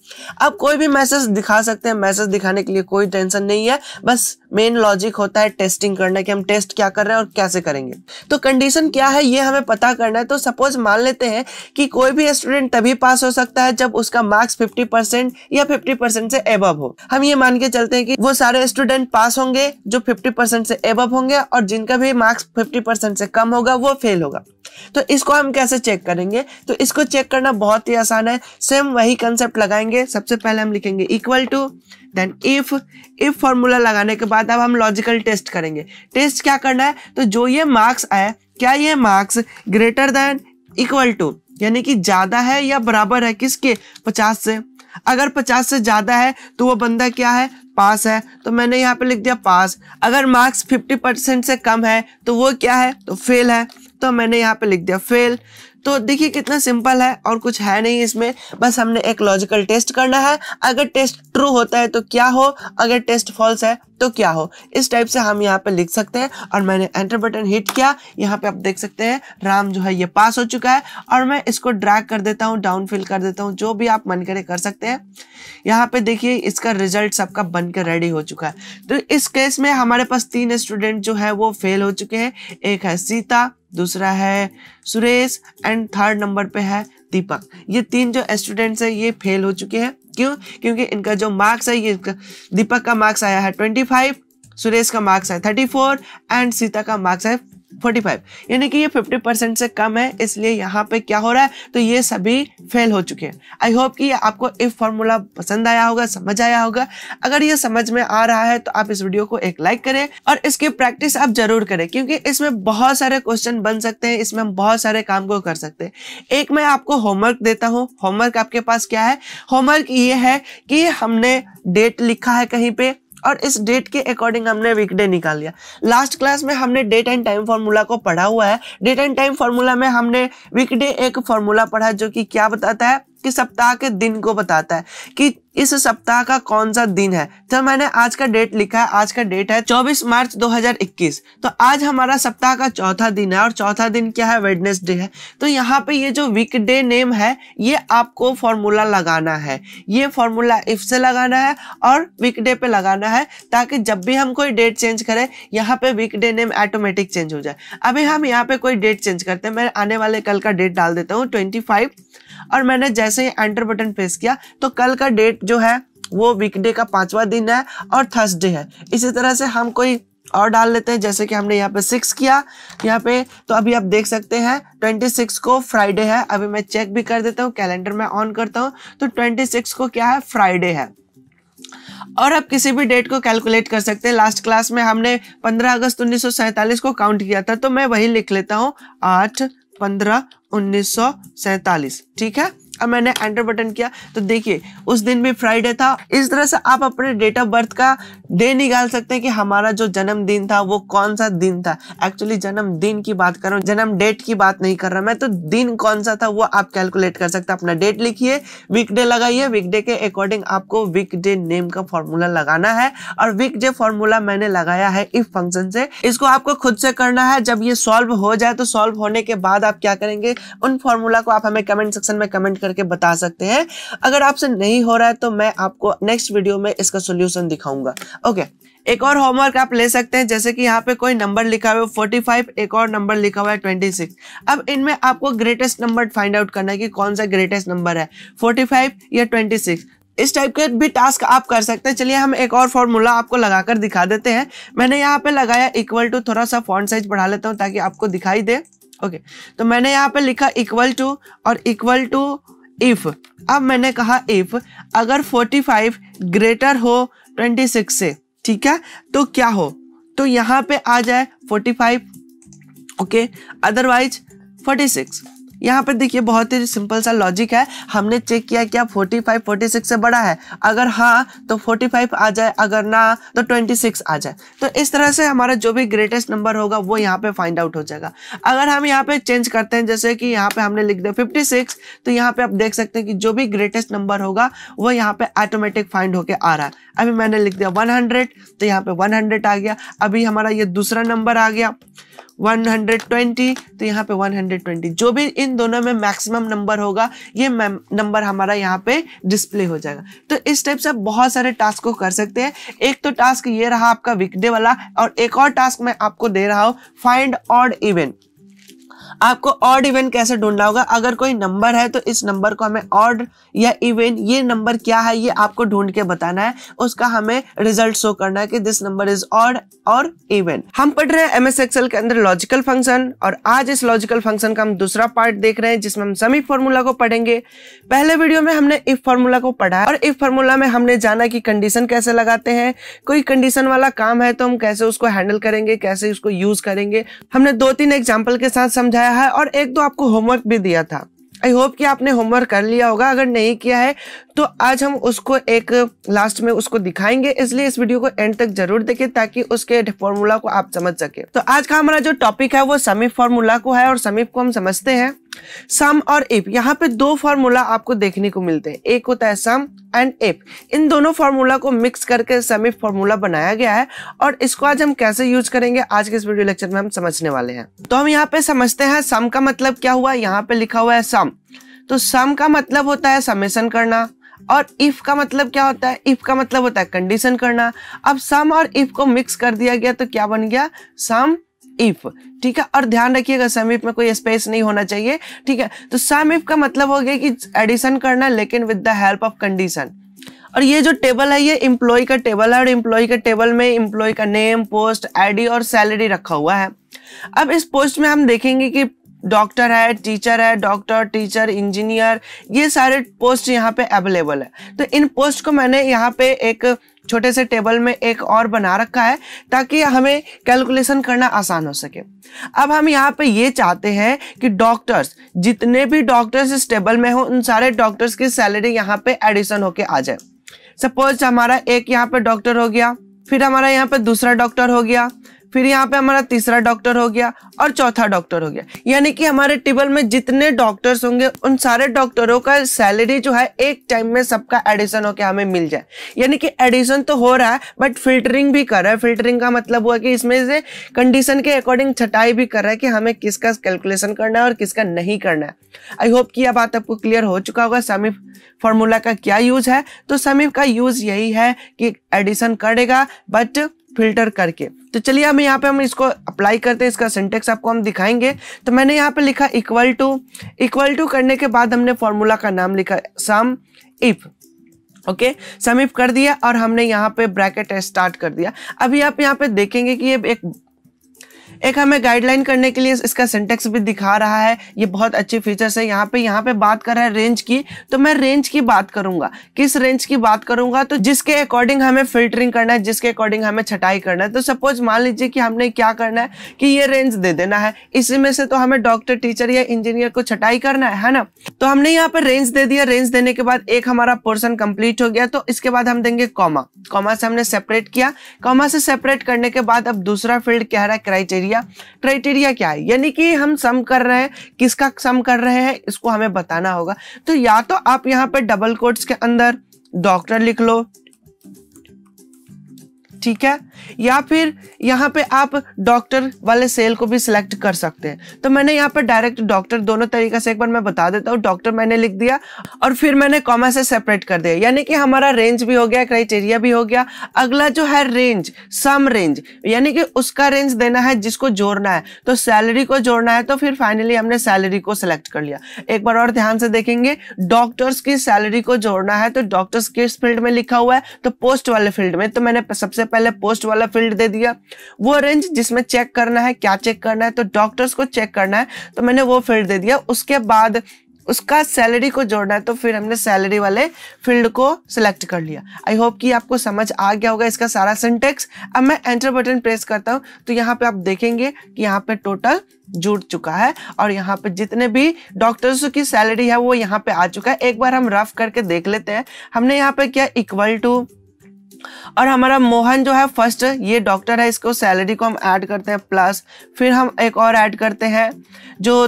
[SPEAKER 1] अब कोई भी मैसेज दिखा सकते हैं मैसेज दिखाने के लिए कोई टेंशन नहीं है बस मेन लॉजिक होता है टेस्टिंग करना कि हम टेस्ट क्या कर रहे हैं और कैसे करेंगे तो कंडीशन क्या है ये हमें पता करना है तो सपोज मान लेते हैं कि कोई भी स्टूडेंट तभी पास हो सकता है जब उसका मार्क्स 50 परसेंट या 50 परसेंट से एबव हो हम ये मान के चलते हैं कि वो सारे स्टूडेंट पास होंगे जो 50 परसेंट से एबव होंगे और जिनका भी मार्क्स 50 परसेंट से कम होगा वो फेल होगा तो इसको हम कैसे चेक करेंगे तो इसको चेक करना बहुत ही आसान है सेम वही कंसेप्ट लगाएंगे सबसे पहले हम लिखेंगे equal to then if if formula लगाने के बाद अब हम लॉजिकल टेस्ट करेंगे टेस्ट क्या करना है तो जो ये मार्क्स आए क्या ये marks greater than equal to यानी कि ज़्यादा है या बराबर है किसके पचास से अगर पचास से ज़्यादा है तो वो बंदा क्या है पास है तो मैंने यहाँ पे लिख दिया पास अगर मार्क्स 50 परसेंट से कम है तो वो क्या है तो फेल है तो मैंने यहाँ पे लिख दिया फेल तो देखिए कितना सिंपल है और कुछ है नहीं इसमें बस हमने एक लॉजिकल टेस्ट करना है अगर टेस्ट ट्रू होता है तो क्या हो अगर टेस्ट फॉल्स है तो क्या हो इस टाइप से हम यहाँ पे लिख सकते हैं और मैंने एंटर बटन हिट किया यहाँ पे आप देख सकते हैं राम जो है ये पास हो चुका है और मैं इसको ड्रैग कर देता हूँ डाउन फिल कर देता हूँ जो भी आप मन करे कर सकते हैं यहाँ पे देखिए इसका रिजल्ट सबका बन रेडी हो चुका है तो इस केस में हमारे पास तीन स्टूडेंट जो है वो फेल हो चुके हैं एक है सीता दूसरा है सुरेश एंड थर्ड नंबर पे है दीपक ये तीन जो स्टूडेंट्स हैं ये फेल हो चुके हैं क्यों क्योंकि इनका जो मार्क्स है ये दीपक का मार्क्स आया है ट्वेंटी फाइव सुरेश का मार्क्स है थर्टी फोर एंड सीता का मार्क्स है फोर्टी फाइव यानी कि ये फिफ्टी परसेंट से कम है इसलिए यहाँ पे क्या हो रहा है तो ये सभी फेल हो चुके हैं आई होप कि आपको इफ फॉर्मूला पसंद आया होगा समझ आया होगा अगर ये समझ में आ रहा है तो आप इस वीडियो को एक लाइक करें और इसकी प्रैक्टिस आप जरूर करें क्योंकि इसमें बहुत सारे क्वेश्चन बन सकते हैं इसमें हम बहुत सारे काम को कर सकते हैं एक मैं आपको होमवर्क देता हूँ होमवर्क आपके पास क्या है होमवर्क ये है कि हमने डेट लिखा है कहीं पे और इस डेट के अकॉर्डिंग हमने वीकडे निकाल लिया लास्ट क्लास में हमने डेट एंड टाइम फार्मूला को पढ़ा हुआ है डेट एंड टाइम फार्मूला में हमने वीकडे एक फार्मूला पढ़ा जो कि क्या बताता है कि सप्ताह के दिन को बताता है कि इस सप्ताह का कौन सा दिन है तो मैंने आज का डेट लिखा है आज का डेट है 24 मार्च 2021 तो आज हमारा सप्ताह का चौथा दिन है और चौथा दिन क्या है वेडनेसडे है तो यहाँ पे ये जो डे नेम है ये आपको फॉर्मूला लगाना है ये फॉर्मूला इफ से लगाना है और वीकडे पे लगाना है ताकि जब भी हम कोई डेट चेंज करें यहाँ पे weekday name automatic change हो जाए अभी हम यहाँ पे कोई डेट चेंज करते हैं मैं आने वाले कल का डेट डाल देता हूँ ट्वेंटी और मैंने जैसे जैसे ही एंटर बटन प्रेस किया तो कल का डेट जो है वो वीकडे का पांचवा दिन है और थर्सडे है इसी तरह से हम कोई और डाल लेते हैं जैसे कि हमने यहाँ पे सिक्स किया यहाँ पे तो अभी आप देख सकते हैं ट्वेंटी सिक्स को फ्राइडे है अभी मैं चेक भी कर देता हूँ कैलेंडर में ऑन करता हूँ तो ट्वेंटी सिक्स को क्या है फ्राइडे है और आप किसी भी डेट को कैलकुलेट कर सकते हैं लास्ट क्लास में हमने 15 अगस्त उन्नीस को काउंट किया था तो मैं वही लिख लेता हूँ आठ पंद्रह उन्नीस ठीक है अब मैंने एंटर बटन किया तो देखिए उस दिन भी फ्राइडे था इस तरह से आप अपने डेट ऑफ बर्थ का डे निकाल सकते हैं कि हमारा जो जन्मदिन था वो कौन सा दिन था एक्चुअली जन्मदिन की बात कर रहा हूँ जन्म डेट की बात नहीं कर रहा मैं तो दिन कौन सा था वो आप कैलकुलेट कर सकते हैं अपना डेट लिखिए वीकडे लगाइए वीकडे के अकॉर्डिंग आपको वीकडे नेम का फॉर्मूला लगाना है और वीकडे फॉर्मूला मैंने लगाया है इफ फंक्शन से इसको आपको खुद से करना है जब ये सॉल्व हो जाए तो सॉल्व होने के बाद आप क्या करेंगे उन फॉर्मूला को आप हमें कमेंट सेक्शन में कमेंट करके बता सकते हैं अगर आपसे नहीं हो रहा है तो मैं आपको नेक्स्ट वीडियो में इसका सोल्यूशन दिखाऊंगा ओके एक और होमवर्क आप ले सकते हैं जैसे कि यहाँ पे कोई नंबर लिखा हुआ है फोर्टी फाइव एक और नंबर लिखा हुआ है ट्वेंटी सिक्स अब इनमें आपको ग्रेटेस्ट नंबर फाइंड आउट करना है कि कौन सा ग्रेटेस्ट नंबर है फोर्टी फाइव या ट्वेंटी सिक्स इस टाइप के भी टास्क आप कर सकते हैं चलिए हम एक और फॉर्मूला आपको लगाकर दिखा देते हैं मैंने यहाँ पे लगाया इक्वल टू थोड़ा सा फॉन्ट साइज बढ़ा लेता हूँ ताकि आपको दिखाई दे ओके तो मैंने यहाँ पे लिखा इक्वल टू और इक्वल टू इफ अब मैंने कहा इफ अगर 45 ग्रेटर हो 26 से ठीक है तो क्या हो तो यहाँ पे आ जाए 45 ओके अदरवाइज 46 यहाँ पर देखिए बहुत ही सिंपल सा लॉजिक है हमने चेक किया क्या फोर्टी फाइव फोर्टी सिक्स से बड़ा है अगर हाँ तो फोर्टी फाइव आ जाए अगर ना तो ट्वेंटी सिक्स आ जाए तो इस तरह से हमारा जो भी ग्रेटेस्ट नंबर होगा वो यहाँ पे फाइंड आउट हो जाएगा अगर हम यहाँ पे चेंज करते हैं जैसे कि यहाँ पे हमने लिख दिया फिफ्टी सिक्स तो यहाँ पे आप देख सकते हैं कि जो भी ग्रेटेस्ट नंबर होगा वो यहाँ पे ऑटोमेटिक फाइंड होके आ रहा है अभी मैंने लिख दिया वन हंड्रेड तो यहाँ पे वन हंड्रेड आ गया अभी हमारा ये दूसरा नंबर आ गया 120 तो यहाँ पे 120 जो भी इन दोनों में मैक्सिमम नंबर होगा ये नंबर हमारा यहाँ पे डिस्प्ले हो जाएगा तो इस टाइप से आप बहुत सारे टास्क को कर सकते हैं एक तो टास्क ये रहा आपका वीकडे वाला और एक और टास्क मैं आपको दे रहा हूँ फाइंड ऑड इवेंट आपको ऑड इवेंट कैसे ढूंढना होगा अगर कोई नंबर है तो इस नंबर को हमें ऑड या इवेंट ये नंबर क्या है ये आपको ढूंढ के बताना है उसका हमें रिजल्ट शो करना है कि दिस नंबर इज ऑड और इवेंट हम पढ़ रहे हैं एमएस एक्सएल के अंदर लॉजिकल फंक्शन और आज इस लॉजिकल फंक्शन का हम दूसरा पार्ट देख रहे हैं जिसमें हम समी फॉर्मूला को पढ़ेंगे पहले वीडियो में हमने इफ फॉर्मूला को पढ़ा और इफ फॉर्मूला में हमने जाना कि कंडीशन कैसे लगाते हैं कोई कंडीशन वाला काम है तो हम कैसे उसको हैंडल करेंगे कैसे उसको यूज करेंगे हमने दो तीन एग्जाम्पल के साथ समझाया है और एक दो आपको होमवर्क भी दिया था आई होप कि आपने होमवर्क कर लिया होगा अगर नहीं किया है तो आज हम उसको एक लास्ट में उसको दिखाएंगे इसलिए इस वीडियो को एंड तक जरूर देखें ताकि उसके फॉर्मूला को आप समझ सके तो आज का हमारा जो टॉपिक है वो समीप फॉर्मूला को है और समीप को हम समझते हैं सम और इफ यहाँ पे दो फॉर्मूला आपको देखने को मिलते हैं एक होता है सम एंड इफ इन दोनों फार्मूला को मिक्स करके समीप फॉर्मूला फार्मूला बनाया गया है और इसको आज हम कैसे यूज करेंगे आज के इस वीडियो लेक्चर में हम समझने वाले हैं तो हम यहाँ पे समझते हैं सम का मतलब क्या हुआ यहाँ पे लिखा हुआ है सम तो सम का मतलब होता है समेसन करना और इफ का मतलब क्या होता है इफ का मतलब होता है कंडीशन करना अब सम और इफ को मिक्स कर दिया गया तो क्या बन गया सम इफ ठीक है और ध्यान रखिएगा सम इफ में कोई स्पेस नहीं होना चाहिए ठीक है तो सम इफ का मतलब हो गया कि एडिशन करना लेकिन with the help of condition और ये जो टेबल है ये इम्प्लॉय का टेबल है और इम्प्लॉय के टेबल में इम्प्लॉय का नेम पोस्ट आईडी और सैलरी रखा हुआ है अब इस पोस्ट में हम देखेंगे कि डॉक्टर है टीचर है डॉक्टर टीचर इंजीनियर ये सारे पोस्ट यहाँ पे अवेलेबल है तो इन पोस्ट को मैंने यहाँ पे एक छोटे से टेबल में एक और बना रखा है ताकि हमें कैलकुलेशन करना आसान हो सके अब हम यहाँ पे ये चाहते हैं कि डॉक्टर्स जितने भी डॉक्टर्स इस टेबल में हो उन सारे डॉक्टर्स की सैलरी यहाँ पे एडिशन होके आ जाए सपोज हमारा एक यहाँ पे डॉक्टर हो गया फिर हमारा यहाँ पे दूसरा डॉक्टर हो गया फिर यहाँ पे हमारा तीसरा डॉक्टर हो गया और चौथा डॉक्टर हो गया यानी कि हमारे टेबल में जितने डॉक्टर्स होंगे उन सारे डॉक्टरों का सैलरी जो है एक टाइम में सबका एडिशन होकर हमें मिल जाए यानी कि एडिशन तो हो रहा है बट फिल्टरिंग भी कर रहा है फिल्टरिंग का मतलब हुआ कि इसमें से कंडीशन के अकॉर्डिंग छटाई भी कर रहा है कि हमें किसका कैलकुलेशन करना है और किसका नहीं करना है आई होप कि यह बात आपको क्लियर हो चुका होगा समीप फॉर्मूला का क्या यूज है तो समीप का यूज यही है कि एडिशन करेगा बट फिल्टर करके तो चलिए हम यहाँ पे हम इसको अप्लाई करते हैं इसका सिंटेक्स आपको हम दिखाएंगे तो मैंने यहाँ पे लिखा इक्वल टू इक्वल टू करने के बाद हमने फॉर्मूला का नाम लिखा सम इफ ओके समीप कर दिया और हमने यहाँ पे ब्रैकेट स्टार्ट कर दिया अभी आप यहाँ पे देखेंगे कि ये एक एक हमें गाइडलाइन करने के लिए इसका सिंटेक्स भी दिखा रहा है ये बहुत अच्छे फीचर्स है यहाँ पे यहाँ पे बात कर रहा है रेंज की तो मैं रेंज की बात करूंगा किस रेंज की बात करूंगा तो जिसके अकॉर्डिंग हमें फिल्टरिंग करना है जिसके अकॉर्डिंग हमें छटाई करना है तो सपोज मान लीजिए कि हमने क्या करना है कि ये रेंज दे देना है इसी में से तो हमें डॉक्टर टीचर या इंजीनियर को छटाई करना है है ना तो हमने यहाँ पर रेंज दे दिया रेंज देने के बाद एक हमारा पोर्सन कंप्लीट हो गया तो इसके बाद हम देंगे कॉमा कॉमा से हमने सेपरेट किया कॉमा से सेपरेट करने के बाद अब दूसरा फील्ड क्या रहा है क्राइटेरिया क्राइटेरिया क्राइटेरिया क्या है यानी कि हम सम कर रहे हैं किसका सम कर रहे हैं इसको हमें बताना होगा तो या तो आप यहाँ पर डबल कोट्स के अंदर डॉक्टर लिख लो ठीक है या फिर यहाँ पे आप डॉक्टर वाले सेल को भी सिलेक्ट कर सकते हैं तो मैंने यहाँ पे डायरेक्ट डॉक्टर दोनों तरीका से एक बार मैं बता देता हूँ डॉक्टर मैंने लिख दिया और फिर मैंने कॉमा से सेपरेट कर दिया यानी कि हमारा रेंज भी हो गया क्राइटेरिया भी हो गया अगला जो है रेंज सम रेंज यानी कि उसका रेंज देना है जिसको जोड़ना है तो सैलरी को जोड़ना है तो फिर फाइनली हमने सैलरी को सिलेक्ट कर लिया एक बार और ध्यान से देखेंगे डॉक्टर्स की सैलरी को जोड़ना है तो डॉक्टर्स किस फील्ड में लिखा हुआ है तो पोस्ट वाले फील्ड में तो मैंने सबसे पहले पोस्ट वाला फील्ड दे दिया वो रेंज जिसमें चेक करना है क्या चेक करना है तो डॉक्टर्स को चेक करना है तो मैंने वो फील्ड दे दिया उसके बाद उसका सैलरी को जोड़ना है तो फिर हमने सैलरी वाले फील्ड को सिलेक्ट कर लिया आई होप कि आपको समझ आ गया होगा इसका सारा सिंटेक्स अब मैं एंटर बटन प्रेस करता हूँ तो यहाँ पे आप देखेंगे कि यहाँ पे टोटल जुड़ चुका है और यहाँ पे जितने भी डॉक्टर्स की सैलरी है वो यहाँ पे आ चुका है एक बार हम रफ करके देख लेते हैं हमने यहाँ पे क्या इक्वल टू और हमारा मोहन जो है फर्स्ट ये डॉक्टर है इसको सैलरी को हम ऐड करते हैं प्लस फिर हम एक और ऐड करते हैं जो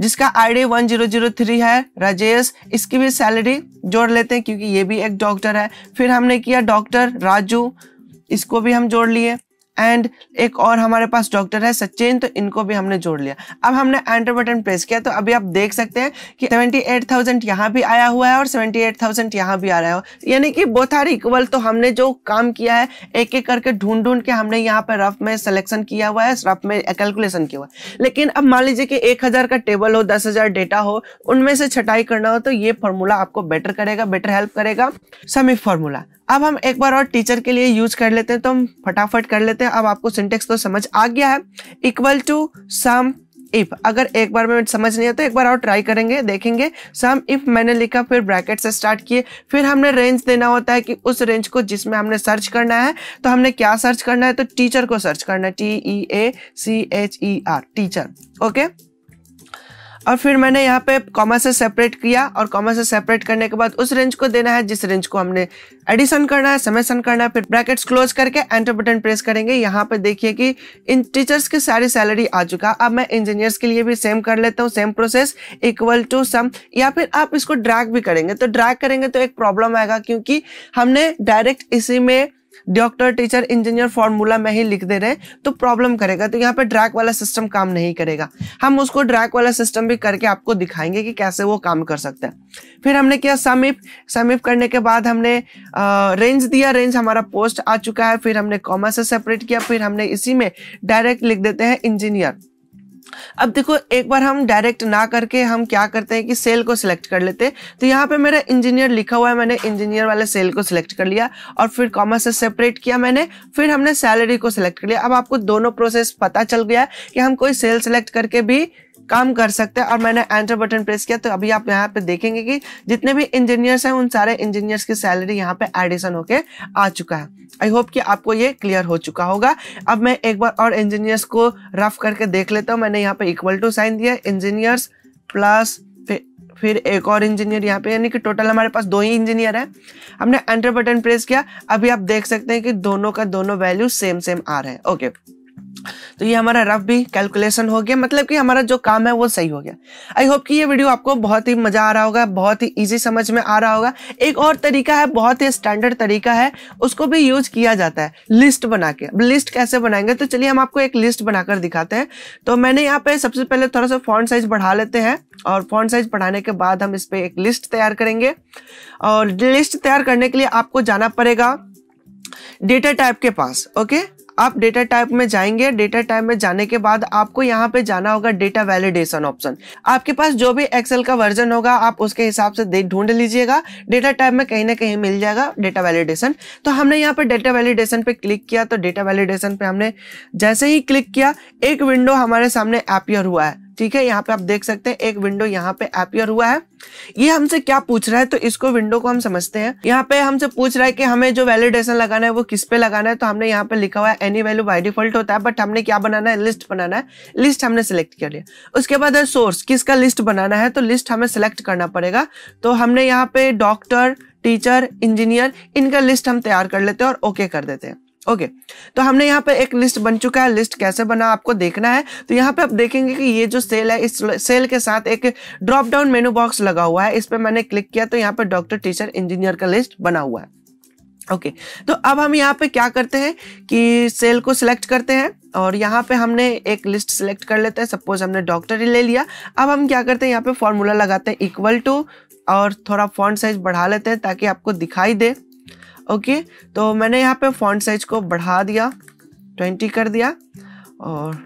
[SPEAKER 1] जिसका आईडी थ्री है राजेश इसकी भी सैलरी जोड़ लेते हैं क्योंकि ये भी एक डॉक्टर है फिर हमने किया डॉक्टर राजू इसको भी हम जोड़ लिए एंड एक और हमारे पास डॉक्टर है सचिन तो इनको भी हमने जोड़ लिया अब हमने एंटर बटन प्रेस किया तो अभी आप देख सकते हैं कि 78,000 यहां भी आया हुआ है और 78,000 यहाँ भी आ रहा है यानी कि बोथ आर इक्वल तो हमने जो काम किया है एक एक करके ढूंढ ढूंढ के हमने यहाँ पर रफ में सिलेक्शन किया हुआ है रफ में कैलकुलेशन किया हुआ है लेकिन अब मान लीजिए कि एक का टेबल हो दस डेटा हो उनमें से छटाई करना हो तो ये फॉर्मूला आपको बेटर करेगा बेटर हेल्प करेगा समिक फॉर्मूला अब हम एक बार और टीचर के लिए यूज कर लेते हैं तो हम फटाफट कर लेते करते हैं अब आपको सिंटेक्स तो समझ आ गया है इक्वल टू सम इफ अगर एक बार में समझ नहीं आता तो एक बार और ट्राई करेंगे देखेंगे सम इफ मैंने लिखा फिर ब्रैकेट से स्टार्ट किए फिर हमने रेंज देना होता है कि उस रेंज को जिसमें हमने सर्च करना है तो हमने क्या सर्च करना है तो टीचर को सर्च करना है T E A C H E R teacher okay और फिर मैंने यहाँ पे कॉमा से सेपरेट किया और कॉमा से सेपरेट करने के बाद उस रेंज को देना है जिस रेंज को हमने एडिशन करना है समेसन करना है फिर ब्रैकेट्स क्लोज करके एंटर बटन प्रेस करेंगे यहाँ पे देखिए कि इन टीचर्स की सारी सैलरी आ चुका अब मैं इंजीनियर्स के लिए भी सेम कर लेता हूँ same process equal to sum या फिर आप इसको ड्रैग भी करेंगे तो ड्रैग करेंगे तो एक प्रॉब्लम आएगा क्योंकि हमने डायरेक्ट इसी में डॉक्टर टीचर इंजीनियर फॉर्मूला में ही लिख दे रहे तो प्रॉब्लम करेगा तो यहाँ पे ड्रैक वाला सिस्टम काम नहीं करेगा हम उसको ड्रैक वाला सिस्टम भी करके आपको दिखाएंगे कि कैसे वो काम कर सकते हैं फिर हमने किया समीप समीप करने के बाद हमने रेंज दिया रेंज हमारा पोस्ट आ चुका है फिर हमने कॉमर्स से सेपरेट किया फिर हमने इसी में डायरेक्ट लिख देते हैं इंजीनियर अब देखो एक बार हम डायरेक्ट ना करके हम क्या करते हैं कि सेल को सिलेक्ट कर लेते हैं तो यहाँ पे मेरा इंजीनियर लिखा हुआ है मैंने इंजीनियर वाले सेल को सिलेक्ट कर लिया और फिर कॉमर्स से सेपरेट किया मैंने फिर हमने सैलरी को सिलेक्ट कर लिया अब आपको दोनों प्रोसेस पता चल गया कि हम कोई सेल सेलेक्ट करके भी काम कर सकते हैं और मैंने एंटर बटन प्रेस किया तो अभी आप यहाँ पे देखेंगे कि जितने भी इंजीनियर्स हैं उन सारे इंजीनियर्स की सैलरी यहाँ पे एडिशन होके आ चुका है आई होप कि आपको ये क्लियर हो चुका होगा अब मैं एक बार और इंजीनियर्स को रफ करके देख लेता हूँ मैंने यहाँ पे इक्वल टू साइन दिया इंजीनियर्स प्लस फिर एक और इंजीनियर यहाँ पे यानी कि टोटल हमारे पास दो ही इंजीनियर हैं हमने एंटर बटन प्रेस किया अभी आप देख सकते हैं कि दोनों का दोनों वैल्यू सेम सेम आ रहे हैं ओके okay. तो ये हमारा रफ भी कैलकुलेशन हो गया मतलब कि हमारा जो काम है वो सही हो गया आई होप कि ये वीडियो आपको बहुत ही मज़ा आ रहा होगा बहुत ही ईजी समझ में आ रहा होगा एक और तरीका है बहुत ही स्टैंडर्ड तरीका है उसको भी यूज किया जाता है लिस्ट बना के लिस्ट कैसे बनाएंगे तो चलिए हम आपको एक लिस्ट बनाकर दिखाते हैं तो मैंने यहाँ पे सबसे पहले थोड़ा सा फॉन्ट साइज बढ़ा लेते हैं और फॉन्ट साइज बढ़ाने के बाद हम इस पर एक लिस्ट तैयार करेंगे और लिस्ट तैयार करने के लिए आपको जाना पड़ेगा डेटा टाइप के पास ओके आप डेटा टाइप में जाएंगे डेटा टाइप में जाने के बाद आपको यहाँ पे जाना होगा डेटा वैलिडेशन ऑप्शन आपके पास जो भी एक्सेल का वर्जन होगा आप उसके हिसाब से ढूंढ लीजिएगा डेटा टाइप में कहीं ना कहीं मिल जाएगा डेटा वैलिडेशन तो हमने यहाँ पे डेटा वैलिडेशन पे क्लिक किया तो डेटा वैलिडेशन पे हमने जैसे ही क्लिक किया एक विंडो हमारे सामने एपियर हुआ है ठीक है यहाँ पे आप देख सकते हैं एक विंडो यहाँ पे एपियर हुआ है ये हमसे क्या पूछ रहा है तो इसको विंडो को हम समझते हैं यहाँ पे हमसे पूछ रहा है कि हमें जो वैलिडेशन लगाना है वो किस पे लगाना है तो हमने यहाँ पे लिखा हुआ है एनी वैल्यू बाय डिफॉल्ट होता है बट हमने क्या बनाना है लिस्ट बनाना है लिस्ट हमने सिलेक्ट कर लिया उसके बाद है सोर्स किसका लिस्ट बनाना है तो लिस्ट हमें सिलेक्ट करना पड़ेगा तो हमने यहाँ पे डॉक्टर टीचर इंजीनियर इनका लिस्ट हम तैयार कर लेते हैं और ओके कर देते हैं ओके okay. तो हमने यहाँ पे एक लिस्ट बन चुका है लिस्ट कैसे बना आपको देखना है तो यहाँ पे आप देखेंगे कि ये जो सेल है इस सेल के साथ एक ड्रॉप डाउन मेनू बॉक्स लगा हुआ है इस पर मैंने क्लिक किया तो यहाँ पे डॉक्टर टीचर इंजीनियर का लिस्ट बना हुआ है ओके okay. तो अब हम यहाँ पे क्या करते हैं कि सेल को सिलेक्ट करते हैं और यहाँ पे हमने एक लिस्ट सिलेक्ट कर लेते हैं सपोज हमने डॉक्टर ही ले लिया अब हम क्या करते हैं यहाँ पे फॉर्मूला लगाते हैं इक्वल टू और थोड़ा फॉन्ट साइज बढ़ा लेते हैं ताकि आपको दिखाई दे ओके तो मैंने यहाँ पे फॉन्ट साइज को बढ़ा दिया ट्वेंटी कर दिया और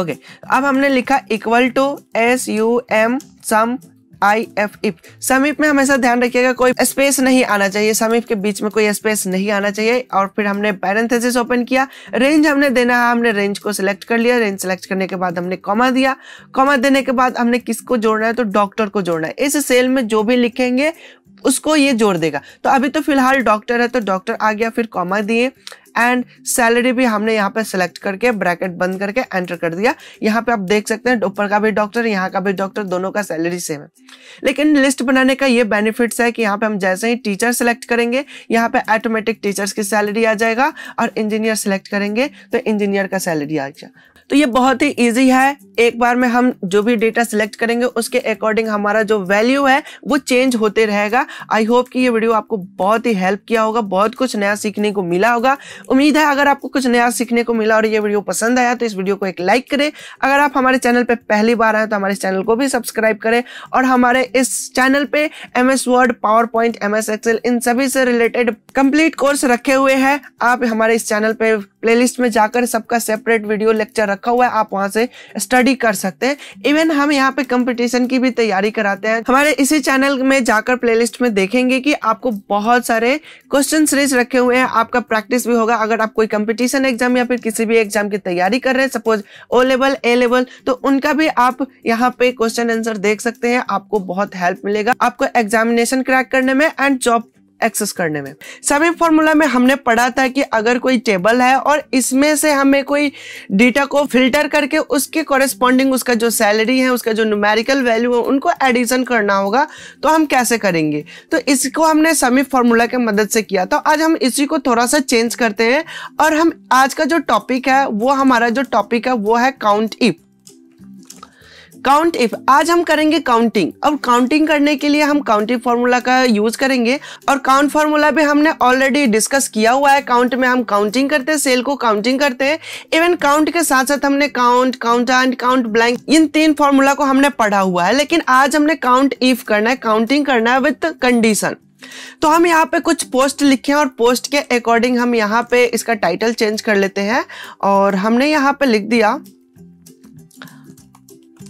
[SPEAKER 1] ओके अब हमने लिखा equal to S U M sum I F if समीप में हमेशा ध्यान रखिएगा कोई स्पेस नहीं आना चाहिए समीप के बीच में कोई स्पेस नहीं आना चाहिए और फिर हमने पैरेंथेसिस ओपन किया रेंज हमने देना है हमने रेंज को सिलेक्ट कर लिया रेंज सिलेक्ट करने के बाद हमने कॉमा दिया कॉमा देने के बाद हमने किसको जोड़ना है तो डॉक्टर को जोड़ना है इस सेल में जो भी लिखेंगे उसको ये जोड़ देगा तो अभी तो फिलहाल डॉक्टर है तो डॉक्टर आ गया फिर कॉमा दिए एंड सैलरी भी हमने यहाँ पे सेलेक्ट करके ब्रैकेट बंद करके एंटर कर दिया यहाँ पे आप देख सकते हैं ऊपर का भी डॉक्टर यहाँ का भी डॉक्टर दोनों का सैलरी सेम है लेकिन लिस्ट बनाने का ये बेनिफिट्स है कि यहाँ पे हम जैसे ही टीचर सेलेक्ट करेंगे यहाँ पे ऑटोमेटिक टीचर्स की सैलरी आ जाएगा और इंजीनियर सेलेक्ट करेंगे तो इंजीनियर का सैलरी आ जाएगा तो ये बहुत ही ईजी है एक बार में हम जो भी डेटा सिलेक्ट करेंगे उसके अकॉर्डिंग हमारा जो वैल्यू है वो चेंज होते रहेगा आई होप कि ये वीडियो आपको बहुत ही हेल्प किया होगा बहुत कुछ नया सीखने को मिला होगा उम्मीद है अगर आपको कुछ नया सीखने को मिला और ये वीडियो पसंद आया तो इस वीडियो को एक लाइक करें अगर आप हमारे चैनल पर पहली बार आए तो हमारे चैनल को भी सब्सक्राइब करें और हमारे इस चैनल पे M S Word PowerPoint M S Excel इन सभी से रिलेटेड कंप्लीट कोर्स रखे हुए हैं आप हमारे इस चैनल पे प्लेलिस्ट में जाकर सबका सेपरेट वीडियो लेक्चर रखा हुआ है आप वहां से स्टडी स्टडी कर सकते हैं इवन हम यहाँ पे कंपटीशन की भी तैयारी कराते हैं हमारे इसी चैनल में जाकर प्लेलिस्ट में देखेंगे कि आपको बहुत सारे क्वेश्चन सीरीज रखे हुए हैं आपका प्रैक्टिस भी होगा अगर आप कोई कंपटीशन एग्जाम या फिर किसी भी एग्जाम की तैयारी कर रहे हैं suppose O level A level तो उनका भी आप यहाँ पे क्वेश्चन आंसर देख सकते हैं आपको बहुत हेल्प मिलेगा आपको एग्जामिनेशन क्रैक करने में एंड जॉब एक्सेस करने में सभी फॉर्मूला में हमने पढ़ा था कि अगर कोई टेबल है और इसमें से हमें कोई डेटा को फिल्टर करके उसके कॉरेस्पॉन्डिंग उसका जो सैलरी है उसका जो न्यूमेरिकल वैल्यू है उनको एडिशन करना होगा तो हम कैसे करेंगे तो इसको हमने समी फॉर्मूला के मदद से किया तो आज हम इसी को थोड़ा सा चेंज करते हैं और हम आज का जो टॉपिक है वो हमारा जो टॉपिक है वो है काउंट इफ काउंट इफ आज हम करेंगे काउंटिंग अब काउंटिंग करने के लिए हम काउंटिंग फॉर्मूला का यूज करेंगे और काउंट फॉर्मूला भी हमने ऑलरेडी डिस्कस किया हुआ है काउंट में हम काउंटिंग करते हैं सेल को काउंटिंग करते हैं इवन काउंट के साथ साथ हमने count count and count blank इन तीन फॉर्मूला को हमने पढ़ा हुआ है लेकिन आज हमने काउंट इफ करना है काउंटिंग करना है विथ कंडीशन तो हम यहाँ पे कुछ पोस्ट लिखे हैं और पोस्ट के अकॉर्डिंग हम यहाँ पे इसका टाइटल चेंज कर लेते हैं और हमने यहाँ पे लिख दिया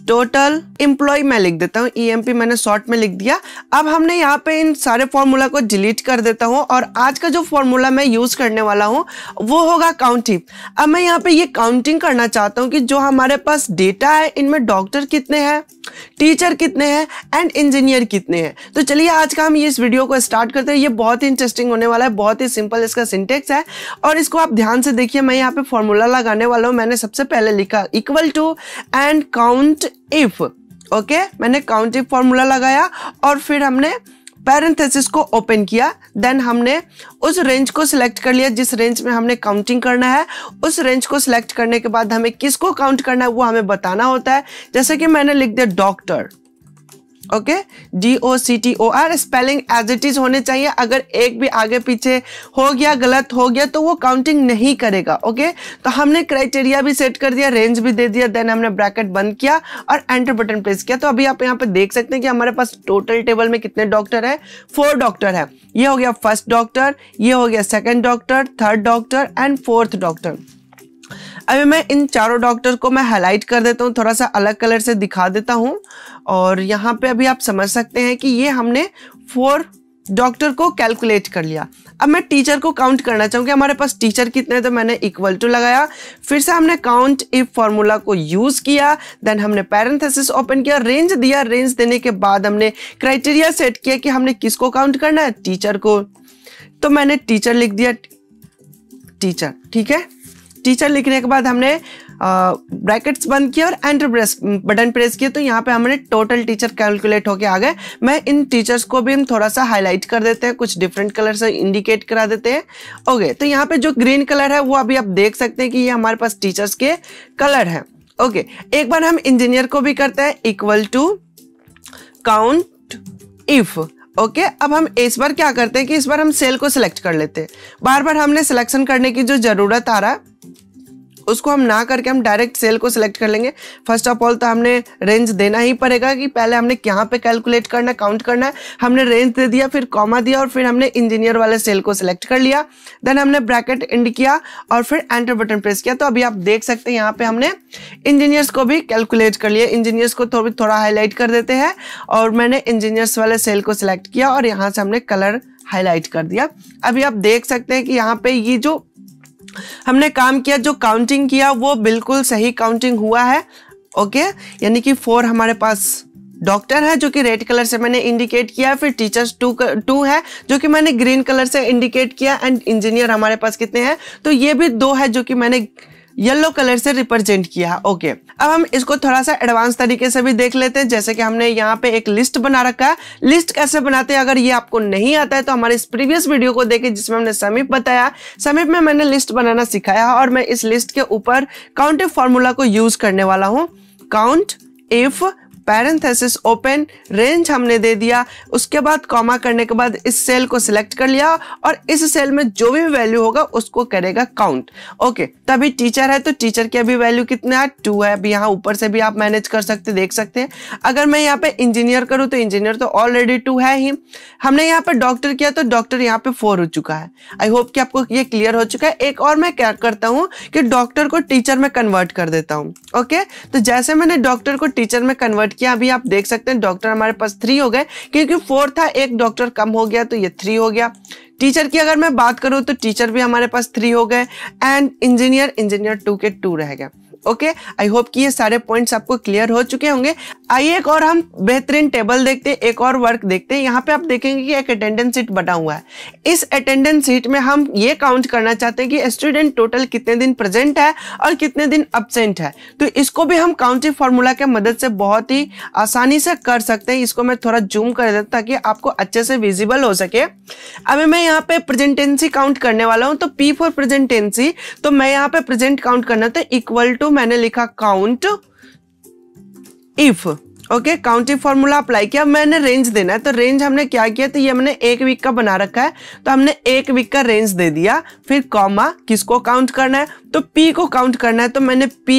[SPEAKER 1] टोटल एम्प्लॉय मैं लिख देता हूँ ई e मैंने शॉर्ट में लिख दिया अब हमने यहाँ पे इन सारे फॉर्मूला को डिलीट कर देता हूँ और आज का जो फॉर्मूला मैं यूज करने वाला हूँ वो होगा काउंटिंग अब मैं यहाँ पे ये काउंटिंग करना चाहता हूँ कि जो हमारे पास डेटा है इनमें डॉक्टर कितने हैं टीचर कितने हैं एंड इंजीनियर कितने हैं तो चलिए आज का हम इस वीडियो को स्टार्ट करते हैं ये बहुत ही इंटरेस्टिंग होने वाला है बहुत ही सिंपल इसका सिंटेक्स है और इसको आप ध्यान से देखिए मैं यहाँ पे फॉर्मूला लगाने वाला हूँ मैंने सबसे पहले लिखा equal to and count if okay मैंने काउंटिंग फॉर्मूला लगाया और फिर हमने पैरेंथेसिस को ओपन किया देन हमने उस रेंज को सिलेक्ट कर लिया जिस रेंज में हमने काउंटिंग करना है उस रेंज को सिलेक्ट करने के बाद हमें किसको काउंट करना है वो हमें बताना होता है जैसे कि मैंने लिख दिया doctor okay D O C T O R spelling as it is होने चाहिए अगर एक भी आगे पीछे हो गया गलत हो गया तो वो काउंटिंग नहीं करेगा ओके okay? तो हमने क्राइटेरिया भी सेट कर दिया रेंज भी दे दिया देन हमने ब्रैकेट बंद किया और एंटर बटन प्रेस किया तो अभी आप यहाँ पे देख सकते हैं कि हमारे पास टोटल टेबल में कितने डॉक्टर है फोर डॉक्टर है ये हो गया फर्स्ट डॉक्टर ये हो गया second doctor third doctor and fourth doctor अभी मैं इन चारों डॉक्टर को मैं हाईलाइट कर देता हूँ थोड़ा सा अलग कलर से दिखा देता हूँ और यहाँ पे अभी आप समझ सकते हैं कि ये हमने फोर डॉक्टर को कैलकुलेट कर लिया अब मैं टीचर को काउंट करना चाहूँगी हमारे पास टीचर कितने तो मैंने इक्वल टू लगाया फिर से हमने काउंट इफ फॉर्मूला को यूज़ किया देन हमने पैरेंथेसिस ओपन किया रेंज दिया रेंज देने के बाद हमने क्राइटेरिया सेट किया कि हमने किसको काउंट करना है टीचर को तो मैंने टीचर लिख दिया टीचर ठीक है टीचर लिखने के बाद हमने ब्रैकेट्स बंद किया और एंटर प्रेस बटन प्रेस किया तो यहाँ पे हमने टोटल टीचर कैलकुलेट होके आ गए मैं इन टीचर्स को भी हम थोड़ा सा हाईलाइट कर देते हैं कुछ डिफरेंट कलर से इंडिकेट करा देते हैं ओके तो यहाँ पे जो ग्रीन कलर है वो अभी आप देख सकते हैं कि ये हमारे पास टीचर्स के कलर हैं ओके एक बार हम इंजीनियर को भी करते हैं equal to count if okay अब हम इस बार क्या करते हैं कि इस बार हम सेल को सिलेक्ट कर लेते हैं बार बार हमने सिलेक्शन करने की जो जरूरत आ रहा है उसको हम ना करके हम डायरेक्ट सेल को सिलेक्ट कर लेंगे फर्स्ट ऑफ ऑल तो हमने रेंज देना ही पड़ेगा कि पहले हमने कहाँ पे कैलकुलेट करना है काउंट करना है हमने रेंज दे दिया फिर कॉमा दिया और फिर हमने इंजीनियर वाले सेल को सिलेक्ट कर लिया देन हमने ब्रैकेट एंड किया और फिर एंटर बटन प्रेस किया तो अभी आप देख सकते हैं यहाँ पे हमने इंजीनियर्स को भी कैलकुलेट कर लिया इंजीनियर्स को थोड़ी थोड़ा हाईलाइट कर देते हैं और मैंने इंजीनियर्स वाले सेल को सिलेक्ट किया और यहाँ से हमने कलर हाईलाइट कर दिया अभी आप देख सकते हैं कि यहाँ पे ये जो हमने काम किया जो काउंटिंग किया वो बिल्कुल सही काउंटिंग हुआ है ओके यानी कि फोर हमारे पास डॉक्टर है जो कि रेड कलर से मैंने इंडिकेट किया फिर टीचर्स टू टू है जो कि मैंने ग्रीन कलर से इंडिकेट किया एंड इंजीनियर हमारे पास कितने हैं तो ये भी दो है जो कि मैंने येलो कलर से रिप्रेजेंट किया ओके अब हम इसको थोड़ा सा एडवांस तरीके से भी देख लेते हैं जैसे कि हमने यहाँ पे एक लिस्ट बना रखा है लिस्ट कैसे बनाते हैं अगर ये आपको नहीं आता है तो हमारे इस प्रीवियस वीडियो को देखें जिसमें हमने समीप बताया समीप में मैंने लिस्ट बनाना सिखाया और मैं इस लिस्ट के ऊपर काउंटिव फॉर्मूला को यूज करने वाला हूँ count if parenthesis open range हमने दे दिया उसके बाद कॉमा करने के बाद इस सेल को सिलेक्ट कर लिया और इस सेल में जो भी वैल्यू होगा उसको करेगा काउंट ओके तभी टीचर है तो टीचर की अभी वैल्यू कितना है टू है अभी यहाँ ऊपर से भी आप मैनेज कर सकते देख सकते हैं अगर मैं यहाँ पे इंजीनियर करूँ तो इंजीनियर तो ऑलरेडी टू है ही हमने यहाँ पर डॉक्टर किया तो डॉक्टर यहाँ पे फोर हो चुका है आई होप कि आपको ये क्लियर हो चुका है एक और मैं क्या करता हूँ कि डॉक्टर को टीचर में कन्वर्ट कर देता हूँ ओके तो जैसे मैंने डॉक्टर को टीचर में कन्वर्ट किया अभी आप देख सकते हैं डॉक्टर हमारे पास थ्री हो गए क्योंकि फोर था एक डॉक्टर कम हो गया तो ये थ्री हो गया टीचर की अगर मैं बात करूं तो टीचर भी हमारे पास थ्री हो गए एंड इंजीनियर इंजीनियर टू के टू रह गया ओके आई होप कि ये सारे पॉइंट्स आपको क्लियर हो चुके होंगे आइए एक और हम बेहतरीन टेबल देखते हैं एक और वर्क देखते हैं यहाँ पे आप देखेंगे कि एक अटेंडेंस सीट बटा हुआ है इस अटेंडेंस सीट में हम ये काउंट करना चाहते हैं कि स्टूडेंट टोटल कितने दिन प्रेजेंट है और कितने दिन अबसेंट है तो इसको भी हम काउंटिंग फार्मूला के मदद से बहुत ही आसानी से कर सकते हैं इसको मैं थोड़ा जूम कर देता ताकि आपको अच्छे से विजिबल हो सके अभी मैं यहाँ पे प्रेजेंटेंसी काउंट करने वाला हूँ तो पी फॉर प्रेजेंटेंसी तो मैं यहाँ पे प्रेजेंट काउंट करना था इक्वल टू मैंने लिखा count if okay counting formula apply किया मैंने रेंज देना है तो रेंज हमने क्या किया तो ये हमने एक वीक का बना रखा है तो हमने एक वीक का रेंज दे दिया फिर कॉमा किसको काउंट करना है तो पी को काउंट करना है तो मैंने पी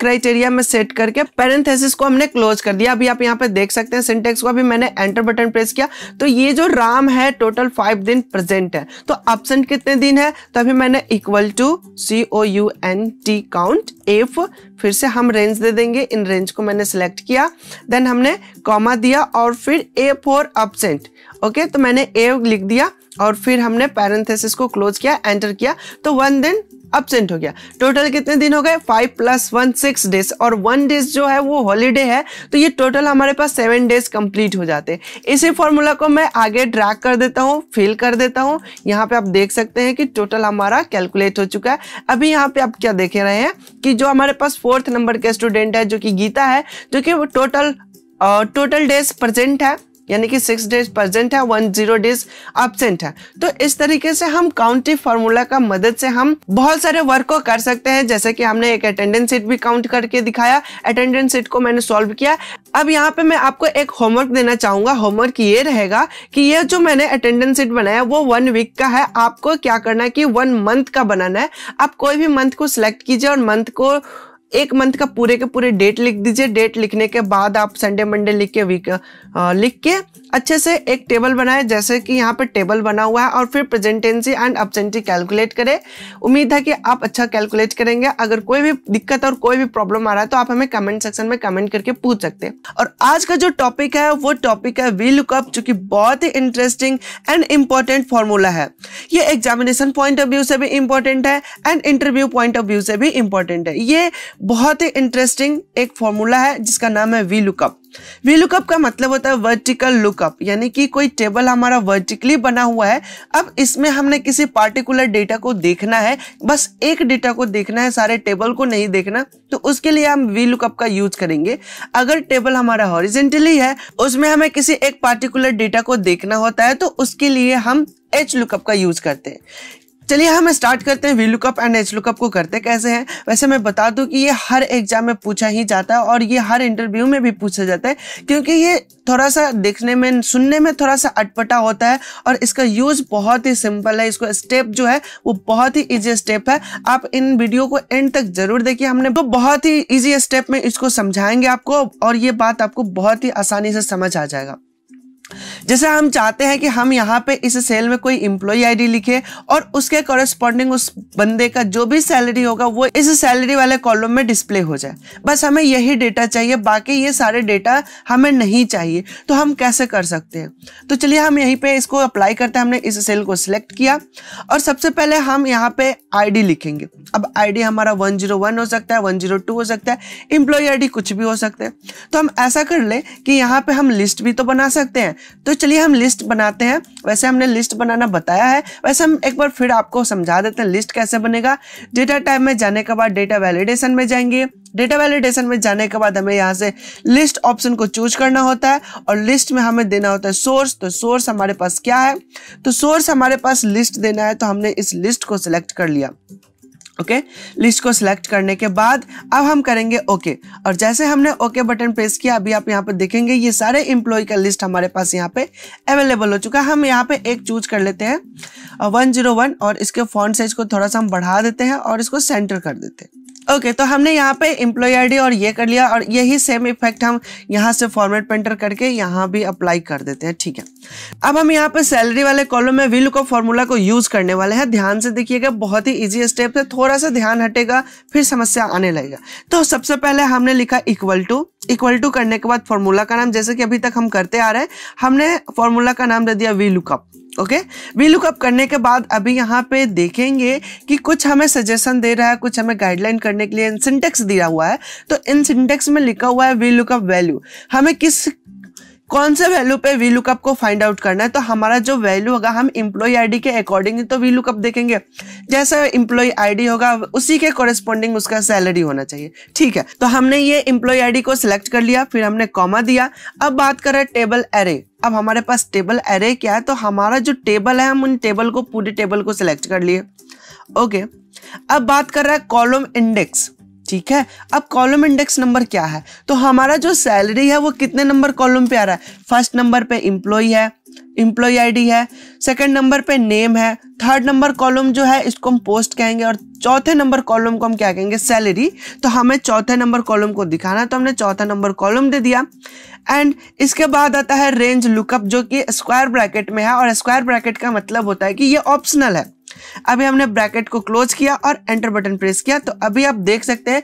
[SPEAKER 1] क्राइटेरिया में सेट करके पेरेंथेसिस को हमने क्लोज कर दिया अभी आप यहाँ पे देख सकते हैं सिंटेक्स को अभी मैंने एंटर बटन प्रेस किया तो ये जो राम है टोटल फाइव दिन प्रेजेंट है तो एबसेंट कितने दिन है तो अभी मैंने equal to C O U N T count F फिर से हम रेंज दे देंगे इन रेंज को मैंने सेलेक्ट किया देन हमने कॉमा दिया और फिर ए फॉर एबसेंट ओके तो मैंने ए लिख दिया और फिर हमने पैरेंथेसिस को क्लोज किया एंटर किया तो वन दिन एबसेंट हो गया टोटल कितने दिन हो गए five plus one six days और वन डेज जो है वो हॉलीडे है तो ये टोटल हमारे पास सेवन डेज कंप्लीट हो जाते हैं इसी फॉर्मूला को मैं आगे ड्रैग कर देता हूँ फिल कर देता हूँ यहाँ पे आप देख सकते हैं कि टोटल हमारा कैलकुलेट हो चुका है अभी यहाँ पे आप क्या देख रहे हैं कि जो हमारे पास फोर्थ नंबर के स्टूडेंट है जो कि गीता है जो कि टोटल टोटल डेज प्रेजेंट है यानी कि सिक्स डेज प्रेजेंट है वन जीरो डेज एबसेंट है तो इस तरीके से हम काउंटिंग फार्मूला का मदद से हम बहुत सारे वर्क को कर सकते हैं जैसे कि हमने एक अटेंडेंस सीट भी काउंट करके दिखाया अटेंडेंस सीट को मैंने सॉल्व किया अब यहाँ पे मैं आपको एक होमवर्क देना चाहूंगा होमवर्क ये रहेगा कि ये जो मैंने अटेंडेंस सीट बनाया वो वन वीक का है आपको क्या करना है कि वन मंथ का बनाना है आप कोई भी मंथ को सिलेक्ट कीजिए और मंथ को एक मंथ का पूरे के पूरे डेट लिख दीजिए डेट लिखने के बाद आप संडे मंडे लिख के वीक लिख के अच्छे से एक टेबल बनाए जैसे कि यहाँ पर टेबल बना हुआ है और फिर प्रेजेंटेंसी एंड अपसेंटी कैलकुलेट करें उम्मीद है कि आप अच्छा कैलकुलेट करेंगे अगर कोई भी दिक्कत और कोई भी प्रॉब्लम आ रहा है तो आप हमें कमेंट सेक्शन में कमेंट करके पूछ सकते हैं और आज का जो टॉपिक है वो टॉपिक है वी लुकअप जो कि बहुत ही इंटरेस्टिंग एंड इम्पॉर्टेंट फॉर्मूला है ये एग्जामिनेशन पॉइंट ऑफ व्यू से भी इम्पोर्टेंट है and interview point of view से भी इम्पोर्टेंट है ये बहुत ही इंटरेस्टिंग एक फॉर्मूला है जिसका नाम है वी लुकअप वी लुकअप का मतलब होता है वर्टिकल लुकअप यानी कि कोई टेबल हमारा वर्टिकली बना हुआ है अब इसमें हमने किसी पार्टिकुलर डेटा को देखना है बस एक डेटा को देखना है सारे टेबल को नहीं देखना तो उसके लिए हम वी लुकअप का यूज करेंगे अगर टेबल हमारा हॉरिजेंटली है उसमें हमें किसी एक पार्टिकुलर डेटा को देखना होता है तो उसके लिए हम एच लुकअप का यूज करते हैं चलिए हम स्टार्ट करते हैं V lookup and H lookup को करते कैसे हैं वैसे मैं बता दूं कि ये हर एग्जाम में पूछा ही जाता है और ये हर इंटरव्यू में भी पूछा जाता है क्योंकि ये थोड़ा सा देखने में सुनने में थोड़ा सा अटपटा होता है और इसका यूज बहुत ही सिंपल है इसको स्टेप जो है वो बहुत ही ईजी स्टेप है आप इन वीडियो को एंड तक जरूर देखिए हमने तो बहुत ही ईजी स्टेप में इसको समझाएंगे आपको और ये बात आपको बहुत ही आसानी से समझ आ जाएगा जैसे हम चाहते हैं कि हम यहाँ पे इस सेल में कोई इम्प्लॉय आईडी लिखे और उसके कॉरेस्पॉन्डिंग उस बंदे का जो भी सैलरी होगा वो इस सैलरी वाले कॉलम में डिस्प्ले हो जाए बस हमें यही डेटा चाहिए बाकी ये सारे डेटा हमें नहीं चाहिए तो हम कैसे कर सकते हैं तो चलिए हम यहीं पर इसको अप्लाई करते हैं हमने इस सेल को सिलेक्ट किया और सबसे पहले हम यहाँ पे आई लिखेंगे अब आई हमारा वन हो सकता है वन हो सकता है इम्प्लॉय आई कुछ भी हो सकता है तो हम ऐसा कर ले कि यहाँ पे हम लिस्ट भी तो बना सकते हैं है तो चलिए हम लिस्ट बनाते हैं वैसे हमने लिस्ट बनाना बताया है वैसे हम एक बार फिर आपको समझा देते हैं लिस्ट कैसे बनेगा डेटा टाइप में जाने के बाद डेटा वैलिडेशन में जाएंगे डेटा वैलिडेशन में जाने के बाद हमें यहाँ से लिस्ट ऑप्शन को चूज करना होता है और लिस्ट में हमें देना होता है सोर्स तो सोर्स हमारे पास क्या है तो सोर्स हमारे पास लिस्ट देना है तो हमने इस लिस्ट को सिलेक्ट कर लिया ओके लिस्ट को सिलेक्ट करने के बाद अब हम करेंगे ओके okay. और जैसे हमने ओके okay बटन प्रेस किया अभी आप यहाँ पे देखेंगे ये सारे इंप्लॉय का लिस्ट हमारे पास यहाँ पे अवेलेबल हो चुका है हम यहाँ पे एक चूज कर लेते हैं वन जीरो वन और इसके फोन साइज को थोड़ा सा हम बढ़ा देते हैं और इसको सेंटर कर देते हैं ओके okay, तो हमने यहाँ पे इम्प्लॉय आई और ये कर लिया और यही सेम इफेक्ट हम यहाँ से फॉर्मेट प्रिंटर करके यहाँ भी अप्लाई कर देते हैं ठीक है अब हम यहाँ पे सैलरी वाले कॉलम में विल को फॉर्मूला को यूज करने वाले हैं ध्यान से देखिएगा बहुत ही इजी स्टेप है थोड़ा सा ध्यान हटेगा फिर समस्या आने लगेगा तो सबसे पहले हमने लिखा इक्वल टू इक्वल टू करने के बाद फॉर्मूला का नाम जैसे कि अभी तक हम करते आ रहे हैं हमने फॉर्मूला का नाम दे दिया V lookup okay V lookup करने के बाद अभी यहाँ पे देखेंगे कि कुछ हमें सजेशन दे रहा है कुछ हमें गाइडलाइन करने के लिए इन सिंटेक्स दिया हुआ है तो इन सिंटेक्स में लिखा हुआ है वी लुकअप वैल्यू हमें किस कौन से वैल्यू पे वी लुकअप को फाइंड आउट करना है तो हमारा जो वैल्यू होगा हम इम्प्लॉय आईडी के अकॉर्डिंग तो वी लुकअप देखेंगे जैसा इम्प्लॉय आईडी होगा उसी के कॉरेस्पॉन्डिंग उसका सैलरी होना चाहिए ठीक है तो हमने ये इम्प्लॉय आईडी को सिलेक्ट कर लिया फिर हमने कॉमा दिया अब बात करें टेबल एरे अब हमारे पास टेबल एरे क्या है तो हमारा जो टेबल है हम उन टेबल को पूरे टेबल को सिलेक्ट कर लिए ओके अब बात कर रहा है कॉलम इंडेक्स ठीक है अब कॉलम इंडेक्स नंबर क्या है तो हमारा जो सैलरी है वो कितने नंबर कॉलम पे आ रहा है फर्स्ट नंबर पे इम्प्लॉय है इम्प्लॉय आईडी है सेकंड नंबर पे नेम है थर्ड नंबर कॉलम जो है इसको हम पोस्ट कहेंगे और चौथे नंबर कॉलम को हम क्या कहेंगे सैलरी तो हमें चौथे नंबर कॉलम को दिखाना तो हमने चौथा नंबर कॉलम दे दिया एंड इसके बाद आता है रेंज लुकअप जो कि स्क्वायर ब्रैकेट में है और स्क्वायर ब्रैकेट का मतलब होता है कि ये ऑप्शनल है अभी हमने ब्रैकेट को क्लोज किया और एंटर बटन प्रेस किया तो अभी आप देख सकते हैं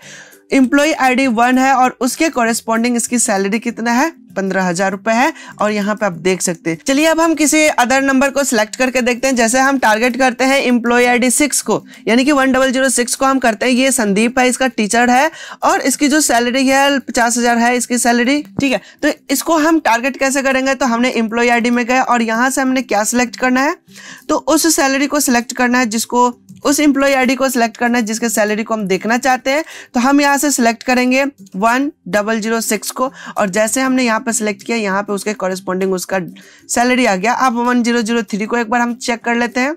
[SPEAKER 1] एम्प्लॉय डी वन है और उसके कोरेस्पॉन्डिंग इसकी सैलरी कितना है पंद्रह हजार रुपए है और यहाँ पे आप देख सकते हैं चलिए अब हम किसी अदर नंबर को सिलेक्ट करके देखते हैं जैसे हम टारगेट करते हैं इम्प्लॉय आई डी सिक्स को यानी कि वन डबल जीरो सिक्स को हम करते हैं ये संदीप है इसका टीचर है और इसकी जो सैलरी है पचास हजार है इसकी सैलरी ठीक है तो इसको हम टारगेट कैसे करेंगे तो हमने इम्प्लॉय आई में गए और यहाँ से हमने क्या सिलेक्ट करना है तो उस सैलरी को सिलेक्ट करना है जिसको उस इंप्लॉय आई को सिलेक्ट करना है जिसके सैलरी को हम देखना चाहते हैं तो हम यहाँ से सिलेक्ट करेंगे वन डबल जीरो सिक्स को और जैसे हमने यहाँ पे सिलेक्ट किया यहाँ पे उसके कॉरेस्पॉन्डिंग उसका सैलरी आ गया अब वन जीरो जीरो थ्री को एक बार हम चेक कर लेते हैं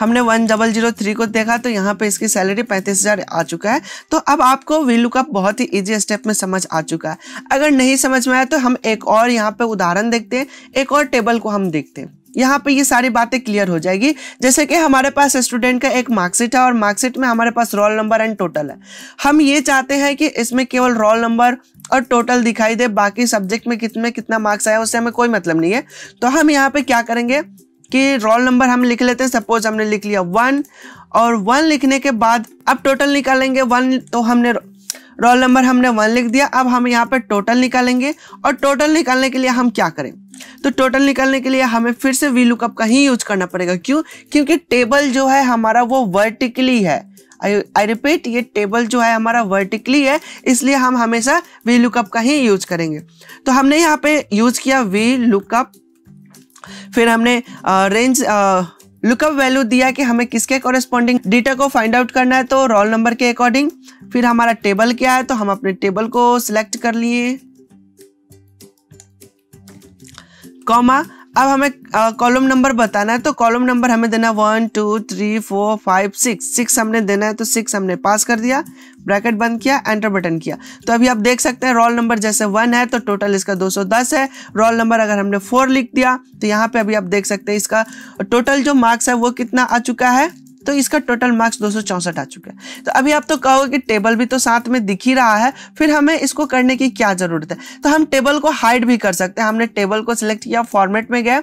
[SPEAKER 1] हमने वन डबल जीरो थ्री को देखा तो यहाँ पे इसकी सैलरी पैंतीस हज़ार आ चुका है तो अब आपको वी लुकअप बहुत ही इजी स्टेप में समझ आ चुका है अगर नहीं समझ में आया तो हम एक और यहाँ पे उदाहरण देखते हैं एक और टेबल को हम देखते हैं यहाँ पे ये सारी बातें क्लियर हो जाएगी जैसे कि हमारे पास स्टूडेंट का एक मार्कशीट है और मार्कशीट में हमारे पास रोल नंबर एंड टोटल है हम ये चाहते हैं कि इसमें केवल रोल नंबर और टोटल दिखाई दे बाकी सब्जेक्ट में कितने कितना मार्क्स आया उससे हमें कोई मतलब नहीं है तो हम यहाँ पे क्या करेंगे कि रोल नंबर हम लिख लेते हैं सपोज हमने लिख लिया वन और वन लिखने के बाद अब टोटल निकालेंगे वन तो हमने रोल नंबर हमने वन लिख दिया अब हम यहाँ पर टोटल निकालेंगे और टोटल निकालने के लिए हम क्या करें तो टोटल निकालने के लिए हमें फिर से वी लुकअप का ही यूज करना पड़ेगा क्यों क्योंकि टेबल जो है हमारा वो वर्टिकली है आई रिपीट ये टेबल जो है हमारा वर्टिकली है इसलिए हम हमेशा वी लुकअप का ही यूज करेंगे तो हमने यहाँ पे यूज किया वी लुकअप फिर हमने रेंज लुकअप वैल्यू दिया कि हमें किसके कॉरेस्पॉन्डिंग डेटा को फाइंड आउट करना है तो रोल नंबर के अकॉर्डिंग फिर हमारा टेबल क्या है तो हम अपने टेबल को सिलेक्ट कर लिए कॉमा अब हमें कॉलम नंबर बताना है तो कॉलम नंबर हमें देना one two three four five six six हमने देना है तो सिक्स हमने पास कर दिया ब्रैकेट बंद किया एंटर बटन किया तो अभी आप देख सकते हैं रोल नंबर जैसे वन है तो टोटल इसका दो सौ दस है रोल नंबर अगर हमने फोर लिख दिया तो यहाँ पे अभी आप देख सकते हैं इसका टोटल जो मार्क्स है वो कितना आ चुका है तो इसका टोटल मार्क्स दो आ चुका है तो अभी आप तो कहोगे कि टेबल भी तो साथ में दिख ही रहा है फिर हमें इसको करने की क्या ज़रूरत है तो हम टेबल को हाइड भी कर सकते हैं हमने टेबल को सिलेक्ट किया फॉर्मेट में गए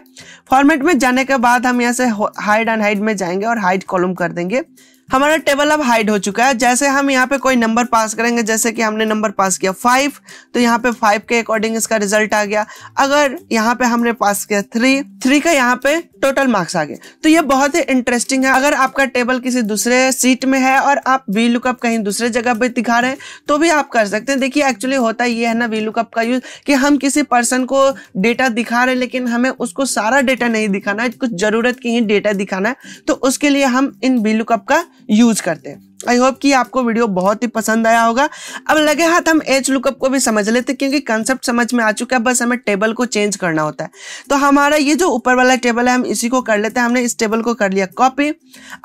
[SPEAKER 1] फॉर्मेट में जाने के बाद हम यहाँ से हाइड एंड हाइड में जाएंगे और हाइड कॉलम कर देंगे हमारा टेबल अब हाइड हो चुका है जैसे हम यहाँ पे कोई नंबर पास करेंगे जैसे कि हमने नंबर पास किया फाइव तो यहाँ पे फाइव के अकॉर्डिंग इसका रिजल्ट आ गया अगर यहाँ पे हमने पास किया थ्री थ्री का यहाँ पे टोटल मार्क्स आ गए तो ये बहुत ही इंटरेस्टिंग है अगर आपका टेबल किसी दूसरे सीट में है और आप वी लुकअप कहीं दूसरे जगह पर दिखा रहे हैं तो भी आप कर सकते हैं देखिए एक्चुअली होता ये है ना वी लुकअप का यूज कि हम किसी पर्सन को डेटा दिखा रहे हैं लेकिन हमें उसको सारा डेटा नहीं दिखाना है कुछ ज़रूरत की ही डेटा दिखाना है तो उसके लिए हम इन वी लुकअप का यूज करते हैं आई होप कि आपको वीडियो बहुत ही पसंद आया होगा अब लगे हाथ हम एज लुकअप को भी समझ लेते क्योंकि कंसेप्ट समझ में आ चुका है बस हमें टेबल को चेंज करना होता है तो हमारा ये जो ऊपर वाला टेबल है हम इसी को कर लेते हैं हमने इस टेबल को कर लिया कॉपी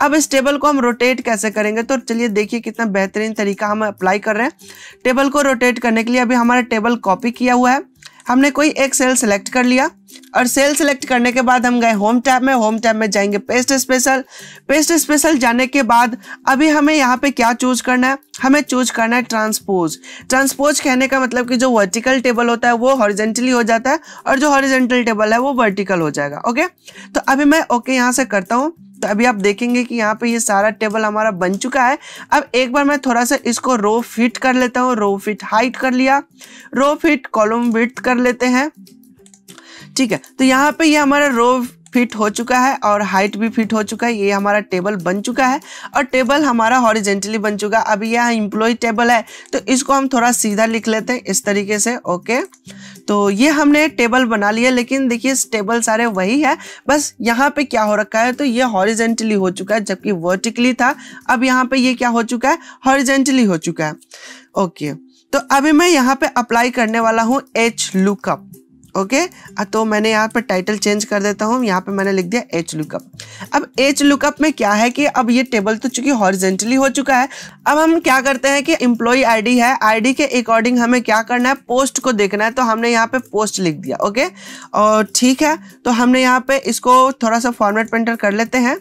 [SPEAKER 1] अब इस टेबल को हम रोटेट कैसे करेंगे तो चलिए देखिए कितना बेहतरीन तरीका हम अप्लाई कर रहे हैं टेबल को रोटेट करने के लिए अभी हमारा टेबल कॉपी किया हुआ है हमने कोई एक सेल सेलेक्ट कर लिया और सेल सेलेक्ट करने के बाद हम गए होम टैब में होम टैब में जाएंगे पेस्ट स्पेशल पेस्ट स्पेशल जाने के बाद अभी हमें यहाँ पे क्या चूज करना है हमें चूज करना है ट्रांसपोज ट्रांसपोज कहने का मतलब कि जो वर्टिकल टेबल होता है वो हॉरिजेंटली हो जाता है और जो हॉरिजेंटल टेबल है वो वर्टिकल हो जाएगा ओके तो अभी मैं ओके यहाँ से करता हूँ तो अभी आप देखेंगे कि यहाँ पे ये सारा टेबल हमारा बन चुका है अब एक बार मैं थोड़ा सा इसको रो फिट कर लेता हूँ रो फिट हाइट कर लिया रो फिट कॉलम विथ कर लेते हैं ठीक है तो यहाँ पे ये हमारा रो फिट हो चुका है और हाइट भी फिट हो चुका है ये हमारा टेबल बन चुका है और टेबल हमारा हॉरिजेंटली बन चुका है अभी यह इम्प्लॉय टेबल है तो इसको हम थोड़ा सीधा लिख लेते हैं इस तरीके से ओके तो ये हमने टेबल बना लिया लेकिन देखिए टेबल सारे वही है बस यहाँ पे क्या हो रखा है तो ये हॉरिजेंटली हो चुका है जबकि वर्टिकली था अब यहाँ पे ये क्या हो चुका है हॉरिजेंटली हो चुका है ओके तो अभी मैं यहाँ पे अप्लाई करने वाला हूँ एच लुकअप ओके okay? तो मैंने यहाँ पर टाइटल चेंज कर देता हूँ यहाँ पे मैंने लिख दिया एच लुकअप अब एच लुकअप में क्या है कि अब ये टेबल तो चूंकि हॉरिजेंटली हो चुका है अब हम क्या करते हैं कि एम्प्लॉय आईडी है आईडी के अकॉर्डिंग हमें क्या करना है पोस्ट को देखना है तो हमने यहाँ पे पोस्ट लिख दिया ओके okay? और ठीक है तो हमने यहाँ पे इसको थोड़ा सा फॉर्मेट पेंटर कर लेते हैं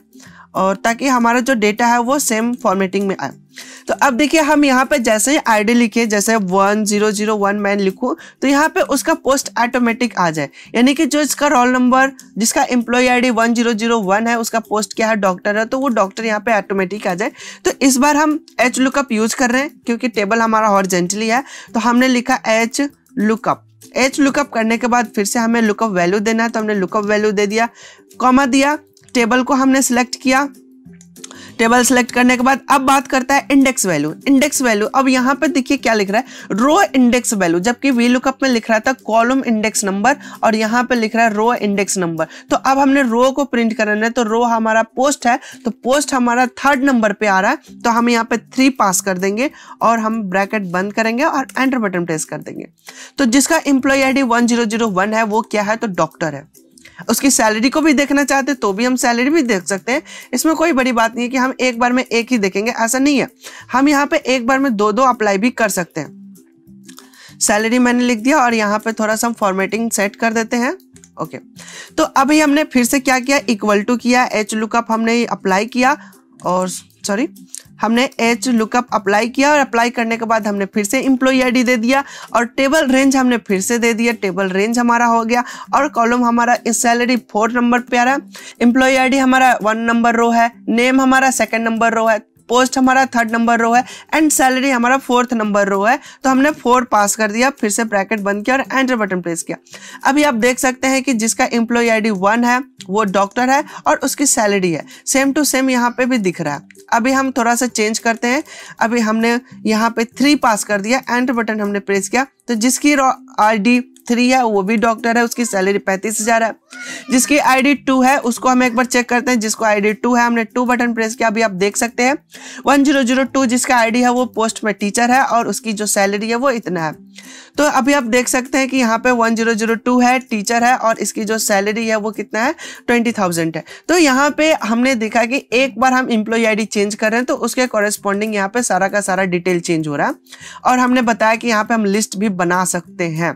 [SPEAKER 1] और ताकि हमारा जो डेटा है वो सेम फॉर्मेटिंग में आए तो अब देखिए हम यहाँ पे जैसे ही आईडी लिखे जैसे वन जीरो जीरो वन मैन लिखू तो यहाँ पे उसका पोस्ट ऑटोमेटिक आ जाए यानी कि जो इसका रोल नंबर जिसका employee ID one zero zero one है उसका पोस्ट क्या है डॉक्टर है तो वो डॉक्टर यहाँ पे ऑटोमेटिक आ जाए तो इस बार हम एच लुकअप यूज कर रहे हैं क्योंकि टेबल हमारा हॉर्जेंटली है तो हमने लिखा एच लुकअप एच लुकअप करने के बाद फिर से हमें लुकअप वैल्यू देना है तो हमने लुकअप वैल्यू दे दिया कॉमा दिया टेबल को हमने सेलेक्ट किया टेबल सेलेक्ट करने के बाद अब बात करता है इंडेक्स वैल्यू इंडेक्स वैल्यू अब यहाँ पर देखिए क्या लिख रहा है रो इंडेक्स वैल्यू जबकि वी लुकअप में लिख रहा था कॉलम इंडेक्स नंबर और यहाँ पर लिख रहा है रो इंडेक्स नंबर तो अब हमने रो को प्रिंट कराना है तो रो हमारा पोस्ट है तो पोस्ट हमारा थर्ड नंबर पे आ रहा है तो हम यहाँ पे थ्री पास कर देंगे और हम ब्रैकेट बंद करेंगे और एंटर बटन प्रेस कर देंगे तो जिसका एम्प्लॉय आईडी वन है वो क्या है तो डॉक्टर है उसकी सैलरी को भी देखना चाहते तो भी हम सैलरी भी देख सकते हैं इसमें कोई बड़ी बात नहीं है कि हम एक बार में एक ही देखेंगे ऐसा नहीं है हम यहाँ पे एक बार में दो दो अप्लाई भी कर सकते हैं सैलरी मैंने लिख दिया और यहाँ पे थोड़ा सा हम फॉर्मेटिंग सेट कर देते हैं ओके तो अभी हमने फिर से क्या किया इक्वल टू किया एच लुकअप हमने अप्लाई किया और सॉरी हमने एच लुकअप अप्लाई किया और अप्लाई करने के बाद हमने फिर से इम्प्लॉई आईडी दे दिया और टेबल रेंज हमने फिर से दे दिया टेबल रेंज हमारा हो गया और कॉलम हमारा सैलरी फोर नंबर पे आ रहा है इम्प्लॉई आई हमारा वन नंबर रो है नेम हमारा सेकेंड नंबर रो है पोस्ट हमारा थर्ड नंबर रो है एंड सैलरी हमारा फोर्थ नंबर रो है तो हमने फोर पास कर दिया फिर से ब्रैकेट बंद किया और एंटर बटन प्रेस किया अभी आप देख सकते हैं कि जिसका एम्प्लॉय आई वन है वो डॉक्टर है और उसकी सैलरी है सेम टू सेम यहाँ पे भी दिख रहा है अभी हम थोड़ा सा चेंज करते हैं अभी हमने यहाँ पे थ्री पास कर दिया एंटर बटन हमने प्रेस किया तो जिसकी आईडी थ्री है वो भी डॉक्टर है उसकी सैलरी पैंतीस हजार है जिसकी आई डी टू है उसको हम एक बार चेक करते हैं जिसको आई डी टू है हमने टू बटन प्रेस किया अभी आप देख सकते हैं वन जीरो जीरो टू जिसका डी है वो पोस्ट में टीचर है और उसकी जो सैलरी है वो इतना है तो अभी आप देख सकते हैं कि यहाँ पे वन जीरो जीरो टू है टीचर है और इसकी जो सैलरी है वो कितना है ट्वेंटी थाउजेंड है तो यहाँ पे हमने देखा कि एक बार हम इम्प्लॉय डी चेंज कर रहे हैं तो उसके कॉरेस्पॉन्डिंग यहाँ पे सारा का सारा डिटेल चेंज हो रहा है और हमने बताया कि यहाँ पे हम लिस्ट भी बना सकते हैं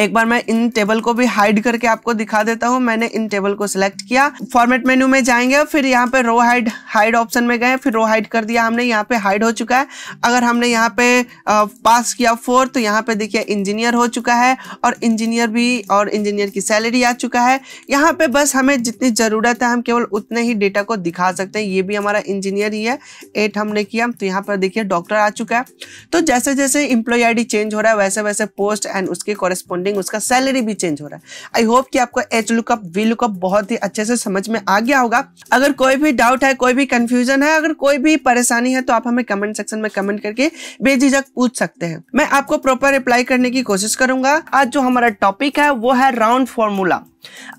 [SPEAKER 1] एक बार मैं इन टेबल को भी हाइड करके आपको दिखा देता हूँ मैंने इन टेबल को सिलेक्ट किया फॉर्मेट मेन्यू में जाएंगे फिर यहाँ पे रो हाइड हाइड ऑप्शन में गए फिर रो हाइड कर दिया हमने यहाँ पे हाइड हो चुका है अगर हमने यहाँ पे पास किया फोर तो यहाँ पे देखिए इंजीनियर हो चुका है और इंजीनियर भी और इंजीनियर की सैलरी आ चुका है यहाँ पे बस हमें जितनी ज़रूरत है हम केवल उतने ही डेटा को दिखा सकते हैं ये भी हमारा इंजीनियर ही है एट हमने किया तो यहाँ पर देखिए डॉक्टर आ चुका है तो जैसे जैसे इंप्लॉय आई चेंज हो रहा है वैसे वैसे पोस्ट एंड उसके कॉरेस्प करस्पॉन्डिंग उसका सैलरी भी चेंज हो रहा है आई होप कि आपको एच लुकअप वी लुकअप बहुत ही अच्छे से समझ में आ गया होगा अगर कोई भी डाउट है कोई भी कंफ्यूजन है अगर कोई भी परेशानी है तो आप हमें कमेंट सेक्शन में कमेंट करके बेझिझक पूछ सकते हैं मैं आपको प्रॉपर रिप्लाई करने की कोशिश करूंगा आज जो हमारा टॉपिक है वो है राउंड फॉर्मूला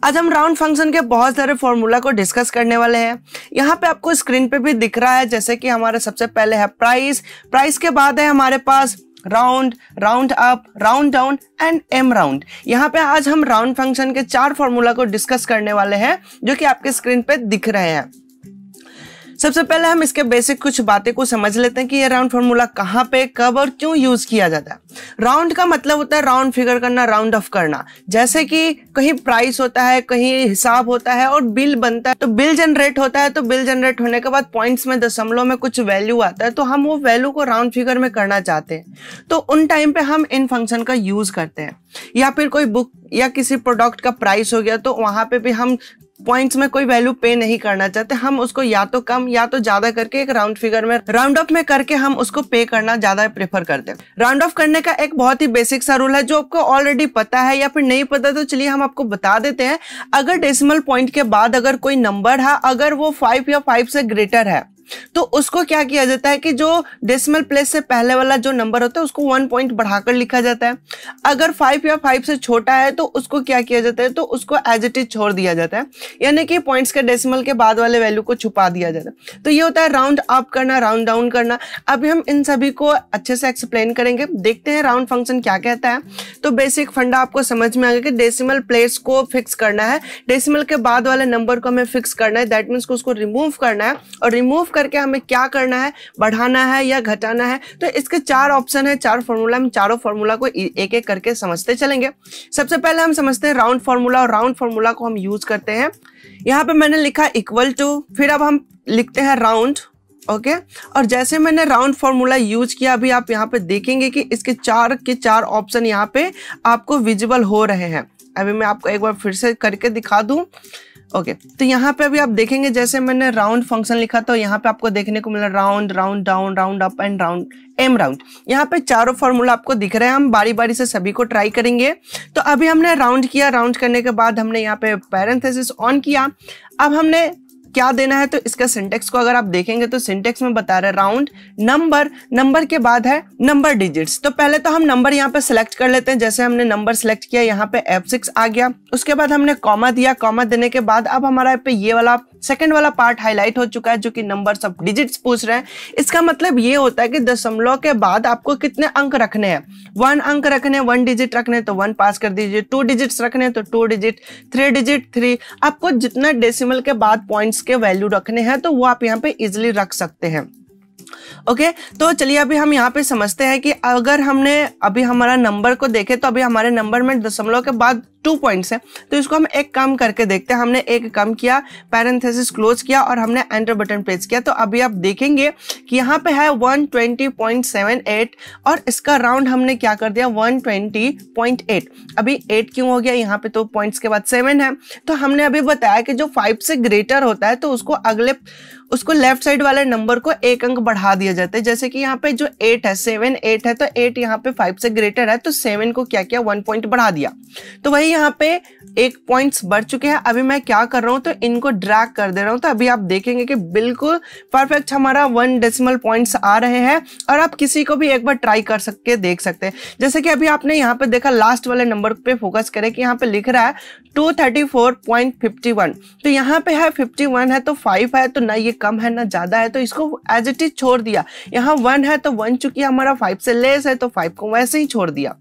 [SPEAKER 1] आज हम राउंड फंक्शन के बहुत सारे फॉर्मूला को डिस्कस करने वाले हैं यहाँ पे आपको स्क्रीन पे भी दिख रहा है जैसे कि हमारे सबसे पहले है प्राइस प्राइस के बाद है हमारे पास round round up round down and M round यहाँ पे आज हम राउंड फंक्शन के चार फॉर्मूला को डिस्कस करने वाले हैं जो कि आपके स्क्रीन पे दिख रहे हैं सबसे पहले हम इसके बेसिक कुछ बातें को समझ लेते हैं कि ये राउंड फॉर्मूला कहाँ पे कब और क्यों यूज किया जाता है राउंड का मतलब होता है राउंड फिगर करना राउंड ऑफ करना जैसे कि कहीं प्राइस होता है कहीं हिसाब होता है और बिल बनता है तो बिल जनरेट होता है तो बिल जनरेट होने के बाद पॉइंट्स में दशमलव में कुछ वैल्यू आता है तो हम वो वैल्यू को राउंड फिगर में करना चाहते हैं तो उन टाइम पे हम इन फंक्शन का यूज करते हैं या फिर कोई बुक या किसी प्रोडक्ट का प्राइस हो गया तो वहां पे भी हम पॉइंट्स में कोई वैल्यू पे नहीं करना चाहते हम उसको या तो कम या तो ज्यादा करके एक राउंड फिगर में राउंड ऑफ में करके हम उसको पे करना ज्यादा प्रेफर करते हैं राउंड ऑफ करने का एक बहुत ही बेसिक सा रूल है जो आपको ऑलरेडी पता है या फिर नहीं पता तो चलिए हम आपको बता देते हैं अगर डेसिमल पॉइंट के बाद अगर कोई नंबर है अगर वो फाइव या फाइव से ग्रेटर है तो उसको क्या किया जाता है कि जो डेसिमल प्लेस से पहले वाला जो नंबर होता है उसको वन पॉइंट बढ़ाकर लिखा जाता है अगर फाइव या फाइव से छोटा है तो उसको क्या किया जाता है तो उसको एज इट इज छोड़ दिया जाता है यानी कि पॉइंट्स के डेसिमल के बाद वाले वैल्यू को छुपा दिया जाता है तो ये होता है राउंड अप करना राउंड डाउन करना अभी हम इन सभी को अच्छे से एक्सप्लेन करेंगे देखते हैं राउंड फंक्शन क्या कहता है तो बेसिक फंडा आपको समझ में आ गया कि डेसिमल प्लेस को फिक्स करना है डेसिमल के बाद वाले नंबर को हमें फिक्स करना है दैट मीन्स को उसको रिमूव करना है और रिमूव कर करके हमें क्या करना है बढ़ाना है या घटाना है तो इसके चार ऑप्शन है चार फॉर्मूला हम चारों फॉर्मूला को एक एक करके समझते चलेंगे सबसे पहले हम समझते हैं राउंड फॉर्मूला और राउंड फॉर्मूला को हम यूज करते हैं यहाँ पे मैंने लिखा इक्वल टू फिर अब हम लिखते हैं राउंड ओके okay? और जैसे मैंने राउंड फॉर्मूला यूज किया अभी आप यहाँ पे देखेंगे कि इसके चार के चार ऑप्शन यहाँ पे आपको विजिबल हो रहे हैं अभी मैं आपको एक बार फिर से करके दिखा दूँ ओके okay, तो यहाँ पे अभी आप देखेंगे जैसे मैंने राउंड फंक्शन लिखा तो यहाँ पे आपको देखने को मिला round round down round up and round M round यहाँ पे चारों फॉर्मूला आपको दिख रहे हैं हम बारी बारी से सभी को ट्राई करेंगे तो अभी हमने राउंड किया राउंड करने के बाद हमने यहाँ पे पैरेंथेसिस ऑन किया अब हमने क्या देना है तो इसका सिंटेक्स को अगर आप देखेंगे तो सिंटेक्स में बता रहे राउंड नंबर नंबर के बाद है नंबर डिजिट्स तो पहले तो हम नंबर यहाँ पे सिलेक्ट कर लेते हैं जैसे हमने नंबर सिलेक्ट किया यहाँ पे सिक्स आ गया उसके बाद हमने कॉमा दिया कॉमा देने के बाद अब हमारा पे ये वाला सेकेंड वाला पार्ट हाईलाइट हो चुका है जो कि नंबर सब डिजिट्स पूछ रहे हैं इसका मतलब ये होता है कि दशमलव के बाद आपको कितने अंक रखने हैं वन अंक रखने वन डिजिट रखने तो वन पास कर दीजिए टू डिजिट्स रखने तो two digit three digit three आपको जितना डेसिमल के बाद पॉइंट्स इसके वैल्यू रखने हैं तो वो आप यहाँ पे इजिली रख सकते हैं ओके okay, तो चलिए अभी हम यहाँ पे समझते हैं कि अगर हमने अभी हमारा नंबर को देखे तो अभी हमारे नंबर में दशमलव के बाद टू पॉइंट्स हैं तो इसको हम एक कम करके देखते हैं हमने एक कम किया पैरेंथेसिस क्लोज किया और हमने एंटर बटन प्रेस किया तो अभी आप देखेंगे कि यहाँ पे है 120.78 और इसका राउंड हमने क्या कर दिया 120.8 अभी 8 क्यों हो गया यहाँ पे तो पॉइंट्स के बाद 7 है तो हमने अभी बताया कि जो 5 से ग्रेटर होता है तो उसको अगले उसको लेफ्ट साइड वाले नंबर को एक अंक बढ़ा दिया जाता है जैसे कि यहाँ पे जो एट है सेवन एट है तो एट यहाँ पे फाइव से ग्रेटर है तो सेवन को क्या किया वन पॉइंट बढ़ा दिया तो वही यहाँ पे एक पॉइंट्स बढ़ चुके हैं अभी मैं क्या कर रहा हूँ तो इनको ड्रैग कर दे रहा हूँ तो अभी आप देखेंगे कि बिल्कुल परफेक्ट हमारा वन डेसिमल पॉइंट्स आ रहे हैं और आप किसी को भी एक बार ट्राई कर सकते देख सकते हैं जैसे कि अभी आपने यहाँ पे देखा लास्ट वाले नंबर पे फोकस करें कि यहाँ पे लिख रहा है टू तो यहाँ पे है फिफ्टी है तो फाइव है तो ना ये कम है ना ज़्यादा है तो इसको एज इट इज छोड़ दिया यहाँ वन है तो वन चूंकि हमारा फाइव से लेस है तो फाइव को वैसे ही छोड़ दिया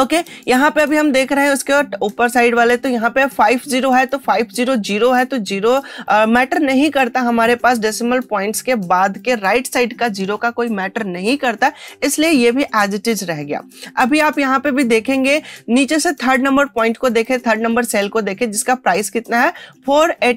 [SPEAKER 1] ओके okay, यहाँ पे अभी हम देख रहे हैं उसके ऊपर साइड वाले तो यहाँ पे फाइव जीरो है तो फाइव जीरो जीरो है तो जीरो मैटर नहीं करता हमारे पास डेसिमल पॉइंट्स के बाद के राइट right साइड का जीरो का कोई मैटर नहीं करता इसलिए ये भी एज इट इज रह गया अभी आप यहाँ पे भी देखेंगे नीचे से थर्ड नंबर पॉइंट को देखे थर्ड नंबर सेल को देखे जिसका प्राइस कितना है फोर है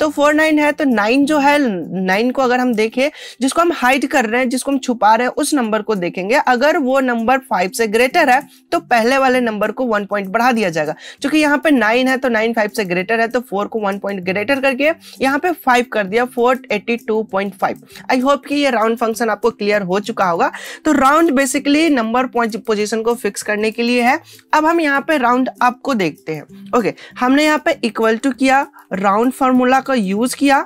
[SPEAKER 1] तो फोर है तो नाइन जो है नाइन को अगर हम देखें जिसको हम हाइड कर रहे हैं जिसको हम छुपा रहे हैं उस नंबर को देखेंगे अगर वो नंबर फाइव फाइव से ग्रेटर है तो पहले वाले नंबर को वन पॉइंट बढ़ा दिया जाएगा चूंकि यहाँ पे नाइन है तो नाइन फाइव से ग्रेटर है तो फोर को वन पॉइंट ग्रेटर करके यहाँ पे फाइव कर दिया four eighty two point five I hope कि ये राउंड फंक्शन आपको क्लियर हो चुका होगा तो राउंड बेसिकली नंबर पोजिशन को फिक्स करने के लिए है अब हम यहाँ पे राउंड अप को देखते हैं ओके हमने यहाँ पे इक्वल टू किया राउंड फॉर्मूला का यूज किया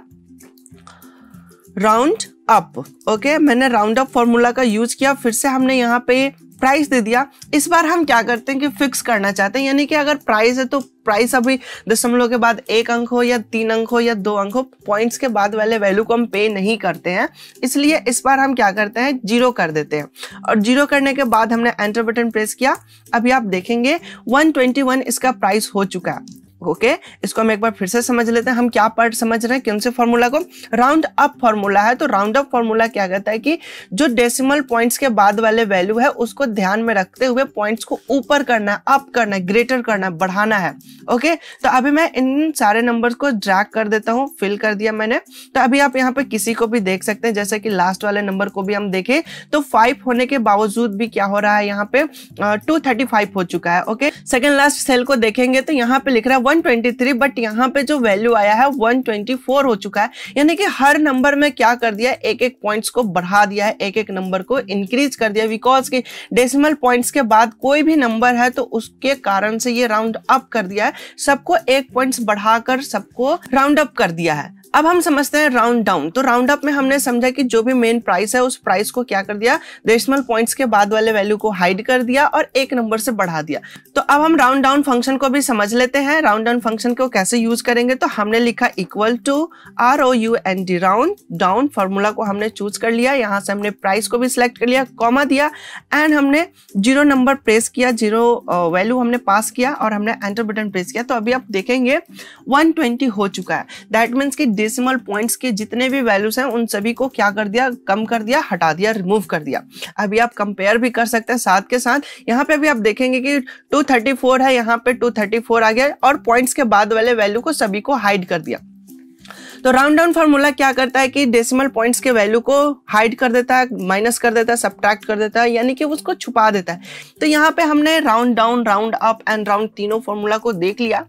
[SPEAKER 1] राउंड अप ओके मैंने राउंड अप फॉर्मूला का यूज किया फिर से हमने यहाँ पे प्राइस दे दिया इस बार हम क्या करते हैं कि फिक्स करना चाहते हैं यानी कि अगर प्राइस है तो प्राइस अभी दशमलव के बाद एक अंक हो या तीन अंक हो या दो अंक हो पॉइंट्स के बाद वाले वैल्यू को हम पे नहीं करते हैं इसलिए इस बार हम क्या करते हैं जीरो कर देते हैं और जीरो करने के बाद हमने एंटर बटन प्रेस किया अभी आप देखेंगे 121 इसका प्राइस हो चुका है ओके इसको हम एक बार फिर से समझ लेते हैं हम क्या पार्ट समझ रहे हैं कौन से फॉर्मूला को राउंड अप फॉर्मूला है तो राउंड अप फॉर्मूला क्या कहता है कि जो डेसिमल पॉइंट्स के बाद वाले वैल्यू है उसको ध्यान में रखते हुए पॉइंट्स को ऊपर करना है अप करना है ग्रेटर करना है बढ़ाना है ओके तो अभी मैं इन सारे नंबर को ड्रैक कर देता हूँ फिल कर दिया मैंने तो अभी आप यहाँ पे किसी को भी देख सकते हैं जैसे कि लास्ट वाले नंबर को भी हम देखें तो फाइव होने के बावजूद भी क्या हो रहा है यहाँ पे टू हो चुका है ओके सेकेंड लास्ट सेल को देखेंगे तो यहाँ पे लिख रहा है 123 बट यहाँ पे जो वैल्यू आया है 124 हो चुका है यानी कि हर नंबर में क्या कर दिया एक एक पॉइंट्स को बढ़ा दिया है एक एक नंबर को इंक्रीज कर दिया बिकॉज कि डेसिमल पॉइंट्स के बाद कोई भी नंबर है तो उसके कारण से ये राउंड अप कर दिया है सबको एक पॉइंट्स बढ़ाकर सबको राउंड अप कर दिया है अब हम समझते हैं राउंड डाउन तो राउंड अप में हमने समझा कि जो भी मेन प्राइस है उस प्राइस को क्या कर दिया डेसिमल पॉइंट्स के बाद वाले वैल्यू को हाइड कर दिया और एक नंबर से बढ़ा दिया तो अब हम राउंड डाउन फंक्शन को भी समझ लेते हैं राउंड डाउन फंक्शन को कैसे यूज करेंगे तो हमने लिखा equal to R O U N D round down formula को हमने चूज कर लिया यहाँ से हमने प्राइस को भी सिलेक्ट कर लिया कॉमा दिया एंड हमने जीरो नंबर प्रेस किया जीरो वैल्यू हमने पास किया और हमने एंटर बटन प्रेस किया तो अभी आप देखेंगे 120 हो चुका है दैट मीन्स की डेसिमल पॉइंट्स के जितने भी वैल्यूज हैं उन सभी को क्या कर दिया कम कर दिया हटा दिया रिमूव कर दिया अभी आप कंपेयर भी कर सकते हैं साथ के साथ यहाँ पे अभी आप देखेंगे कि 234 है यहाँ पे 234 आ गया और पॉइंट्स के बाद वाले वैल्यू को सभी को हाइड कर दिया तो राउंड डाउन फार्मूला क्या करता है कि डेसिमल पॉइंट्स के वैल्यू को हाइड कर देता है माइनस कर देता है सब्ट्रैक्ट कर देता है यानी कि उसको छुपा देता है तो यहाँ पे हमने round down round up and round तीनों फार्मूला को देख लिया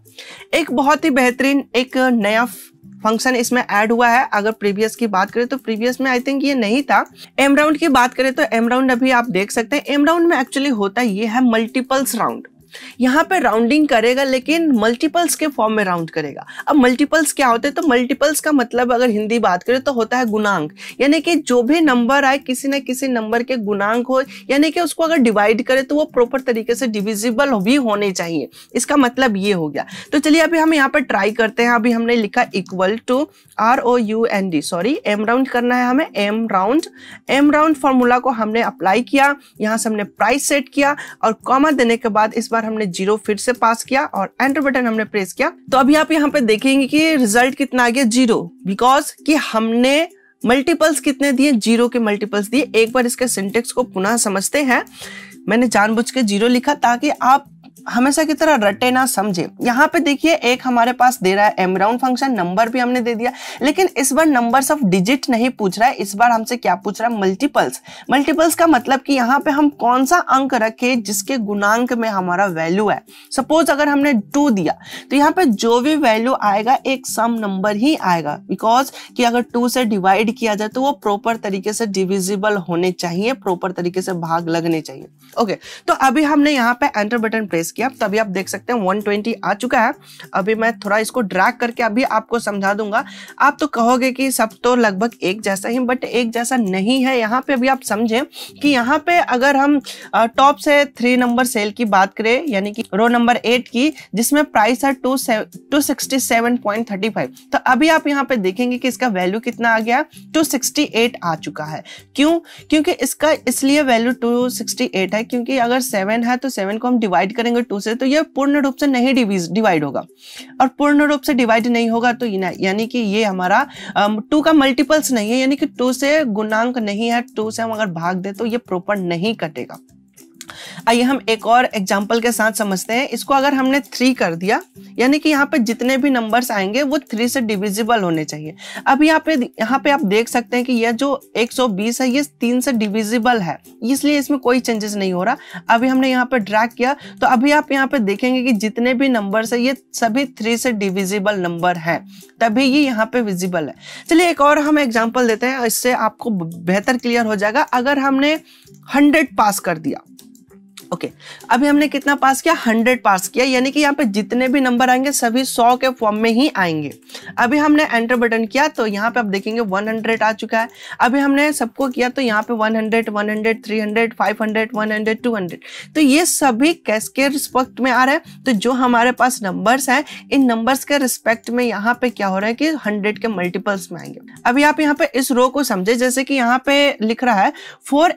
[SPEAKER 1] एक बहुत ही बेहतरीन एक नया फंक्शन इसमें ऐड हुआ है अगर प्रीवियस की बात करें तो प्रीवियस में आई थिंक ये नहीं था एम राउंड की बात करें तो एम राउंड अभी आप देख सकते हैं एम राउंड में एक्चुअली होता ये है मल्टीपल्स राउंड यहाँ पे राउंडिंग करेगा लेकिन मल्टीपल्स के फॉर्म में राउंड करेगा अब मल्टीपल्स क्या होते हैं तो मल्टीपल्स का मतलब अगर हिंदी बात करें तो होता है गुणांक यानी कि जो भी नंबर आए किसी न किसी नंबर के गुणांक हो यानी कि उसको अगर डिवाइड करें तो वो प्रॉपर तरीके से डिविजिबल भी होने चाहिए इसका मतलब ये हो गया तो चलिए अभी हम यहाँ पर ट्राई करते हैं अभी हमने लिखा equal to R O U N D sorry M round करना है हमें M round M round formula को हमने अप्लाई किया यहाँ से हमने प्राइस सेट किया और कॉमा देने के बाद इस बार हमने जीरो फिर से पास किया और एंटर बटन हमने प्रेस किया तो अभी आप यहाँ पे देखेंगे कि रिजल्ट कितना आ गया जीरो बिकॉज कि हमने मल्टीपल्स कितने दिए जीरो के मल्टीपल्स दिए एक बार इसके सिंटेक्स को पुनः समझते हैं मैंने जानबूझ के जीरो लिखा ताकि आप हमेशा की तरह रटे ना समझे यहाँ पे देखिए एक हमारे पास दे रहा है एम राउंड फंक्शन नंबर भी हमने दे दिया लेकिन इस बार नंबर ऑफ डिजिट नहीं पूछ रहा है इस बार हमसे क्या पूछ रहा है मल्टीपल्स मल्टीपल्स का मतलब कि यहाँ पे हम कौन सा अंक रखे जिसके गुणांक में हमारा वैल्यू है सपोज अगर हमने टू दिया तो यहाँ पे जो भी वैल्यू आएगा एक सम नंबर ही आएगा बिकॉज कि अगर टू से डिवाइड किया जाए तो वो प्रॉपर तरीके से डिविजिबल होने चाहिए प्रॉपर तरीके से भाग लगने चाहिए ओके okay, तो अभी हमने यहाँ पे एंटर बटन प्रेस प्रेस किया तभी आप देख सकते हैं 120 आ चुका है अभी मैं थोड़ा इसको ड्रैग करके अभी आपको समझा दूंगा आप तो कहोगे कि सब तो लगभग एक जैसा ही बट एक जैसा नहीं है यहाँ पे अभी आप समझें कि यहाँ पे अगर हम टॉप से थ्री नंबर सेल की बात करें यानी कि रो नंबर एट की जिसमें प्राइस है two two sixty seven point thirty five तो अभी आप यहाँ पे देखेंगे कि इसका वैल्यू कितना आ गया टू सिक्सटी एट आ चुका है क्यों क्योंकि इसका इसलिए वैल्यू टू सिक्सटी एट है क्योंकि अगर सेवन है तो सेवन को हम डिवाइड करेंगे करेंगे टू से तो यह पूर्ण रूप से नहीं डिवाइड होगा और पूर्ण रूप से डिवाइड नहीं होगा तो यानी कि ये हमारा टू का मल्टीपल्स नहीं है यानी कि टू से गुणांक नहीं है टू से हम अगर भाग दे तो ये प्रॉपर नहीं कटेगा आइए हम एक और एग्जाम्पल के साथ समझते हैं इसको अगर हमने थ्री कर दिया यानी कि यहाँ पे जितने भी नंबर्स आएंगे वो थ्री से डिविजिबल होने चाहिए अब यहाँ पे यहाँ पे आप देख सकते हैं कि यह जो 120 है ये तीन से डिविजिबल है इसलिए इसमें कोई चेंजेस नहीं हो रहा अभी हमने यहाँ पे ड्रैक किया तो अभी आप यहाँ पे देखेंगे कि जितने भी नंबर है ये सभी थ्री से डिविजिबल नंबर है तभी ये यहाँ पे विजिबल है चलिए एक और हम एग्जाम्पल देते हैं इससे आपको बेहतर क्लियर हो जाएगा अगर हमने हंड्रेड पास कर दिया ओके okay. अभी हमने कितना पास किया हंड्रेड पास किया यानी कि यहाँ पे जितने भी नंबर आएंगे सभी सौ के फॉर्म में ही आएंगे अभी हमने एंटर बटन किया तो यहाँ पे आप देखेंगे वन हंड्रेड आ चुका है अभी हमने सबको किया तो यहाँ पे one hundred one hundred three hundred five hundred one hundred two hundred तो ये सभी कैश के रिस्पेक्ट में आ रहे हैं तो जो हमारे पास नंबर्स हैं इन नंबर्स के रिस्पेक्ट में यहाँ पे क्या हो रहा है कि हंड्रेड के मल्टीपल्स में आएंगे अभी आप यहाँ पे इस रो को समझे जैसे कि यहाँ पे लिख रहा है फोर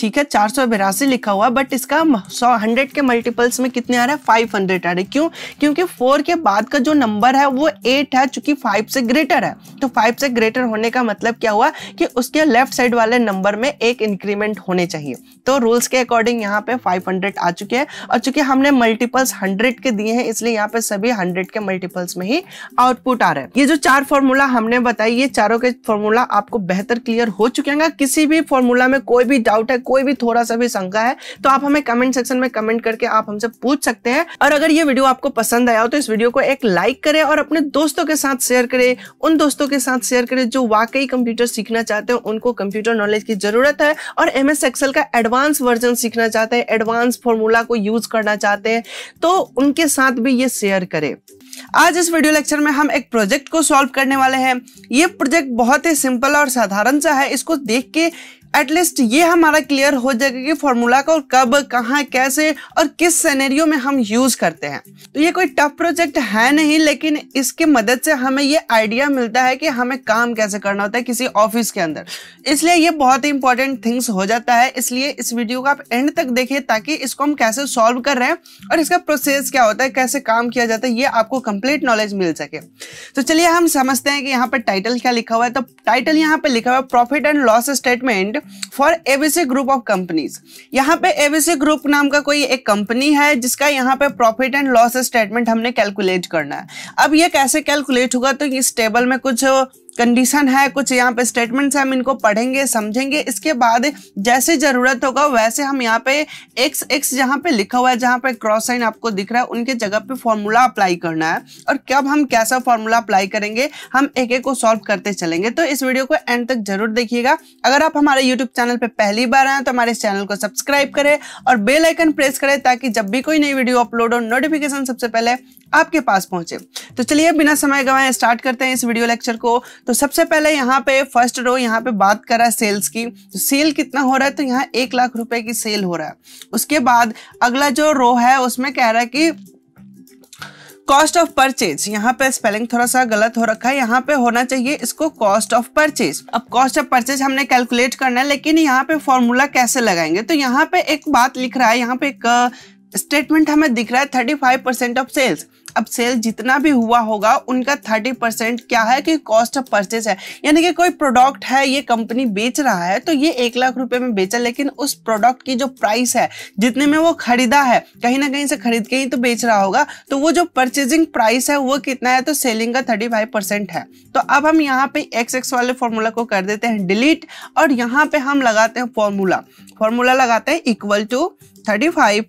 [SPEAKER 1] ठीक है चार सौ बिरासी लिखा हुआ बट इसका सौ हंड्रेड के मल्टीपल्स में कितने आ रहे हैं फाइव हंड्रेड आ रहे हैं क्यों क्योंकि फोर के बाद का जो नंबर है वो एट है चूंकि फाइव से ग्रेटर है तो फाइव से ग्रेटर होने का मतलब क्या हुआ कि उसके लेफ्ट साइड वाले नंबर में एक इंक्रीमेंट होने चाहिए तो रूल्स के अकॉर्डिंग यहाँ पे फाइव हंड्रेड आ चुके हैं और चूंकि हमने मल्टीपल्स हंड्रेड के दिए हैं इसलिए यहाँ पे सभी हंड्रेड के मल्टीपल्स में ही आउटपुट आ रहे हैं ये जो चार फॉर्मूला हमने बताई ये चारों के फॉर्मूला आपको बेहतर क्लियर हो चुके हैं किसी भी फॉर्मूला में कोई भी डाउट है कोई भी थोड़ा सा भी शंका है तो आप हमें कमेंट सेक्शन में कमेंट करके आप हमसे पूछ सकते हैं और अगर ये वीडियो आपको पसंद आया हो तो इस वीडियो को एक लाइक करें और अपने दोस्तों के साथ शेयर करें उन दोस्तों के साथ शेयर करें जो वाकई कंप्यूटर सीखना चाहते हैं उनको कंप्यूटर नॉलेज की जरूरत है और एम एस एक्सेल का एडवांस वर्जन सीखना चाहते हैं एडवांस फॉर्मूला को यूज करना चाहते हैं तो उनके साथ भी ये शेयर करें आज इस वीडियो लेक्चर में हम एक प्रोजेक्ट को सॉल्व करने वाले हैं ये प्रोजेक्ट बहुत ही सिंपल और साधारण सा है इसको देख के एटलीस्ट ये हमारा क्लियर हो जाएगा कि फॉर्मूला को कब कहाँ कैसे और किस सेनेरियो में हम यूज करते हैं तो ये कोई टफ प्रोजेक्ट है नहीं लेकिन इसके मदद से हमें ये आइडिया मिलता है कि हमें काम कैसे करना होता है किसी ऑफिस के अंदर इसलिए ये बहुत ही इंपॉर्टेंट थिंग्स हो जाता है इसलिए इस वीडियो को आप एंड तक देखिए ताकि इसको हम कैसे सॉल्व कर रहे हैं और इसका प्रोसेस क्या होता है कैसे काम किया जाता है ये आपको कंप्लीट नॉलेज मिल सके तो चलिए हम समझते हैं कि यहाँ पर टाइटल क्या लिखा हुआ है तो टाइटल यहाँ पर लिखा हुआ है profit and loss statement for ABC group of companies यहाँ पे एबीसी ग्रुप नाम का कोई एक कंपनी है जिसका यहाँ पे प्रॉफिट एंड लॉस स्टेटमेंट हमने कैलकुलेट करना है अब ये कैसे कैलकुलेट होगा तो इस टेबल में कुछ कंडीशन है कुछ यहाँ पे स्टेटमेंट्स हम इनको पढ़ेंगे समझेंगे इसके बाद जैसे ज़रूरत होगा वैसे हम यहाँ पे एक्स एक्स जहाँ पे लिखा हुआ है जहाँ पे क्रॉस साइन आपको दिख रहा है उनके जगह पे फॉर्मूला अप्लाई करना है और कब हम कैसा फॉर्मूला अप्लाई करेंगे हम एक एक को सॉल्व करते चलेंगे तो इस वीडियो को एंड तक जरूर देखिएगा अगर आप हमारे यूट्यूब चैनल पर पहली बार आए तो हमारे चैनल को सब्सक्राइब करें और बेलाइकन प्रेस करें ताकि जब भी कोई नई वीडियो अपलोड हो नोटिफिकेशन सबसे पहले आपके पास पहुंचे तो चलिए बिना समय गवाए स्टार्ट करते हैं इस वीडियो लेक्चर को तो सबसे पहले यहाँ पे फर्स्ट रो यहाँ पे बात है सेल्स की तो सेल कितना हो रहा है तो यहाँ एक लाख रुपए की सेल हो रहा है उसके बाद अगला जो रो है उसमें कह रहा है कि कॉस्ट ऑफ परचेज यहाँ पे स्पेलिंग थोड़ा सा गलत हो रखा है यहाँ पे होना चाहिए इसको कॉस्ट ऑफ परचेज अब कॉस्ट ऑफ परचेज हमने कैलकुलेट करना है लेकिन यहाँ पे फॉर्मूला कैसे लगाएंगे तो यहाँ पे एक बात लिख रहा है यहाँ पे एक स्टेटमेंट हमें दिख रहा है thirty five percent of sales अब सेल जितना भी हुआ होगा उनका थर्टी परसेंट क्या है कि कॉस्ट ऑफ परचेज है यानी कि कोई प्रोडक्ट है ये कंपनी बेच रहा है तो ये एक लाख रुपए में बेचा लेकिन उस प्रोडक्ट की जो प्राइस है जितने में वो खरीदा है कहीं ना कहीं से खरीद के ही तो बेच रहा होगा तो वो जो परचेजिंग प्राइस है वो कितना है तो सेलिंग का थर्टी फाइव परसेंट है तो अब हम यहाँ पे एक्स एक्स वाले फॉर्मूला को कर देते हैं डिलीट और यहाँ पे हम लगाते हैं फॉर्मूला फॉर्मूला लगाते हैं equal to thirty five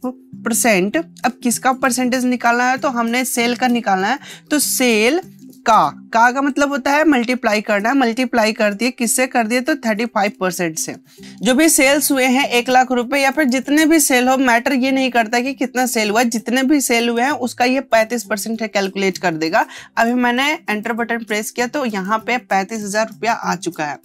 [SPEAKER 1] percent अब किसका परसेंटेज निकालना है तो हमने सेल का निकालना है तो सेल का का का मतलब होता है मल्टीप्लाई करना मल्टीप्लाई कर दिए किससे कर दिए तो थर्टी फाइव परसेंट से जो भी सेल्स हुए हैं एक लाख रुपए या फिर जितने भी सेल हो मैटर ये नहीं करता कि कितना सेल हुआ जितने भी सेल हुए हैं उसका ये पैंतीस परसेंट है कैलकुलेट कर देगा अभी मैंने एंटर बटन प्रेस किया तो यहाँ पे पैंतीस हजार रुपया आ चुका है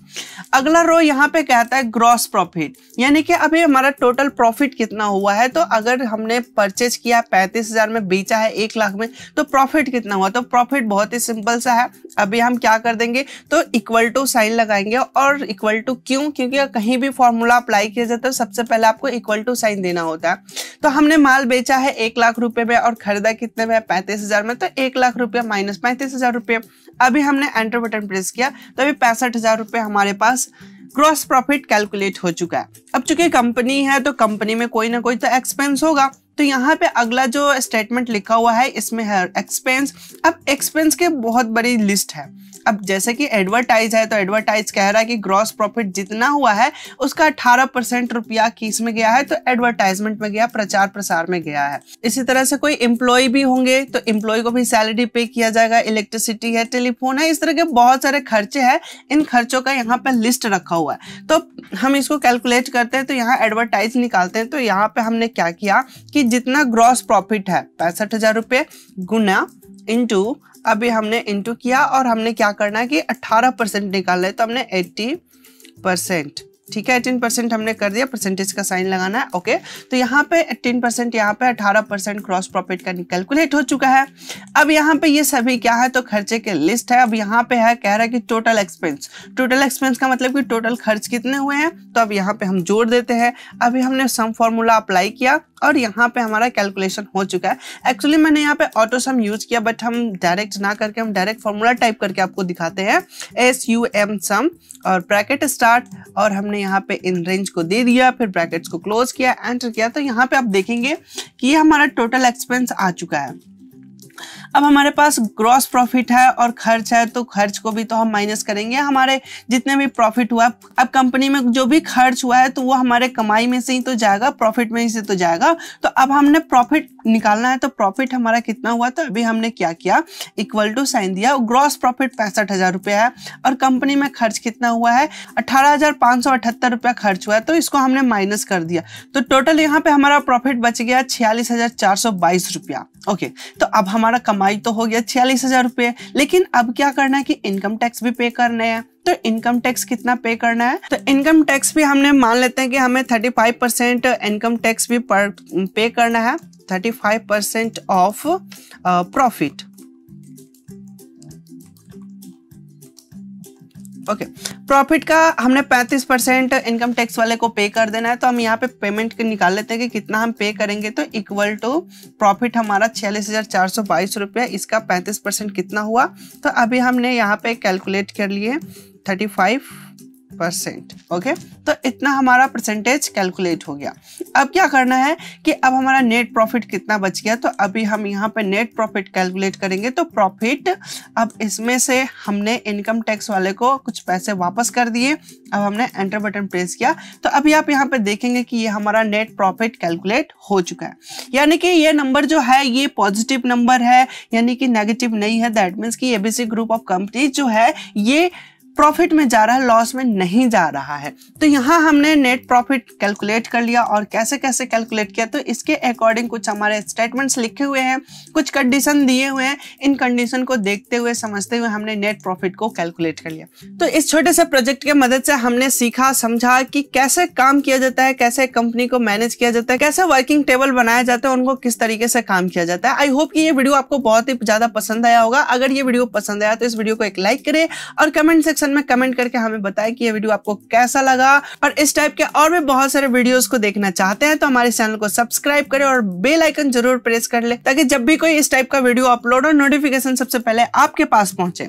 [SPEAKER 1] अगला रो यहाँ पे कहता है ग्रॉस प्रॉफिट यानी कि अभी हमारा टोटल प्रॉफिट कितना हुआ है तो अगर हमने परचेज किया पैंतीस हजार में बेचा है एक लाख में तो प्रॉफिट कितना हुआ तो प्रॉफिट बहुत ही सिंपल सिंपल सा है अभी हम क्या कर देंगे तो इक्वल टू साइन लगाएंगे और इक्वल टू क्यों क्योंकि कहीं भी फॉर्मूला अप्लाई किया जाता तो है सबसे पहले आपको इक्वल टू साइन देना होता है तो हमने माल बेचा है एक लाख रुपए में और खरीदा कितने में पैंतीस हजार में तो एक लाख रुपये माइनस पैंतीस हजार रुपये अभी हमने एंटर बटन प्रेस किया तो अभी पैंसठ हजार रुपये हमारे पास ग्रॉस प्रॉफिट कैलकुलेट हो चुका है अब चूंकि कंपनी है तो कंपनी में कोई ना कोई तो एक्सपेंस होगा तो यहाँ पे अगला जो स्टेटमेंट लिखा हुआ है इसमें है एक्सपेंस अब एक्सपेंस के बहुत बड़ी लिस्ट है अब जैसे कि एडवर्टाइज है तो एडवर्टाइज कह रहा है कि ग्रॉस प्रॉफिट जितना हुआ है उसका अठारह परसेंट रुपया किस में गया है तो एडवर्टाइजमेंट में गया प्रचार प्रसार में गया है इसी तरह से कोई एम्प्लॉय भी होंगे तो इम्प्लॉय को भी सैलरी पे किया जाएगा इलेक्ट्रिसिटी है टेलीफोन है इस तरह के बहुत सारे खर्चे हैं इन खर्चों का यहाँ पर लिस्ट रखा हुआ है तो हम इसको कैलकुलेट करते हैं तो यहाँ एडवर्टाइज निकालते हैं तो यहाँ पे हमने क्या किया कि जितना ग्रॉस प्रॉफिट है पैंसठ हजार रुपये गुना इंटू अभी हमने इंटू किया और हमने क्या करना है कि 18 परसेंट निकालना है तो हमने 80 परसेंट ठीक है एटीन परसेंट हमने कर दिया परसेंटेज का साइन लगाना है ओके तो यहाँ पे एटीन परसेंट यहाँ पे अठारह परसेंट क्रॉस प्रॉफिट का कैलकुलेट हो चुका है अब यहाँ पे ये सभी क्या है तो खर्चे के लिस्ट है अब यहाँ पे है कह रहा है कि टोटल एक्सपेंस टोटल एक्सपेंस का मतलब कि टोटल खर्च कितने हुए हैं तो अब यहाँ पे हम जोड़ देते हैं अभी हमने सम फॉर्मूला अप्लाई किया और यहाँ पे हमारा कैलकुलेशन हो चुका है एक्चुअली मैंने यहाँ पे ऑटो सम यूज किया बट हम डायरेक्ट ना करके हम डायरेक्ट फॉर्मूला टाइप करके आपको दिखाते हैं एस यू एम सम और ब्रैकेट स्टार्ट और हमने हमने यहाँ पे इन रेंज को दे दिया फिर ब्रैकेट्स को क्लोज किया एंटर किया तो यहाँ पे आप देखेंगे कि हमारा टोटल एक्सपेंस आ चुका है अब हमारे पास ग्रॉस प्रॉफिट है और खर्च है तो खर्च को भी तो हम माइनस करेंगे हमारे जितने भी प्रॉफिट हुआ अब कंपनी में जो भी खर्च हुआ है तो वो हमारे कमाई में से ही तो जाएगा प्रॉफिट में ही से तो जाएगा तो अब हमने प्रॉफिट निकालना है तो प्रॉफिट हमारा कितना हुआ तो अभी हमने क्या किया इक्वल टू साइन दिया ग्रॉस प्रॉफिट पैंसठ हजार रुपया है और कंपनी में खर्च कितना हुआ है अठारह हजार पाँच सौ अठहत्तर रुपया खर्च हुआ है तो इसको हमने माइनस कर दिया तो टोटल यहाँ पे हमारा प्रॉफिट बच गया छियालीस हजार चार सौ बाईस रुपया ओके तो अब हमारा कमाई तो हो गया छियालीस हजार रुपये लेकिन अब क्या करना है कि इनकम टैक्स भी पे करना है तो इनकम टैक्स कितना पे करना है तो इनकम टैक्स भी हमने मान लेते हैं कि हमें thirty five percent income tax भी पर, पे करना है thirty five percent of profit okay profit का हमने 35 परसेंट इनकम टैक्स वाले को पे कर देना है तो हम यहाँ पे पेमेंट निकाल लेते हैं कि कितना हम पे करेंगे तो इक्वल टू प्रॉफिट हमारा छियालीस हज़ार चार सौ बाईस रुपया इसका 35 परसेंट कितना हुआ तो अभी हमने यहाँ पे कैलकुलेट कर लिए थर्टी फाइव परसेंट ओके तो इतना हमारा परसेंटेज कैलकुलेट हो गया अब क्या करना है कि अब हमारा नेट प्रॉफिट कितना बच गया तो अभी हम यहाँ पे नेट प्रॉफिट कैलकुलेट करेंगे तो प्रॉफिट अब इसमें से हमने इनकम टैक्स वाले को कुछ पैसे वापस कर दिए अब हमने एंटर बटन प्रेस किया तो अभी आप यहाँ पे देखेंगे कि ये हमारा नेट प्रॉफिट कैलकुलेट हो चुका है यानी कि ये नंबर जो है ये पॉजिटिव नंबर है यानी कि नेगेटिव नहीं है दैट मीन्स कि एबीसी ग्रुप ऑफ कंपनी जो है ये प्रॉफिट में जा रहा है लॉस में नहीं जा रहा है तो यहाँ हमने नेट प्रॉफिट कैलकुलेट कर लिया और कैसे कैसे कैलकुलेट किया तो इसके अकॉर्डिंग कुछ हमारे स्टेटमेंट्स लिखे हुए हैं कुछ कंडीशन दिए हुए हैं इन कंडीशन को देखते हुए समझते हुए हमने नेट प्रॉफिट को कैलकुलेट कर लिया तो इस छोटे से प्रोजेक्ट के मदद से हमने सीखा समझा कि कैसे काम किया जाता है कैसे कंपनी को मैनेज किया जाता है कैसे वर्किंग टेबल बनाया जाता है उनको किस तरीके से काम किया जाता है आई होप कि ये वीडियो आपको बहुत ही ज्यादा पसंद आया होगा अगर ये वीडियो पसंद आया तो इस वीडियो को एक लाइक करें और कमेंट सेक्शन सेक्शन में कमेंट करके हमें बताए कि ये वीडियो आपको कैसा लगा और इस टाइप के और भी बहुत सारे वीडियोस को देखना चाहते हैं तो हमारे चैनल को सब्सक्राइब करें और बेल आइकन जरूर प्रेस कर ले ताकि जब भी कोई इस टाइप का वीडियो अपलोड हो नोटिफिकेशन सबसे पहले आपके पास पहुंचे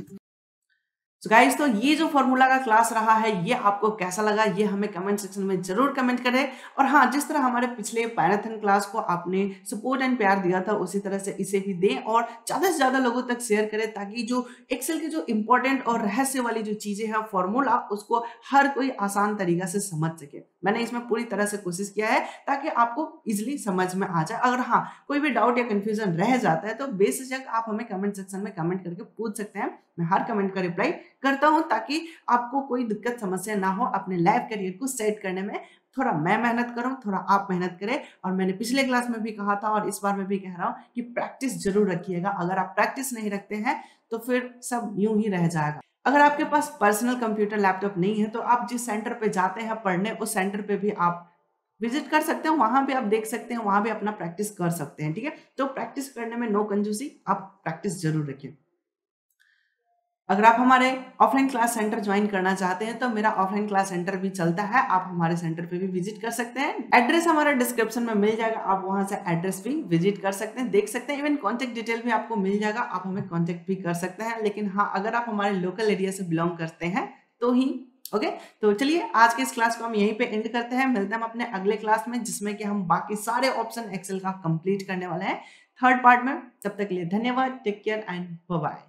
[SPEAKER 1] सो गाइज तो ये जो फॉर्मूला का क्लास रहा है ये आपको कैसा लगा ये हमें कमेंट सेक्शन में जरूर कमेंट करें और हाँ जिस तरह हमारे पिछले पैराथन क्लास को आपने सपोर्ट एंड प्यार दिया था उसी तरह से इसे भी दें और ज़्यादा से ज़्यादा लोगों तक शेयर करें ताकि जो एक्सेल की जो इंपॉर्टेंट और रहस्य वाली जो चीज़ें हैं फॉर्मूला उसको हर कोई आसान तरीका से समझ सके मैंने इसमें पूरी तरह से कोशिश किया है ताकि आपको इजिली समझ में आ जाए अगर हाँ कोई भी डाउट या कन्फ्यूजन रह जाता है तो बेशक आप हमें कमेंट सेक्शन में कमेंट करके पूछ सकते हैं मैं हर कमेंट का रिप्लाई करता हूँ ताकि आपको कोई दिक्कत समस्या ना हो अपने लाइफ करियर को सेट करने में थोड़ा मैं मेहनत करूँ थोड़ा आप मेहनत करें और मैंने पिछले क्लास में भी कहा था और इस बार में भी कह रहा हूँ कि प्रैक्टिस जरूर रखिएगा अगर आप प्रैक्टिस नहीं रखते हैं तो फिर सब यूं ही रह जाएगा अगर आपके पास पर्सनल कंप्यूटर लैपटॉप नहीं है तो आप जिस सेंटर पे जाते हैं पढ़ने उस सेंटर पे भी आप विजिट कर सकते हैं वहां भी आप देख सकते हैं वहां भी अपना प्रैक्टिस कर सकते हैं ठीक है तो प्रैक्टिस करने में नो कंजूसी आप प्रैक्टिस जरूर रखिए अगर आप हमारे ऑफलाइन क्लास सेंटर ज्वाइन करना चाहते हैं तो मेरा ऑफलाइन क्लास सेंटर भी चलता है आप हमारे सेंटर पे भी विजिट कर सकते हैं एड्रेस हमारा डिस्क्रिप्शन में मिल जाएगा आप वहां से एड्रेस भी विजिट कर सकते हैं देख सकते हैं इवन कॉन्टेक्ट डिटेल भी आपको मिल जाएगा आप हमें कॉन्टेक्ट भी कर सकते हैं लेकिन हाँ अगर आप हमारे लोकल एरिया से बिलोंग करते हैं तो ही ओके okay? तो चलिए आज के इस क्लास को हम यहीं पे एंड करते हैं मिलते हैं हम अपने अगले क्लास में जिसमें कि हम बाकी सारे ऑप्शन एक्सेल का कंप्लीट करने वाले हैं थर्ड पार्ट में तब तक के लिए धन्यवाद टेक केयर एंड बाय